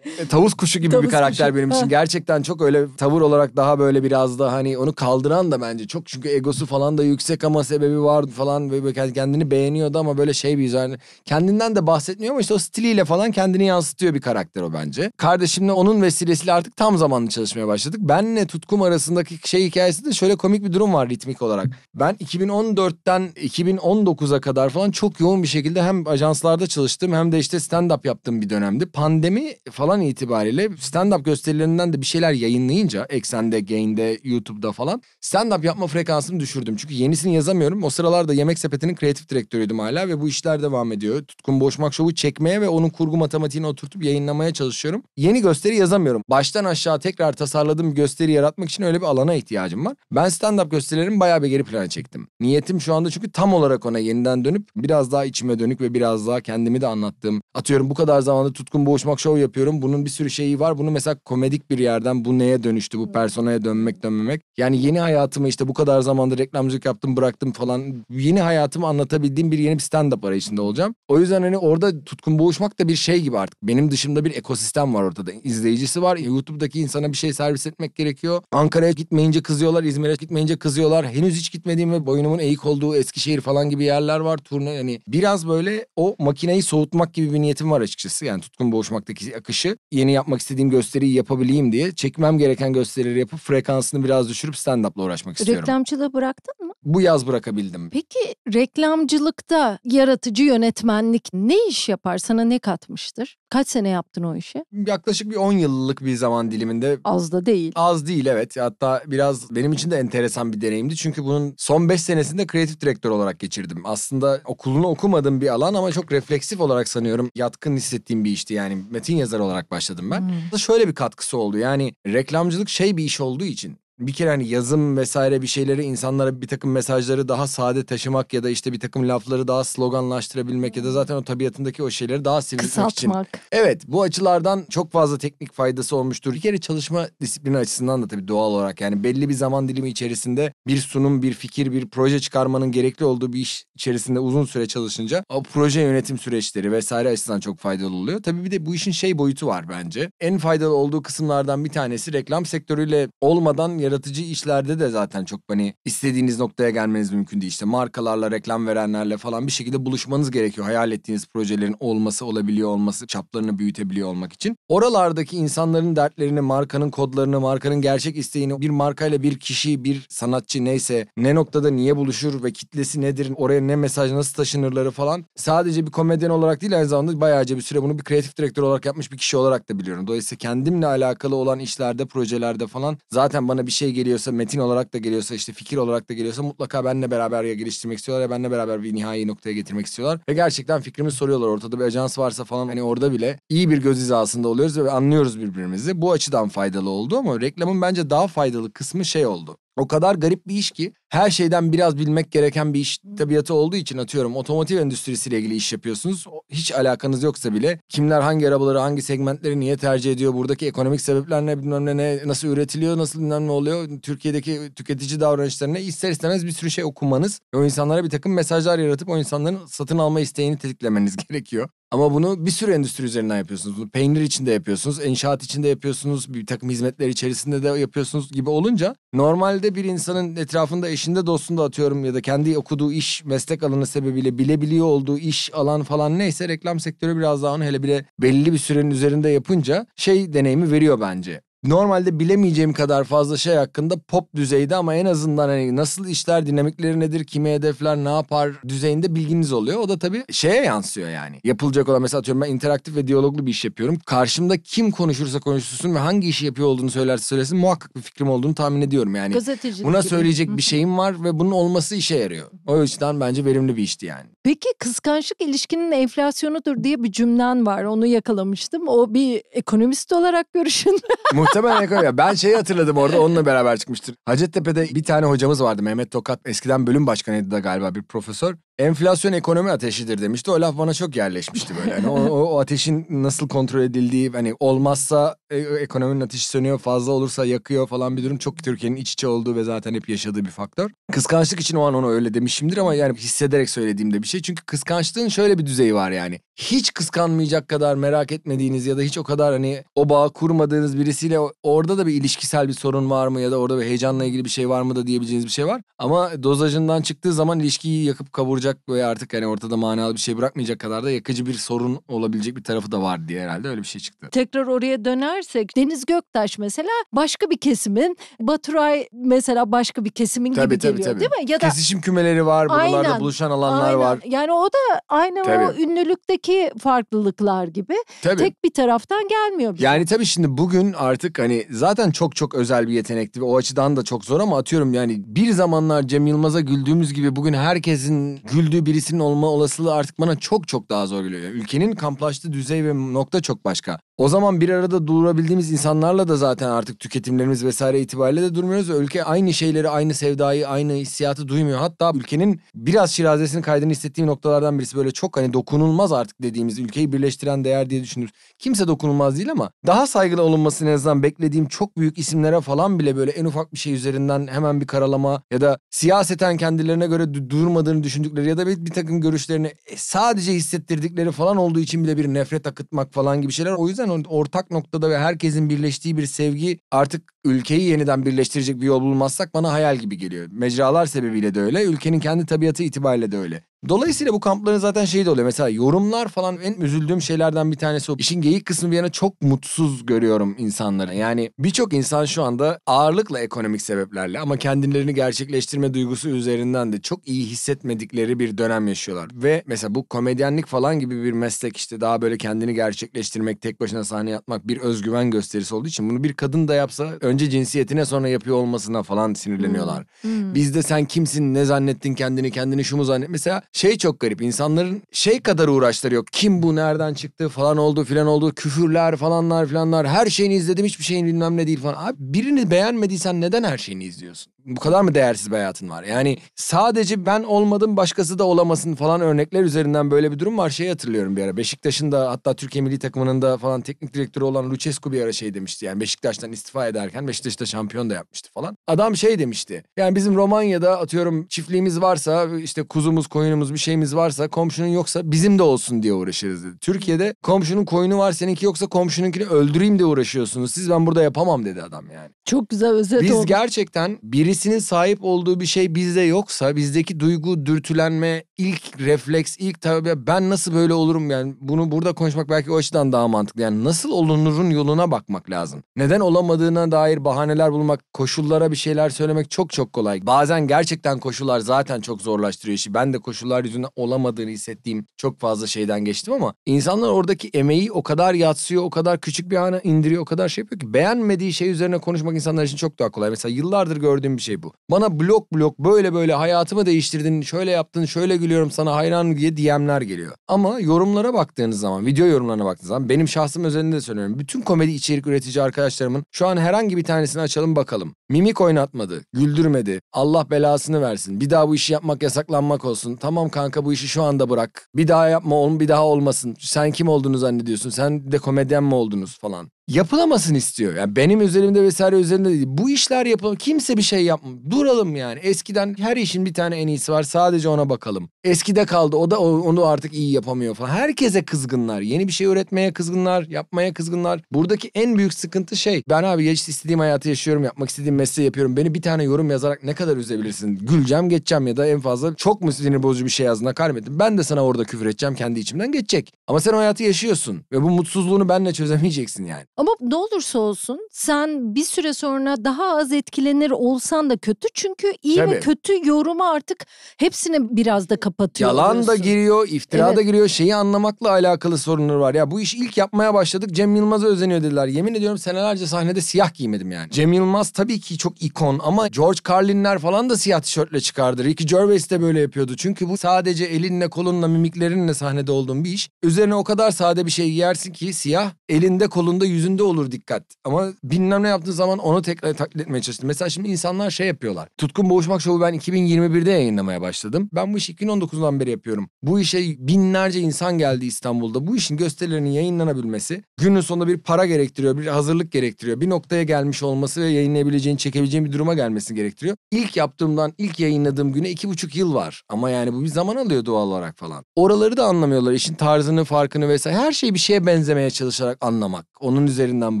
e, tavus kuşu gibi tavus bir karakter kuşu. benim için. Gerçekten çok öyle tavır olarak daha böyle biraz da hani onu kaldıran da bence çok çünkü egosu falan da yüksek ama sebebi var falan ve böyle kendini beğeniyordu ama böyle şey bir üzerine kendinden de bahsetmiyor ama işte o stiliyle falan kendini yansıtıyor bir karakter o bence. Kardeşimle onun vesilesiyle artık tam zamanlı çalışmaya başladık. Benle Tutkum arasındaki şey hikayesinde şöyle komik bir durum var ritmik olarak. Ben 2014'ten 2019'a kadar falan çok yoğun bir şekilde hem ajanslarda çalıştım hem de işte stand-up yaptığım bir dönemdi. Pandemi falan itibariyle stand-up gösterilerinden de bir şeyler yayınlayınca Eksen'de, Gain'de, YouTube'da falan stand-up yapma frekansımı düşürdüm. Çünkü yenisini yazamıyorum. O sıralar yıllarda Yemek Sepeti'nin kreatif direktörüydüm hala ve bu işler devam ediyor. Tutkun Boşmak showu çekmeye ve onun kurgu matematiğini oturtup yayınlamaya çalışıyorum. Yeni gösteri yazamıyorum. Baştan aşağı tekrar tasarladığım bir gösteri yaratmak için öyle bir alana ihtiyacım var. Ben stand-up gösterilerimi bayağı bir geri plana çektim. Niyetim şu anda çünkü tam olarak ona yeniden dönüp biraz daha içime dönük ve biraz daha kendimi de anlattığım. Atıyorum bu kadar zamanda Tutkun Boğuşmak Şov yapıyorum. Bunun bir sürü şeyi var. Bunu mesela komedik bir yerden bu neye dönüştü? Bu personaya dönmek dönmemek. Yani yeni hayatımı işte bu kadar zamanda reklamcılık yaptım bıraktım falan yeni hayatımı anlatabildiğim bir yeni bir stand-up arayışında olacağım. O yüzden hani orada tutkun boğuşmak da bir şey gibi artık. Benim dışımda bir ekosistem var ortada. İzleyicisi var. YouTube'daki insana bir şey servis etmek gerekiyor. Ankara'ya gitmeyince kızıyorlar. İzmir'e gitmeyince kızıyorlar. Henüz hiç gitmediğim ve boynumun eğik olduğu Eskişehir falan gibi yerler var. Turne yani biraz böyle o makineyi soğutmak gibi bir niyetim var açıkçası. Yani tutkun boğuşmaktaki akışı yeni yapmak istediğim gösteriyi yapabileyim diye çekmem gereken gösterileri yapıp frekansını biraz düşürüp stand-up'la uğraşmak istiyorum. Reklamcılığı bıraktın mı? Bu yaz bırakabildim. Peki Peki reklamcılıkta yaratıcı yönetmenlik ne iş yapar? Sana ne katmıştır? Kaç sene yaptın o işi? Yaklaşık bir 10 yıllık bir zaman hmm. diliminde. Az da değil. Az değil evet. Hatta biraz benim için de enteresan bir deneyimdi. Çünkü bunun son 5 senesinde kreatif direktör olarak geçirdim. Aslında okulunu okumadığım bir alan ama çok refleksif olarak sanıyorum yatkın hissettiğim bir işti. Yani metin yazarı olarak başladım ben. Hmm. Şöyle bir katkısı oldu. Yani reklamcılık şey bir iş olduğu için bir kere hani yazım vesaire bir şeyleri insanlara bir takım mesajları daha sade taşımak ya da işte bir takım lafları daha sloganlaştırabilmek ya da zaten o tabiatındaki o şeyleri daha sivrilmek için. Evet bu açılardan çok fazla teknik faydası olmuştur. Bir kere çalışma disiplini açısından da tabii doğal olarak yani belli bir zaman dilimi içerisinde bir sunum, bir fikir, bir proje çıkarmanın gerekli olduğu bir iş içerisinde uzun süre çalışınca o proje yönetim süreçleri vesaire açısından çok faydalı oluyor. Tabii bir de bu işin şey boyutu var bence. En faydalı olduğu kısımlardan bir tanesi reklam sektörüyle olmadan yaratıcı işlerde de zaten çok hani istediğiniz noktaya gelmeniz mümkün değil. İşte markalarla, reklam verenlerle falan bir şekilde buluşmanız gerekiyor. Hayal ettiğiniz projelerin olması, olabiliyor olması, çaplarını büyütebiliyor olmak için. Oralardaki insanların dertlerini, markanın kodlarını, markanın gerçek isteğini, bir markayla bir kişi, bir sanatçı neyse ne noktada niye buluşur ve kitlesi nedir, oraya ne mesaj nasıl taşınırları falan. Sadece bir komedyen olarak değil aynı zamanda bayağıca bir süre bunu bir kreatif direktör olarak yapmış bir kişi olarak da biliyorum. Dolayısıyla kendimle alakalı olan işlerde, projelerde falan zaten bana bir şey geliyorsa metin olarak da geliyorsa işte fikir olarak da geliyorsa mutlaka benle beraber ya geliştirmek istiyorlar ya benle beraber bir nihai noktaya getirmek istiyorlar. Ve gerçekten fikrimi soruyorlar ortada bir ajans varsa falan hani orada bile iyi bir göz hizasında oluyoruz ve anlıyoruz birbirimizi. Bu açıdan faydalı oldu ama reklamın bence daha faydalı kısmı şey oldu. O kadar garip bir iş ki her şeyden biraz bilmek gereken bir iş tabiatı olduğu için atıyorum otomotiv endüstrisiyle ilgili iş yapıyorsunuz. Hiç alakanız yoksa bile kimler hangi arabaları hangi segmentleri niye tercih ediyor? Buradaki ekonomik sebepler ne bilmem ne, ne nasıl üretiliyor nasıl bilmem ne oluyor? Türkiye'deki tüketici davranışlarına ister istemez bir sürü şey okumanız ve o insanlara bir takım mesajlar yaratıp o insanların satın alma isteğini tetiklemeniz gerekiyor. Ama bunu bir sürü endüstri üzerinden yapıyorsunuz. Bunu peynir içinde yapıyorsunuz, inşaat içinde yapıyorsunuz, bir takım hizmetler içerisinde de yapıyorsunuz gibi olunca normalde bir insanın etrafında eşinde dostunda atıyorum ya da kendi okuduğu iş meslek alanı sebebiyle bilebiliyor olduğu iş alan falan neyse reklam sektörü biraz daha onu hele bile belli bir sürenin üzerinde yapınca şey deneyimi veriyor bence normalde bilemeyeceğim kadar fazla şey hakkında pop düzeyde ama en azından hani nasıl işler dinamikleri nedir, kime hedefler, ne yapar düzeyinde bilginiz oluyor. O da tabii şeye yansıyor yani. Yapılacak olan mesela atıyorum ben interaktif ve diyaloglu bir iş yapıyorum. Karşımda kim konuşursa konuşsun ve hangi işi yapıyor olduğunu söylerse söylesin muhakkak bir fikrim olduğunu tahmin ediyorum yani. Gazetecilik Buna gibi. söyleyecek bir şeyim var ve bunun olması işe yarıyor. O yüzden bence verimli bir işti yani. Peki kıskançlık ilişkinin enflasyonudur diye bir cümlen var. Onu yakalamıştım. O bir ekonomist olarak görüşün. Muhtemelen yakın. Ya ben şeyi hatırladım orada onunla beraber çıkmıştır. Hacettepe'de bir tane hocamız vardı Mehmet Tokat. Eskiden bölüm başkanıydı da galiba bir profesör. Enflasyon ekonomi ateşidir demişti. O laf bana çok yerleşmişti böyle. Yani o, o, ateşin nasıl kontrol edildiği hani olmazsa e, e, ekonominin ateşi sönüyor fazla olursa yakıyor falan bir durum çok Türkiye'nin iç içe olduğu ve zaten hep yaşadığı bir faktör. Kıskançlık için o an onu öyle demişimdir ama yani hissederek söylediğimde bir şey. Çünkü kıskançlığın şöyle bir düzeyi var yani. Hiç kıskanmayacak kadar merak etmediğiniz ya da hiç o kadar hani o bağı kurmadığınız birisiyle orada da bir ilişkisel bir sorun var mı ya da orada bir heyecanla ilgili bir şey var mı da diyebileceğiniz bir şey var. Ama dozajından çıktığı zaman ilişkiyi yakıp kavuracak olacak ve artık hani ortada manalı bir şey bırakmayacak kadar da yakıcı bir sorun olabilecek bir tarafı da var diye herhalde öyle bir şey çıktı. Tekrar oraya dönersek Deniz Göktaş mesela başka bir kesimin, Baturay mesela başka bir kesimin tabii, gibi tabii, geliyor tabii. değil mi? Ya da kesişim kümeleri var, buralarda aynen, buluşan alanlar aynen. var. Yani o da aynı tabii. o ünlülükteki farklılıklar gibi tabii. tek bir taraftan gelmiyor. Bize. Yani şey. tabii şimdi bugün artık hani zaten çok çok özel bir yetenekti ve o açıdan da çok zor ama atıyorum yani bir zamanlar Cem Yılmaz'a güldüğümüz gibi bugün herkesin gül güldüğü birisinin olma olasılığı artık bana çok çok daha zor geliyor. ülkenin kamplaştığı düzey ve nokta çok başka. O zaman bir arada durabildiğimiz insanlarla da zaten artık tüketimlerimiz vesaire itibariyle de durmuyoruz. Ülke aynı şeyleri, aynı sevdayı, aynı hissiyatı duymuyor. Hatta ülkenin biraz şirazesini kaydını hissettiğim noktalardan birisi böyle çok hani dokunulmaz artık dediğimiz ülkeyi birleştiren değer diye düşünürüz. Kimse dokunulmaz değil ama daha saygılı olunmasını en azından beklediğim çok büyük isimlere falan bile böyle en ufak bir şey üzerinden hemen bir karalama ya da siyaseten kendilerine göre durmadığını düşündükleri ya da bir, bir takım görüşlerini e, sadece hissettirdikleri falan olduğu için bile bir nefret akıtmak falan gibi şeyler. O yüzden Aynen o ortak noktada ve herkesin birleştiği bir sevgi artık ülkeyi yeniden birleştirecek bir yol bulmazsak bana hayal gibi geliyor. Mecralar sebebiyle de öyle, ülkenin kendi tabiatı itibariyle de öyle. Dolayısıyla bu kampların zaten şeyi de oluyor. Mesela yorumlar falan en üzüldüğüm şeylerden bir tanesi o. İşin geyik kısmı bir yana çok mutsuz görüyorum insanları. Yani birçok insan şu anda ağırlıkla ekonomik sebeplerle ama kendilerini gerçekleştirme duygusu üzerinden de çok iyi hissetmedikleri bir dönem yaşıyorlar. Ve mesela bu komedyenlik falan gibi bir meslek işte daha böyle kendini gerçekleştirmek, tek başına sahne atmak bir özgüven gösterisi olduğu için bunu bir kadın da yapsa önce cinsiyetine sonra yapıyor olmasına falan sinirleniyorlar. Hmm. Hmm. Bizde sen kimsin, ne zannettin kendini, kendini şu mu zannettin? Mesela şey çok garip insanların şey kadar uğraşları yok. Kim bu nereden çıktı falan oldu filan oldu küfürler falanlar filanlar her şeyini izledim hiçbir şeyin bilmem ne değil falan. Abi birini beğenmediysen neden her şeyini izliyorsun? bu kadar mı değersiz bir hayatın var? Yani sadece ben olmadım başkası da olamasın falan örnekler üzerinden böyle bir durum var. Şey hatırlıyorum bir ara Beşiktaş'ın da hatta Türkiye Milli Takımı'nın da falan teknik direktörü olan Lucescu bir ara şey demişti. Yani Beşiktaş'tan istifa ederken Beşiktaş'ta şampiyon da yapmıştı falan. Adam şey demişti. Yani bizim Romanya'da atıyorum çiftliğimiz varsa işte kuzumuz koyunumuz bir şeyimiz varsa komşunun yoksa bizim de olsun diye uğraşırız dedi. Türkiye'de komşunun koyunu var seninki yoksa komşununkini öldüreyim de uğraşıyorsunuz. Siz ben burada yapamam dedi adam yani. Çok güzel özet Biz oldu. gerçekten birisi birisinin sahip olduğu bir şey bizde yoksa bizdeki duygu dürtülenme ilk refleks ilk tabi ben nasıl böyle olurum yani bunu burada konuşmak belki o açıdan daha mantıklı yani nasıl olunurun yoluna bakmak lazım. Neden olamadığına dair bahaneler bulmak koşullara bir şeyler söylemek çok çok kolay. Bazen gerçekten koşullar zaten çok zorlaştırıyor işi ben de koşullar yüzünden olamadığını hissettiğim çok fazla şeyden geçtim ama insanlar oradaki emeği o kadar yatsıyor o kadar küçük bir ana indiriyor o kadar şey yapıyor ki beğenmediği şey üzerine konuşmak insanlar için çok daha kolay. Mesela yıllardır gördüğüm bir şey şey bu. Bana blok blok böyle böyle hayatımı değiştirdin, şöyle yaptın, şöyle gülüyorum sana hayran diye DM'ler geliyor. Ama yorumlara baktığınız zaman, video yorumlarına baktığınız zaman benim şahsım özelinde de söylüyorum. Bütün komedi içerik üretici arkadaşlarımın şu an herhangi bir tanesini açalım bakalım. Mimik oynatmadı, güldürmedi. Allah belasını versin. Bir daha bu işi yapmak yasaklanmak olsun. Tamam kanka bu işi şu anda bırak. Bir daha yapma oğlum bir daha olmasın. Sen kim olduğunu zannediyorsun? Sen de komedyen mi oldunuz falan yapılamasın istiyor. Yani benim üzerimde vesaire üzerinde değil. Bu işler yapılamaz. Kimse bir şey yapmıyor. Duralım yani. Eskiden her işin bir tane en iyisi var. Sadece ona bakalım. Eskide kaldı o da onu artık iyi yapamıyor falan. Herkese kızgınlar. Yeni bir şey öğretmeye kızgınlar, yapmaya kızgınlar. Buradaki en büyük sıkıntı şey ben abi geç istediğim hayatı yaşıyorum, yapmak istediğim mesleği yapıyorum. Beni bir tane yorum yazarak ne kadar üzebilirsin? Güleceğim, geçeceğim ya da en fazla çok mu sinir bozucu bir şey yazdın, hakaret ettin. Ben de sana orada küfür edeceğim kendi içimden geçecek. Ama sen o hayatı yaşıyorsun ve bu mutsuzluğunu benle çözemeyeceksin yani. Ama ne olursa olsun sen bir süre sonra daha az etkilenir olsan da kötü. Çünkü iyi Tabii. ve kötü yorumu artık hepsini biraz da kapatıyorsun kapatıyor. Yalan diyorsun. da giriyor, iftira evet. da giriyor. Şeyi anlamakla alakalı sorunları var. Ya bu iş ilk yapmaya başladık. Cem Yılmaz'a özeniyor dediler. Yemin ediyorum senelerce sahnede siyah giymedim yani. Cem Yılmaz tabii ki çok ikon ama George Carlin'ler falan da siyah tişörtle çıkardı. Ricky Gervais de böyle yapıyordu. Çünkü bu sadece elinle, kolunla, mimiklerinle sahnede olduğun bir iş. Üzerine o kadar sade bir şey giyersin ki siyah elinde, kolunda, yüzünde olur dikkat. Ama bilmem ne yaptığın zaman onu tekrar taklit etmeye çalıştım. Mesela şimdi insanlar şey yapıyorlar. Tutkun Boğuşmak Şovu ben 2021'de yayınlamaya başladım. Ben bu işi 2010 2019'dan beri yapıyorum. Bu işe binlerce insan geldi İstanbul'da. Bu işin gösterilerinin yayınlanabilmesi günün sonunda bir para gerektiriyor, bir hazırlık gerektiriyor. Bir noktaya gelmiş olması ve yayınlayabileceğini, çekebileceğin bir duruma gelmesini gerektiriyor. İlk yaptığımdan ilk yayınladığım güne iki buçuk yıl var. Ama yani bu bir zaman alıyor doğal olarak falan. Oraları da anlamıyorlar. işin tarzını, farkını vesaire. Her şeyi bir şeye benzemeye çalışarak anlamak. Onun üzerinden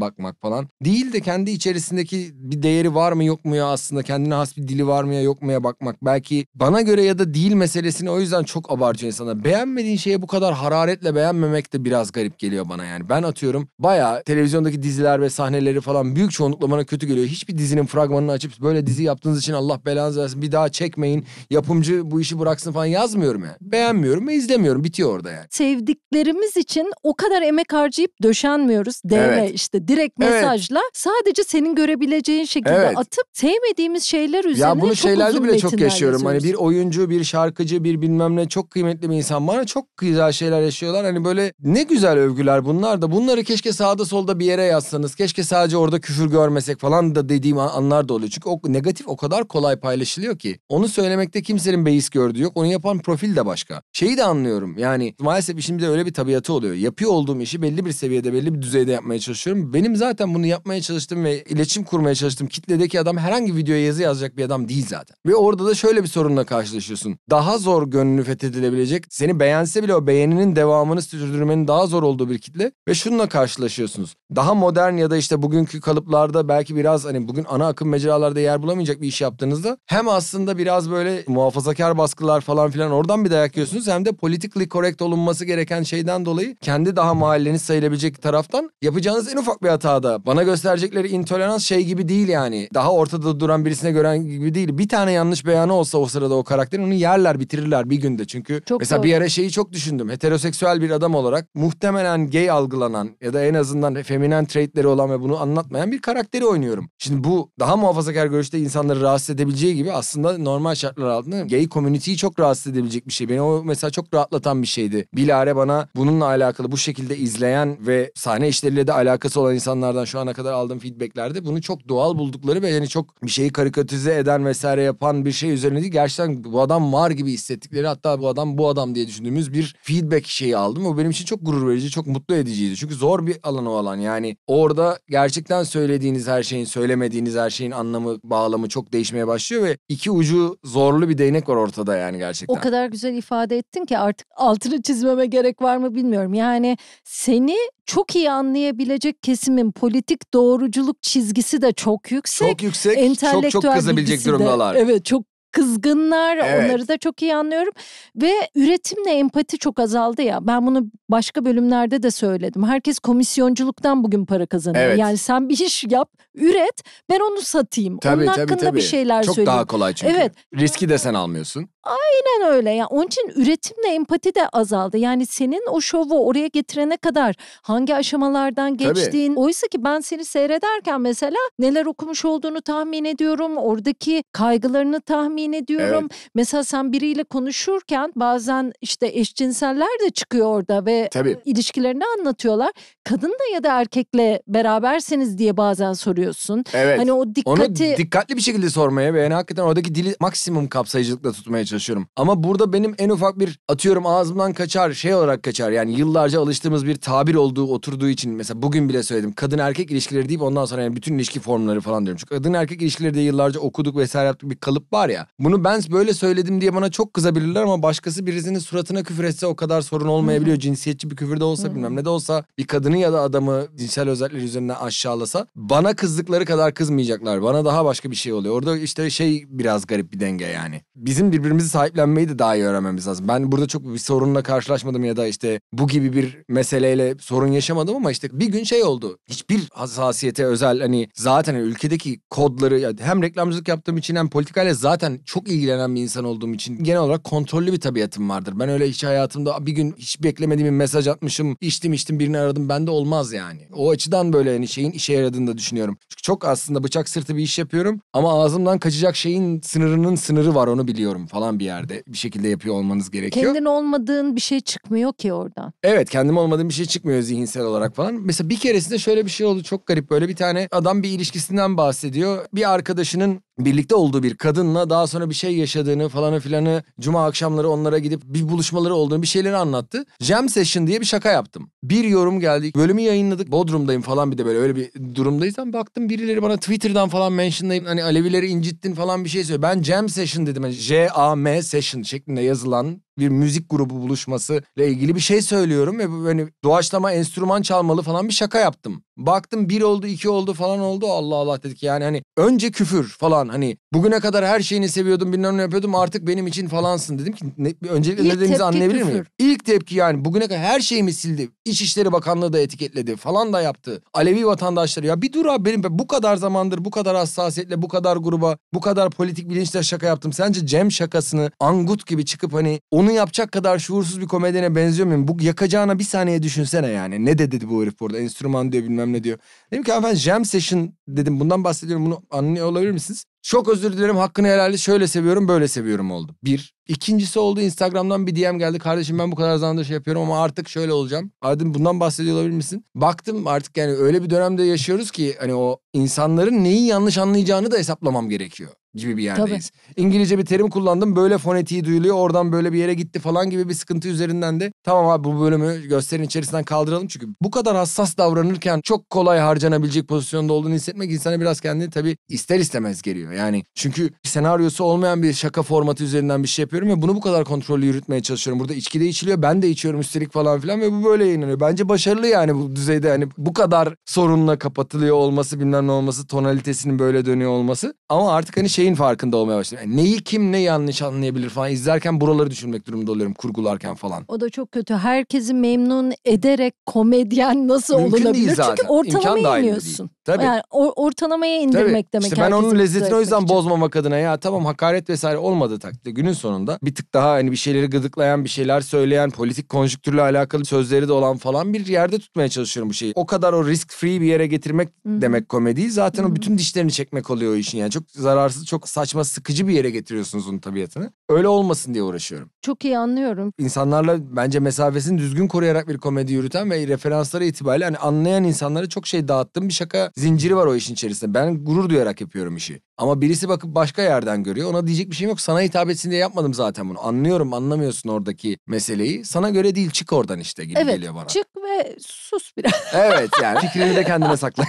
bakmak falan. Değil de kendi içerisindeki bir değeri var mı yok mu ya aslında. Kendine has bir dili var mı ya yok mu ya bakmak. Belki bana göre ya da değil meselesini o yüzden çok abartıyor insana. Beğenmediğin şeye bu kadar hararetle beğenmemek de biraz garip geliyor bana yani. Ben atıyorum baya televizyondaki diziler ve sahneleri falan büyük çoğunlukla bana kötü geliyor. Hiçbir dizinin fragmanını açıp böyle dizi yaptığınız için Allah belanızı versin bir daha çekmeyin. Yapımcı bu işi bıraksın falan yazmıyorum yani. Beğenmiyorum ve izlemiyorum bitiyor orada yani. Sevdiklerimiz için o kadar emek harcayıp döşenmiyoruz. DM evet. işte direkt mesajla evet. sadece senin görebileceğin şekilde evet. atıp sevmediğimiz şeyler üzerine ya bunu çok şeylerde bile çok yaşıyorum. Yazıyoruz. Hani bir oyuncu, bir şarkıcı, bir bilmem ne çok kıymetli bir insan. Bana çok güzel şeyler yaşıyorlar. Hani böyle ne güzel övgüler bunlar da. Bunları keşke sağda solda bir yere yazsanız. Keşke sadece orada küfür görmesek falan da dediğim anlar da oluyor. Çünkü o negatif o kadar kolay paylaşılıyor ki. Onu söylemekte kimsenin beis gördüğü yok. Onu yapan profil de başka. Şeyi de anlıyorum. Yani maalesef işimde öyle bir tabiatı oluyor. Yapıyor olduğum işi belli bir seviyede belli bir düzeyde yapmaya çalışıyorum. Benim zaten bunu yapmaya çalıştım ve iletişim kurmaya çalıştım. Kitledeki adam herhangi videoya yazı yazacak bir adam değil zaten. Ve orada da şöyle bir sorunla karşılaşıyorsun. Daha zor zor gönlünü fethedilebilecek. Seni beğense bile o beğeninin devamını sürdürmenin daha zor olduğu bir kitle. Ve şununla karşılaşıyorsunuz. Daha modern ya da işte bugünkü kalıplarda belki biraz hani bugün ana akım mecralarda yer bulamayacak bir iş yaptığınızda hem aslında biraz böyle muhafazakar baskılar falan filan oradan bir dayak yiyorsunuz hem de politically correct olunması gereken şeyden dolayı kendi daha mahalleniz sayılabilecek taraftan yapacağınız en ufak bir hatada bana gösterecekleri intolerans şey gibi değil yani. Daha ortada duran birisine gören gibi değil. Bir tane yanlış beyanı olsa o sırada o karakterin onu yerler bitirirler geçer bir günde çünkü. Çok mesela doğru. bir ara şeyi çok düşündüm. Heteroseksüel bir adam olarak muhtemelen gay algılanan ya da en azından feminen traitleri olan ve bunu anlatmayan bir karakteri oynuyorum. Şimdi bu daha muhafazakar görüşte insanları rahatsız edebileceği gibi aslında normal şartlar altında gay community'yi çok rahatsız edebilecek bir şey. Beni o mesela çok rahatlatan bir şeydi. Bilare bana bununla alakalı bu şekilde izleyen ve sahne işleriyle de alakası olan insanlardan şu ana kadar aldığım feedbacklerde bunu çok doğal buldukları ve yani çok bir şeyi karikatüze eden vesaire yapan bir şey üzerine değil. Gerçekten bu adam var gibi hissettik ettikleri hatta bu adam bu adam diye düşündüğümüz bir feedback şeyi aldım. O benim için çok gurur verici, çok mutlu ediciydi. Çünkü zor bir alan o alan yani. Orada gerçekten söylediğiniz her şeyin, söylemediğiniz her şeyin anlamı, bağlamı çok değişmeye başlıyor ve iki ucu zorlu bir değnek var ortada yani gerçekten. O kadar güzel ifade ettin ki artık altını çizmeme gerek var mı bilmiyorum. Yani seni çok iyi anlayabilecek kesimin politik doğruculuk çizgisi de çok yüksek. Çok yüksek, çok çok kazabilecek durumdalar. Evet, çok kızgınlar. Evet. Onları da çok iyi anlıyorum. Ve üretimle empati çok azaldı ya. Ben bunu başka bölümlerde de söyledim. Herkes komisyonculuktan bugün para kazanıyor. Evet. Yani sen bir iş yap, üret, ben onu satayım. Tabii, Onun tabii, hakkında tabii. bir şeyler çok söyleyeyim. Çok daha kolay çünkü. Evet. Riski de sen almıyorsun. Aynen öyle. Yani onun için üretimle empati de azaldı. Yani senin o şovu oraya getirene kadar hangi aşamalardan geçtiğin. Tabii. Oysa ki ben seni seyrederken mesela neler okumuş olduğunu tahmin ediyorum. Oradaki kaygılarını tahmin temin ediyorum. Evet. Mesela sen biriyle konuşurken bazen işte eşcinseller de çıkıyor orada ve Tabii. ilişkilerini anlatıyorlar. Kadın da ya da erkekle beraberseniz diye bazen soruyorsun. Evet. Hani o dikkati... Onu dikkatli bir şekilde sormaya ve yani hakikaten oradaki dili maksimum kapsayıcılıkla tutmaya çalışıyorum. Ama burada benim en ufak bir atıyorum ağzımdan kaçar şey olarak kaçar. Yani yıllarca alıştığımız bir tabir olduğu oturduğu için mesela bugün bile söyledim. Kadın erkek ilişkileri deyip ondan sonra yani bütün ilişki formları falan diyorum. Çünkü kadın erkek ilişkileri de yıllarca okuduk vesaire yaptık bir kalıp var ya. Bunu ben böyle söyledim diye bana çok kızabilirler ama başkası birisinin suratına küfür etse o kadar sorun olmayabiliyor. Cinsiyetçi bir küfür de olsa hı bilmem ne de olsa bir kadını ya da adamı cinsel özellikler üzerine aşağılasa bana kızdıkları kadar kızmayacaklar. Bana daha başka bir şey oluyor. Orada işte şey biraz garip bir denge yani. Bizim birbirimizi sahiplenmeyi de daha iyi öğrenmemiz lazım. Ben burada çok bir sorunla karşılaşmadım ya da işte bu gibi bir meseleyle sorun yaşamadım ama işte bir gün şey oldu. Hiçbir hassasiyete özel hani zaten ülkedeki kodları hem reklamcılık yaptığım için hem politikayla zaten çok ilgilenen bir insan olduğum için genel olarak kontrollü bir tabiatım vardır. Ben öyle hiç hayatımda bir gün hiç beklemediğim bir mesaj atmışım, içtim içtim birini aradım bende olmaz yani. O açıdan böyle hani şeyin işe yaradığını da düşünüyorum. Çünkü çok aslında bıçak sırtı bir iş yapıyorum ama ağzımdan kaçacak şeyin sınırının sınırı var onu biliyorum falan bir yerde. Bir şekilde yapıyor olmanız gerekiyor. Kendin olmadığın bir şey çıkmıyor ki oradan. Evet kendim olmadığım bir şey çıkmıyor zihinsel olarak falan. Mesela bir keresinde şöyle bir şey oldu çok garip. Böyle bir tane adam bir ilişkisinden bahsediyor. Bir arkadaşının birlikte olduğu bir kadınla daha sonra bir şey yaşadığını falanı filanı cuma akşamları onlara gidip bir buluşmaları olduğunu bir şeyleri anlattı. Jam Session diye bir şaka yaptım. Bir yorum geldi. Bölümü yayınladık. Bodrum'dayım falan bir de böyle öyle bir durumdayız ama baktım birileri bana Twitter'dan falan mentionlayıp hani Alevileri incittin falan bir şey söylüyor. Ben Jam Session dedim. Yani J-A-M Session şeklinde yazılan bir müzik grubu buluşması ile ilgili bir şey söylüyorum ve hani doğaçlama enstrüman çalmalı falan bir şaka yaptım. Baktım bir oldu iki oldu falan oldu Allah Allah dedik yani hani önce küfür falan hani bugüne kadar her şeyini seviyordum bilmem ne yapıyordum artık benim için falansın dedim ki ne, öncelikle İlk nedeninizi anlayabilir miyim? İlk tepki yani bugüne kadar her şeyimi sildi İçişleri Bakanlığı da etiketledi falan da yaptı Alevi vatandaşları ya bir dur abi benim bu kadar zamandır bu kadar hassasiyetle bu kadar gruba bu kadar politik bilinçle şaka yaptım sence Cem şakasını angut gibi çıkıp hani onu bunu yapacak kadar şuursuz bir komedyene benziyor muyum? Bu yakacağına bir saniye düşünsene yani. Ne de dedi bu herif burada enstrüman diyor bilmem ne diyor. Dedim ki ben jam session dedim bundan bahsediyorum bunu anlıyor olabilir misiniz? Çok özür dilerim hakkını helali şöyle seviyorum böyle seviyorum oldu. Bir. İkincisi oldu Instagram'dan bir DM geldi. Kardeşim ben bu kadar zamandır şey yapıyorum ama artık şöyle olacağım. Dedim bundan bahsediyor olabilir misin? Baktım artık yani öyle bir dönemde yaşıyoruz ki hani o insanların neyi yanlış anlayacağını da hesaplamam gerekiyor gibi bir yerdeyiz. Tabii. İngilizce bir terim kullandım böyle fonetiği duyuluyor oradan böyle bir yere gitti falan gibi bir sıkıntı üzerinden de tamam abi bu bölümü gösterinin içerisinden kaldıralım çünkü bu kadar hassas davranırken çok kolay harcanabilecek pozisyonda olduğunu hissetmek insana biraz kendini tabii ister istemez geliyor. Yani çünkü senaryosu olmayan bir şaka formatı üzerinden bir şey yapıyorum ve bunu bu kadar kontrollü yürütmeye çalışıyorum. Burada içki de içiliyor ben de içiyorum üstelik falan filan ve bu böyle yayınlanıyor. Bence başarılı yani bu düzeyde hani bu kadar sorunla kapatılıyor olması bilmem ne olması tonalitesinin böyle dönüyor olması. Ama artık hani şey şeyin farkında olmaya başladım. Yani neyi kim ne yanlış anlayabilir falan izlerken buraları düşünmek durumunda oluyorum kurgularken falan. O da çok kötü. Herkesi memnun ederek komedyen nasıl Mümkün olunabilir? Değil zaten. Çünkü ortalama İmkan iniyorsun. Tabii. Yani or- ortalamaya indirmek Tabii. demek. İşte ben onun lezzetini o yüzden için. bozmamak adına ya tamam hakaret vesaire olmadı takdirde günün sonunda bir tık daha hani bir şeyleri gıdıklayan bir şeyler söyleyen politik konjüktürle alakalı sözleri de olan falan bir yerde tutmaya çalışıyorum bu şeyi. O kadar o risk free bir yere getirmek Hı-hı. demek komediyi zaten Hı-hı. o bütün dişlerini çekmek oluyor o işin yani çok zararsız çok saçma sıkıcı bir yere getiriyorsunuz onun tabiatını. Öyle olmasın diye uğraşıyorum. Çok iyi anlıyorum. İnsanlarla bence mesafesini düzgün koruyarak bir komedi yürüten ve referansları itibariyle hani anlayan insanlara çok şey dağıttığım bir şaka zinciri var o işin içerisinde. Ben gurur duyarak yapıyorum işi. Ama birisi bakıp başka yerden görüyor. Ona diyecek bir şeyim yok. Sana hitap etsin diye yapmadım zaten bunu. Anlıyorum anlamıyorsun oradaki meseleyi. Sana göre değil çık oradan işte gibi evet, geliyor bana. Çık ve sus biraz. evet yani fikrini de kendine sakla.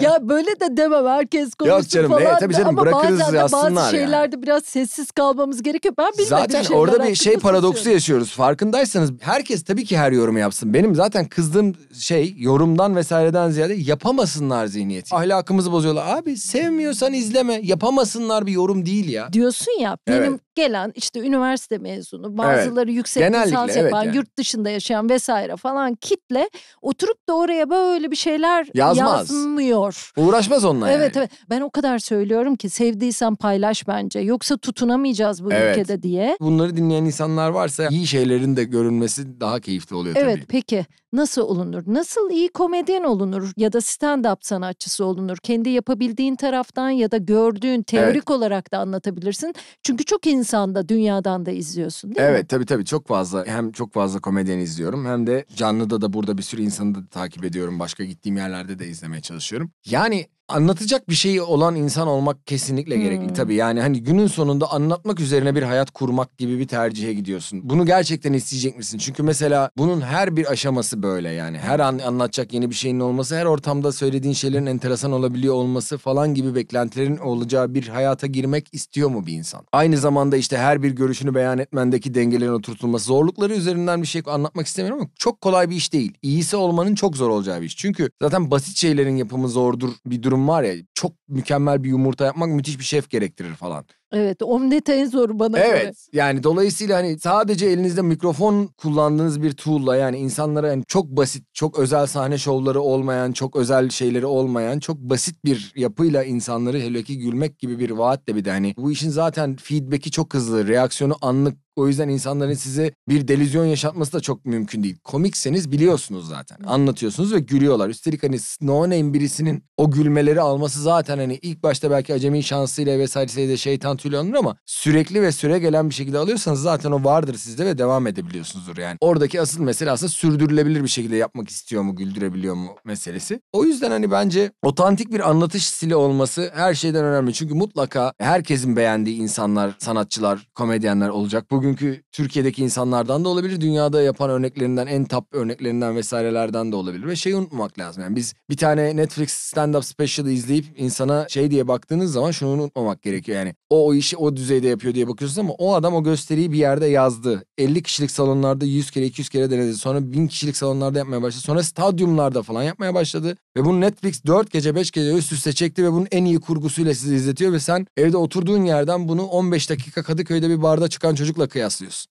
ya böyle de demem herkes konuşsun yok canım, falan. Yok tabii canım Ama bırakırız bazen de bazı şeylerde yani. biraz sessiz kalmamız gerekiyor. Ben bilmedim Zaten orada bir şey paradoksu yaşıyoruz. Farkındaysanız herkes tabii ki her yorumu yapsın. Benim zaten kızdığım yaptığım şey yorumdan vesaireden ziyade yapamasınlar zihniyeti. Ahlakımızı bozuyorlar. Abi sevmiyorsan izleme. Yapamasınlar bir yorum değil ya. Diyorsun ya benim evet gelen işte üniversite mezunu, bazıları evet. yüksek Genellikle, lisans yapan, evet yani. yurt dışında yaşayan vesaire falan kitle oturup da oraya böyle bir şeyler Yazmaz. yazmıyor. Uğraşmaz onunla Evet yani. evet. Ben o kadar söylüyorum ki sevdiysen paylaş bence. Yoksa tutunamayacağız bu evet. ülkede diye. Bunları dinleyen insanlar varsa iyi şeylerin de görünmesi daha keyifli oluyor evet, tabii. Evet peki nasıl olunur? Nasıl iyi komedyen olunur ya da stand-up sanatçısı olunur? Kendi yapabildiğin taraftan ya da gördüğün teorik evet. olarak da anlatabilirsin. Çünkü çok insan insanda dünyadan da izliyorsun değil evet, mi? Evet tabii tabii çok fazla hem çok fazla komedyen izliyorum hem de canlıda da burada bir sürü insanı da takip ediyorum. Başka gittiğim yerlerde de izlemeye çalışıyorum. Yani anlatacak bir şeyi olan insan olmak kesinlikle gerekli hmm. tabii. Yani hani günün sonunda anlatmak üzerine bir hayat kurmak gibi bir tercihe gidiyorsun. Bunu gerçekten isteyecek misin? Çünkü mesela bunun her bir aşaması böyle yani. Her an anlatacak yeni bir şeyin olması, her ortamda söylediğin şeylerin enteresan olabiliyor olması falan gibi beklentilerin olacağı bir hayata girmek istiyor mu bir insan? Aynı zamanda işte her bir görüşünü beyan etmendeki dengelerin oturtulması, zorlukları üzerinden bir şey anlatmak istemiyorum ama çok kolay bir iş değil. İyisi olmanın çok zor olacağı bir iş. Çünkü zaten basit şeylerin yapımı zordur bir durum durum var ya çok mükemmel bir yumurta yapmak müthiş bir şef gerektirir falan. Evet omlet en zoru bana evet, göre. Evet yani dolayısıyla hani sadece elinizde mikrofon kullandığınız bir tool'la yani insanlara yani çok basit çok özel sahne şovları olmayan çok özel şeyleri olmayan çok basit bir yapıyla insanları hele ki gülmek gibi bir vaatle bir de hani bu işin zaten feedback'i çok hızlı reaksiyonu anlık o yüzden insanların size bir delüzyon yaşatması da çok mümkün değil. Komikseniz biliyorsunuz zaten. Anlatıyorsunuz ve gülüyorlar. Üstelik hani no name birisinin o gülmeleri alması zaten hani ilk başta belki acemi şansıyla vesaire de şeytan tüylü olur ama sürekli ve süre gelen bir şekilde alıyorsanız zaten o vardır sizde ve devam edebiliyorsunuzdur yani. Oradaki asıl mesele aslında sürdürülebilir bir şekilde yapmak istiyor mu, güldürebiliyor mu meselesi. O yüzden hani bence otantik bir anlatış stili olması her şeyden önemli. Çünkü mutlaka herkesin beğendiği insanlar, sanatçılar, komedyenler olacak. Bugün bugünkü Türkiye'deki insanlardan da olabilir. Dünyada yapan örneklerinden en top örneklerinden vesairelerden de olabilir. Ve şeyi unutmamak lazım. Yani biz bir tane Netflix stand-up special'ı izleyip insana şey diye baktığınız zaman şunu unutmamak gerekiyor. Yani o, o işi o düzeyde yapıyor diye bakıyorsunuz ama o adam o gösteriyi bir yerde yazdı. 50 kişilik salonlarda 100 kere 200 kere denedi. Sonra 1000 kişilik salonlarda yapmaya başladı. Sonra stadyumlarda falan yapmaya başladı. Ve bunu Netflix 4 gece 5 gece üst üste çekti ve bunun en iyi kurgusuyla sizi izletiyor. Ve sen evde oturduğun yerden bunu 15 dakika Kadıköy'de bir barda çıkan çocukla kıyaslıyorsun.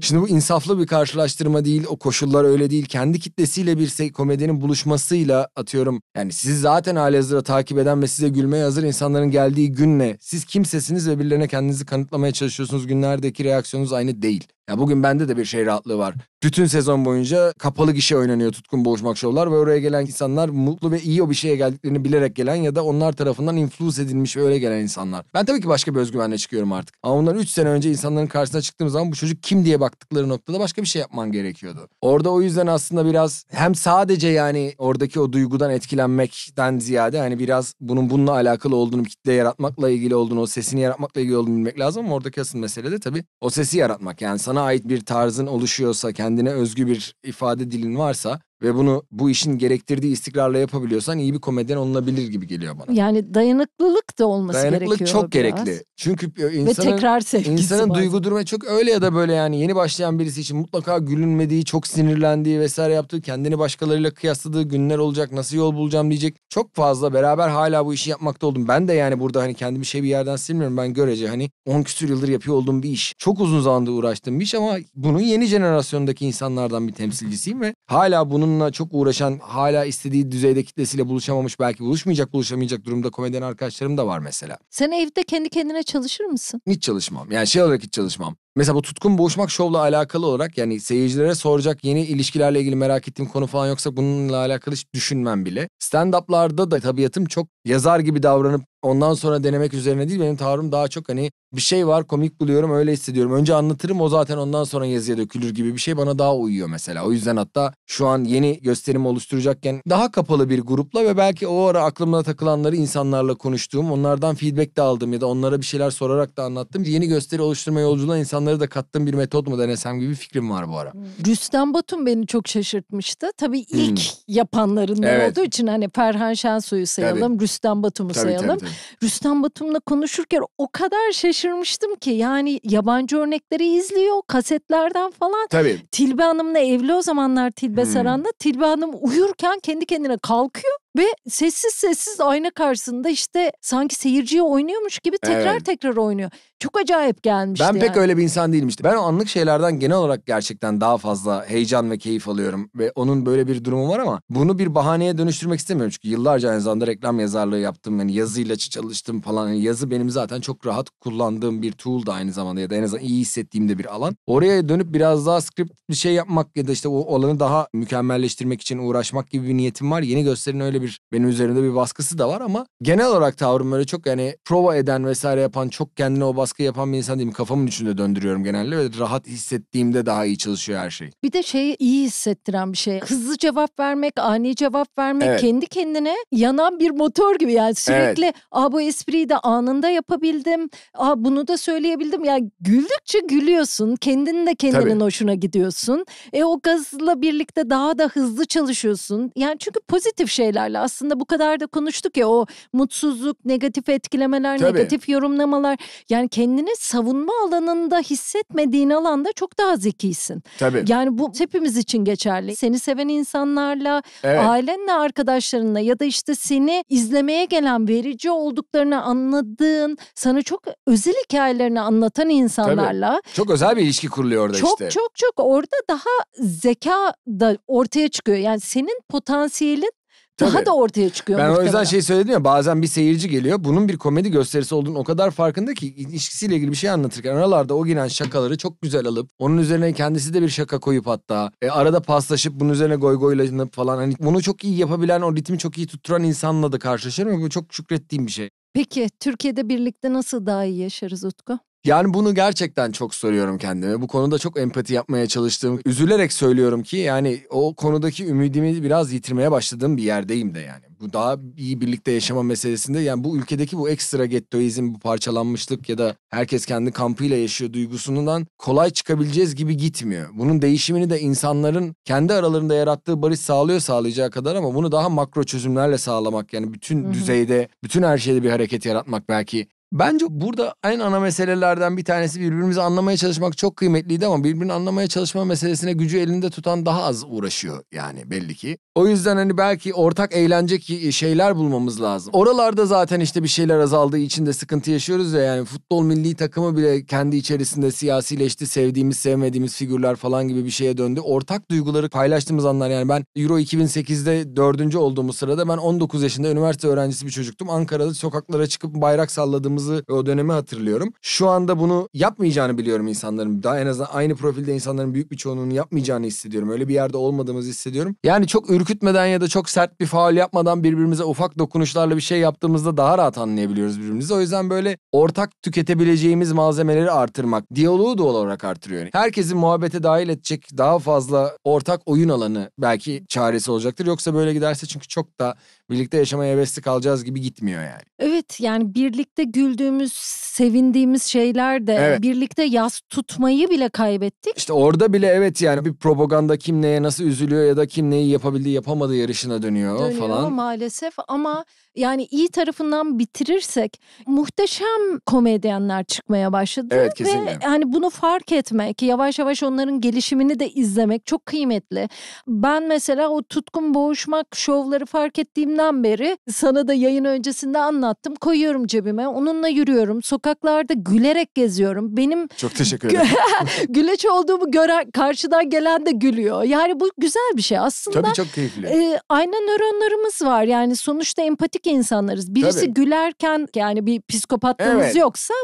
Şimdi bu insaflı bir karşılaştırma değil. O koşullar öyle değil. Kendi kitlesiyle bir komedinin buluşmasıyla atıyorum. Yani sizi zaten halihazırda takip eden ve size gülmeye hazır insanların geldiği günle siz kimsesiniz ve birilerine kendinizi kanıtlamaya çalışıyorsunuz. Günlerdeki reaksiyonunuz aynı değil. Ya bugün bende de bir şey rahatlığı var. Bütün sezon boyunca kapalı gişe oynanıyor tutkun boğuşmak şovlar ve oraya gelen insanlar mutlu ve iyi o bir şeye geldiklerini bilerek gelen ya da onlar tarafından influence edilmiş ve öyle gelen insanlar. Ben tabii ki başka bir özgüvenle çıkıyorum artık. Ama ondan 3 sene önce insanların karşısına çıktığım zaman bu çocuk kim diye baktıkları noktada başka bir şey yapman gerekiyordu. Orada o yüzden aslında biraz hem sadece yani oradaki o duygudan etkilenmekten ziyade hani biraz bunun bununla alakalı olduğunu bir kitle yaratmakla ilgili olduğunu o sesini yaratmakla ilgili olduğunu bilmek lazım ama oradaki asıl mesele de tabii o sesi yaratmak. Yani sana sana ait bir tarzın oluşuyorsa, kendine özgü bir ifade dilin varsa ve bunu bu işin gerektirdiği istikrarla yapabiliyorsan iyi bir komedyen olunabilir gibi geliyor bana. Yani dayanıklılık da olması dayanıklılık gerekiyor. Dayanıklılık çok biraz. gerekli. Çünkü e, insanın, ve tekrar insanın duygu durumu çok öyle ya da böyle yani yeni başlayan birisi için mutlaka gülünmediği, çok sinirlendiği vesaire yaptığı, kendini başkalarıyla kıyasladığı günler olacak, nasıl yol bulacağım diyecek. Çok fazla beraber hala bu işi yapmakta oldum. Ben de yani burada hani kendimi şey bir yerden silmiyorum. Ben görece hani 10 küsür yıldır yapıyor olduğum bir iş. Çok uzun zamandır uğraştığım bir iş ama bunun yeni jenerasyondaki insanlardan bir temsilcisiyim ve hala bunun bununla çok uğraşan hala istediği düzeyde kitlesiyle buluşamamış belki buluşmayacak buluşamayacak durumda komedyen arkadaşlarım da var mesela. Sen evde kendi kendine çalışır mısın? Hiç çalışmam. Yani şey olarak hiç çalışmam. Mesela bu tutkun boğuşmak şovla alakalı olarak yani seyircilere soracak yeni ilişkilerle ilgili merak ettiğim konu falan yoksa bununla alakalı hiç düşünmem bile. Stand-up'larda da tabiatım çok yazar gibi davranıp ondan sonra denemek üzerine değil. Benim tavrım daha çok hani bir şey var komik buluyorum öyle hissediyorum. Önce anlatırım o zaten ondan sonra yazıya dökülür gibi bir şey bana daha uyuyor mesela. O yüzden hatta şu an yeni gösterim oluşturacakken daha kapalı bir grupla ve belki o ara aklımda takılanları insanlarla konuştuğum, onlardan feedback de aldım ya da onlara bir şeyler sorarak da anlattım. Yeni gösteri oluşturma yolculuğunda insanları onları da kattığım bir metot mu denesem gibi bir fikrim var bu ara. Hmm. Rüstem Batum beni çok şaşırtmıştı. Tabii hmm. ilk hmm. yapanlarından evet. olduğu için hani Ferhan Şensoy'u sayalım, tabii. Rüstem Batum'u tabii, sayalım. Tabii, tabii. Rüstem Batum'la konuşurken o kadar şaşırmıştım ki yani yabancı örnekleri izliyor, kasetlerden falan. Tabii. Tilbe Hanım'la evli o zamanlar Tilbe hmm. Saran'la. Tilbe Hanım uyurken kendi kendine kalkıyor ve sessiz sessiz ayna karşısında işte sanki seyirciye oynuyormuş gibi tekrar evet. tekrar oynuyor. Çok acayip gelmişti. Ben yani. pek öyle bir insan değilim işte. Ben o anlık şeylerden genel olarak gerçekten daha fazla heyecan ve keyif alıyorum. Ve onun böyle bir durumu var ama bunu bir bahaneye dönüştürmek istemiyorum. Çünkü yıllarca aynı zamanda reklam yazarlığı yaptım. Yani yazıyla çalıştım falan. Yani yazı benim zaten çok rahat kullandığım bir tool da aynı zamanda ya da en azından iyi hissettiğimde bir alan. Oraya dönüp biraz daha script bir şey yapmak ya da işte o alanı daha mükemmelleştirmek için uğraşmak gibi bir niyetim var. Yeni gösterinin öyle öyle bir benim üzerinde bir baskısı da var ama genel olarak tavrım böyle çok yani prova eden vesaire yapan çok kendine o baskı yapan bir insan değilim. Kafamın içinde döndürüyorum genelde ve rahat hissettiğimde daha iyi çalışıyor her şey. Bir de şeyi iyi hissettiren bir şey. Hızlı cevap vermek, ani cevap vermek evet. kendi kendine yanan bir motor gibi yani sürekli evet. aa bu espriyi de anında yapabildim. Aa bunu da söyleyebildim. Yani güldükçe gülüyorsun. Kendin de kendinin Tabii. hoşuna gidiyorsun. E o gazla birlikte daha da hızlı çalışıyorsun. Yani çünkü pozitif şeyler etkilerle aslında bu kadar da konuştuk ya o mutsuzluk, negatif etkilemeler, Tabii. negatif yorumlamalar. Yani kendini savunma alanında hissetmediğin alanda çok daha zekisin. Tabii. Yani bu hepimiz için geçerli. Seni seven insanlarla, evet. ailenle, arkadaşlarınla ya da işte seni izlemeye gelen verici olduklarını anladığın, sana çok özel hikayelerini anlatan insanlarla. Tabii. Çok özel bir ilişki kuruluyor orada çok, işte. Çok çok çok orada daha zeka da ortaya çıkıyor. Yani senin potansiyelin Tabii. Daha da ortaya çıkıyor. Ben o yüzden şey söyledim ya bazen bir seyirci geliyor. Bunun bir komedi gösterisi olduğunu o kadar farkında ki ilişkisiyle ilgili bir şey anlatırken aralarda o giren şakaları çok güzel alıp onun üzerine kendisi de bir şaka koyup hatta e, arada paslaşıp bunun üzerine goy goylanıp falan hani bunu çok iyi yapabilen o ritmi çok iyi tutturan insanla da karşılaşırım. Bu çok şükrettiğim bir şey. Peki Türkiye'de birlikte nasıl daha iyi yaşarız Utku? Yani bunu gerçekten çok soruyorum kendime. Bu konuda çok empati yapmaya çalıştığım, üzülerek söylüyorum ki yani o konudaki ümidimi biraz yitirmeye başladığım bir yerdeyim de yani. Bu daha iyi birlikte yaşama meselesinde yani bu ülkedeki bu ekstra gettoizm, bu parçalanmışlık ya da herkes kendi kampıyla yaşıyor duygusundan kolay çıkabileceğiz gibi gitmiyor. Bunun değişimini de insanların kendi aralarında yarattığı barış sağlıyor sağlayacağı kadar ama bunu daha makro çözümlerle sağlamak yani bütün Hı-hı. düzeyde, bütün her şeyde bir hareket yaratmak belki Bence burada en ana meselelerden bir tanesi birbirimizi anlamaya çalışmak çok kıymetliydi ama birbirini anlamaya çalışma meselesine gücü elinde tutan daha az uğraşıyor yani belli ki. O yüzden hani belki ortak eğlenecek e, şeyler bulmamız lazım. Oralarda zaten işte bir şeyler azaldığı için de sıkıntı yaşıyoruz ya yani futbol milli takımı bile kendi içerisinde siyasileşti. Sevdiğimiz sevmediğimiz figürler falan gibi bir şeye döndü. Ortak duyguları paylaştığımız anlar yani ben Euro 2008'de dördüncü olduğumuz sırada ben 19 yaşında üniversite öğrencisi bir çocuktum. Ankara'da sokaklara çıkıp bayrak salladığım yaşadığımızı o dönemi hatırlıyorum. Şu anda bunu yapmayacağını biliyorum insanların. Daha en azından aynı profilde insanların büyük bir çoğunluğunu yapmayacağını hissediyorum. Öyle bir yerde olmadığımızı hissediyorum. Yani çok ürkütmeden ya da çok sert bir faul yapmadan birbirimize ufak dokunuşlarla bir şey yaptığımızda daha rahat anlayabiliyoruz birbirimizi. O yüzden böyle ortak tüketebileceğimiz malzemeleri artırmak, diyaloğu doğal olarak artırıyor. Yani herkesi muhabbete dahil edecek daha fazla ortak oyun alanı belki çaresi olacaktır. Yoksa böyle giderse çünkü çok da birlikte yaşamaya hevesli kalacağız gibi gitmiyor yani. Evet yani birlikte güldüğümüz, sevindiğimiz şeyler de evet. birlikte yaz tutmayı bile kaybettik. İşte orada bile evet yani bir propaganda kim neye nasıl üzülüyor ya da kim neyi yapabildi yapamadı yarışına dönüyor, dönüyor falan. maalesef ama yani iyi tarafından bitirirsek muhteşem komedyenler çıkmaya başladı. Evet kesinlikle. Ve yani bunu fark etmek, yavaş yavaş onların gelişimini de izlemek çok kıymetli. Ben mesela o tutkun boğuşmak şovları fark ettiğim küçüklüğümden beri sana da yayın öncesinde anlattım. Koyuyorum cebime. Onunla yürüyorum. Sokaklarda gülerek geziyorum. Benim Çok teşekkür ederim. güleç olduğumu gören karşıdan gelen de gülüyor. Yani bu güzel bir şey aslında. Tabii çok keyifli. E, aynı nöronlarımız var. Yani sonuçta empatik insanlarız. Birisi Tabii. gülerken yani bir psikopatlığımız evet. yoksa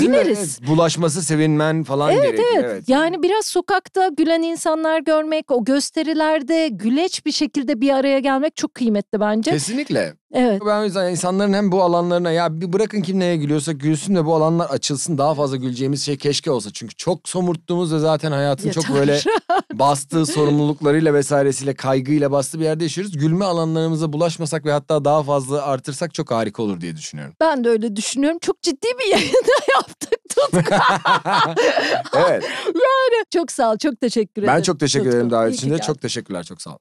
güleriz. Evet, bulaşması sevinmen falan evet, gerekiyor. Evet evet. Yani biraz sokakta gülen insanlar görmek, o gösterilerde güleç bir şekilde bir araya gelmek çok kıymetli bence bence. Kesinlikle. Evet. Ben o yüzden insanların hem bu alanlarına ya bir bırakın kim neye gülüyorsa gülsün de bu alanlar açılsın daha fazla güleceğimiz şey keşke olsa. Çünkü çok somurttuğumuz ve zaten hayatın Yeter. çok böyle bastığı sorumluluklarıyla vesairesiyle kaygıyla bastığı bir yerde yaşıyoruz. Gülme alanlarımıza bulaşmasak ve hatta daha fazla artırsak çok harika olur diye düşünüyorum. Ben de öyle düşünüyorum. Çok ciddi bir yayında yaptık Tutku. evet. Yani çok sağ ol. Çok teşekkür ederim. Ben çok teşekkür ederim davet için de. Çok teşekkürler. Çok sağ ol.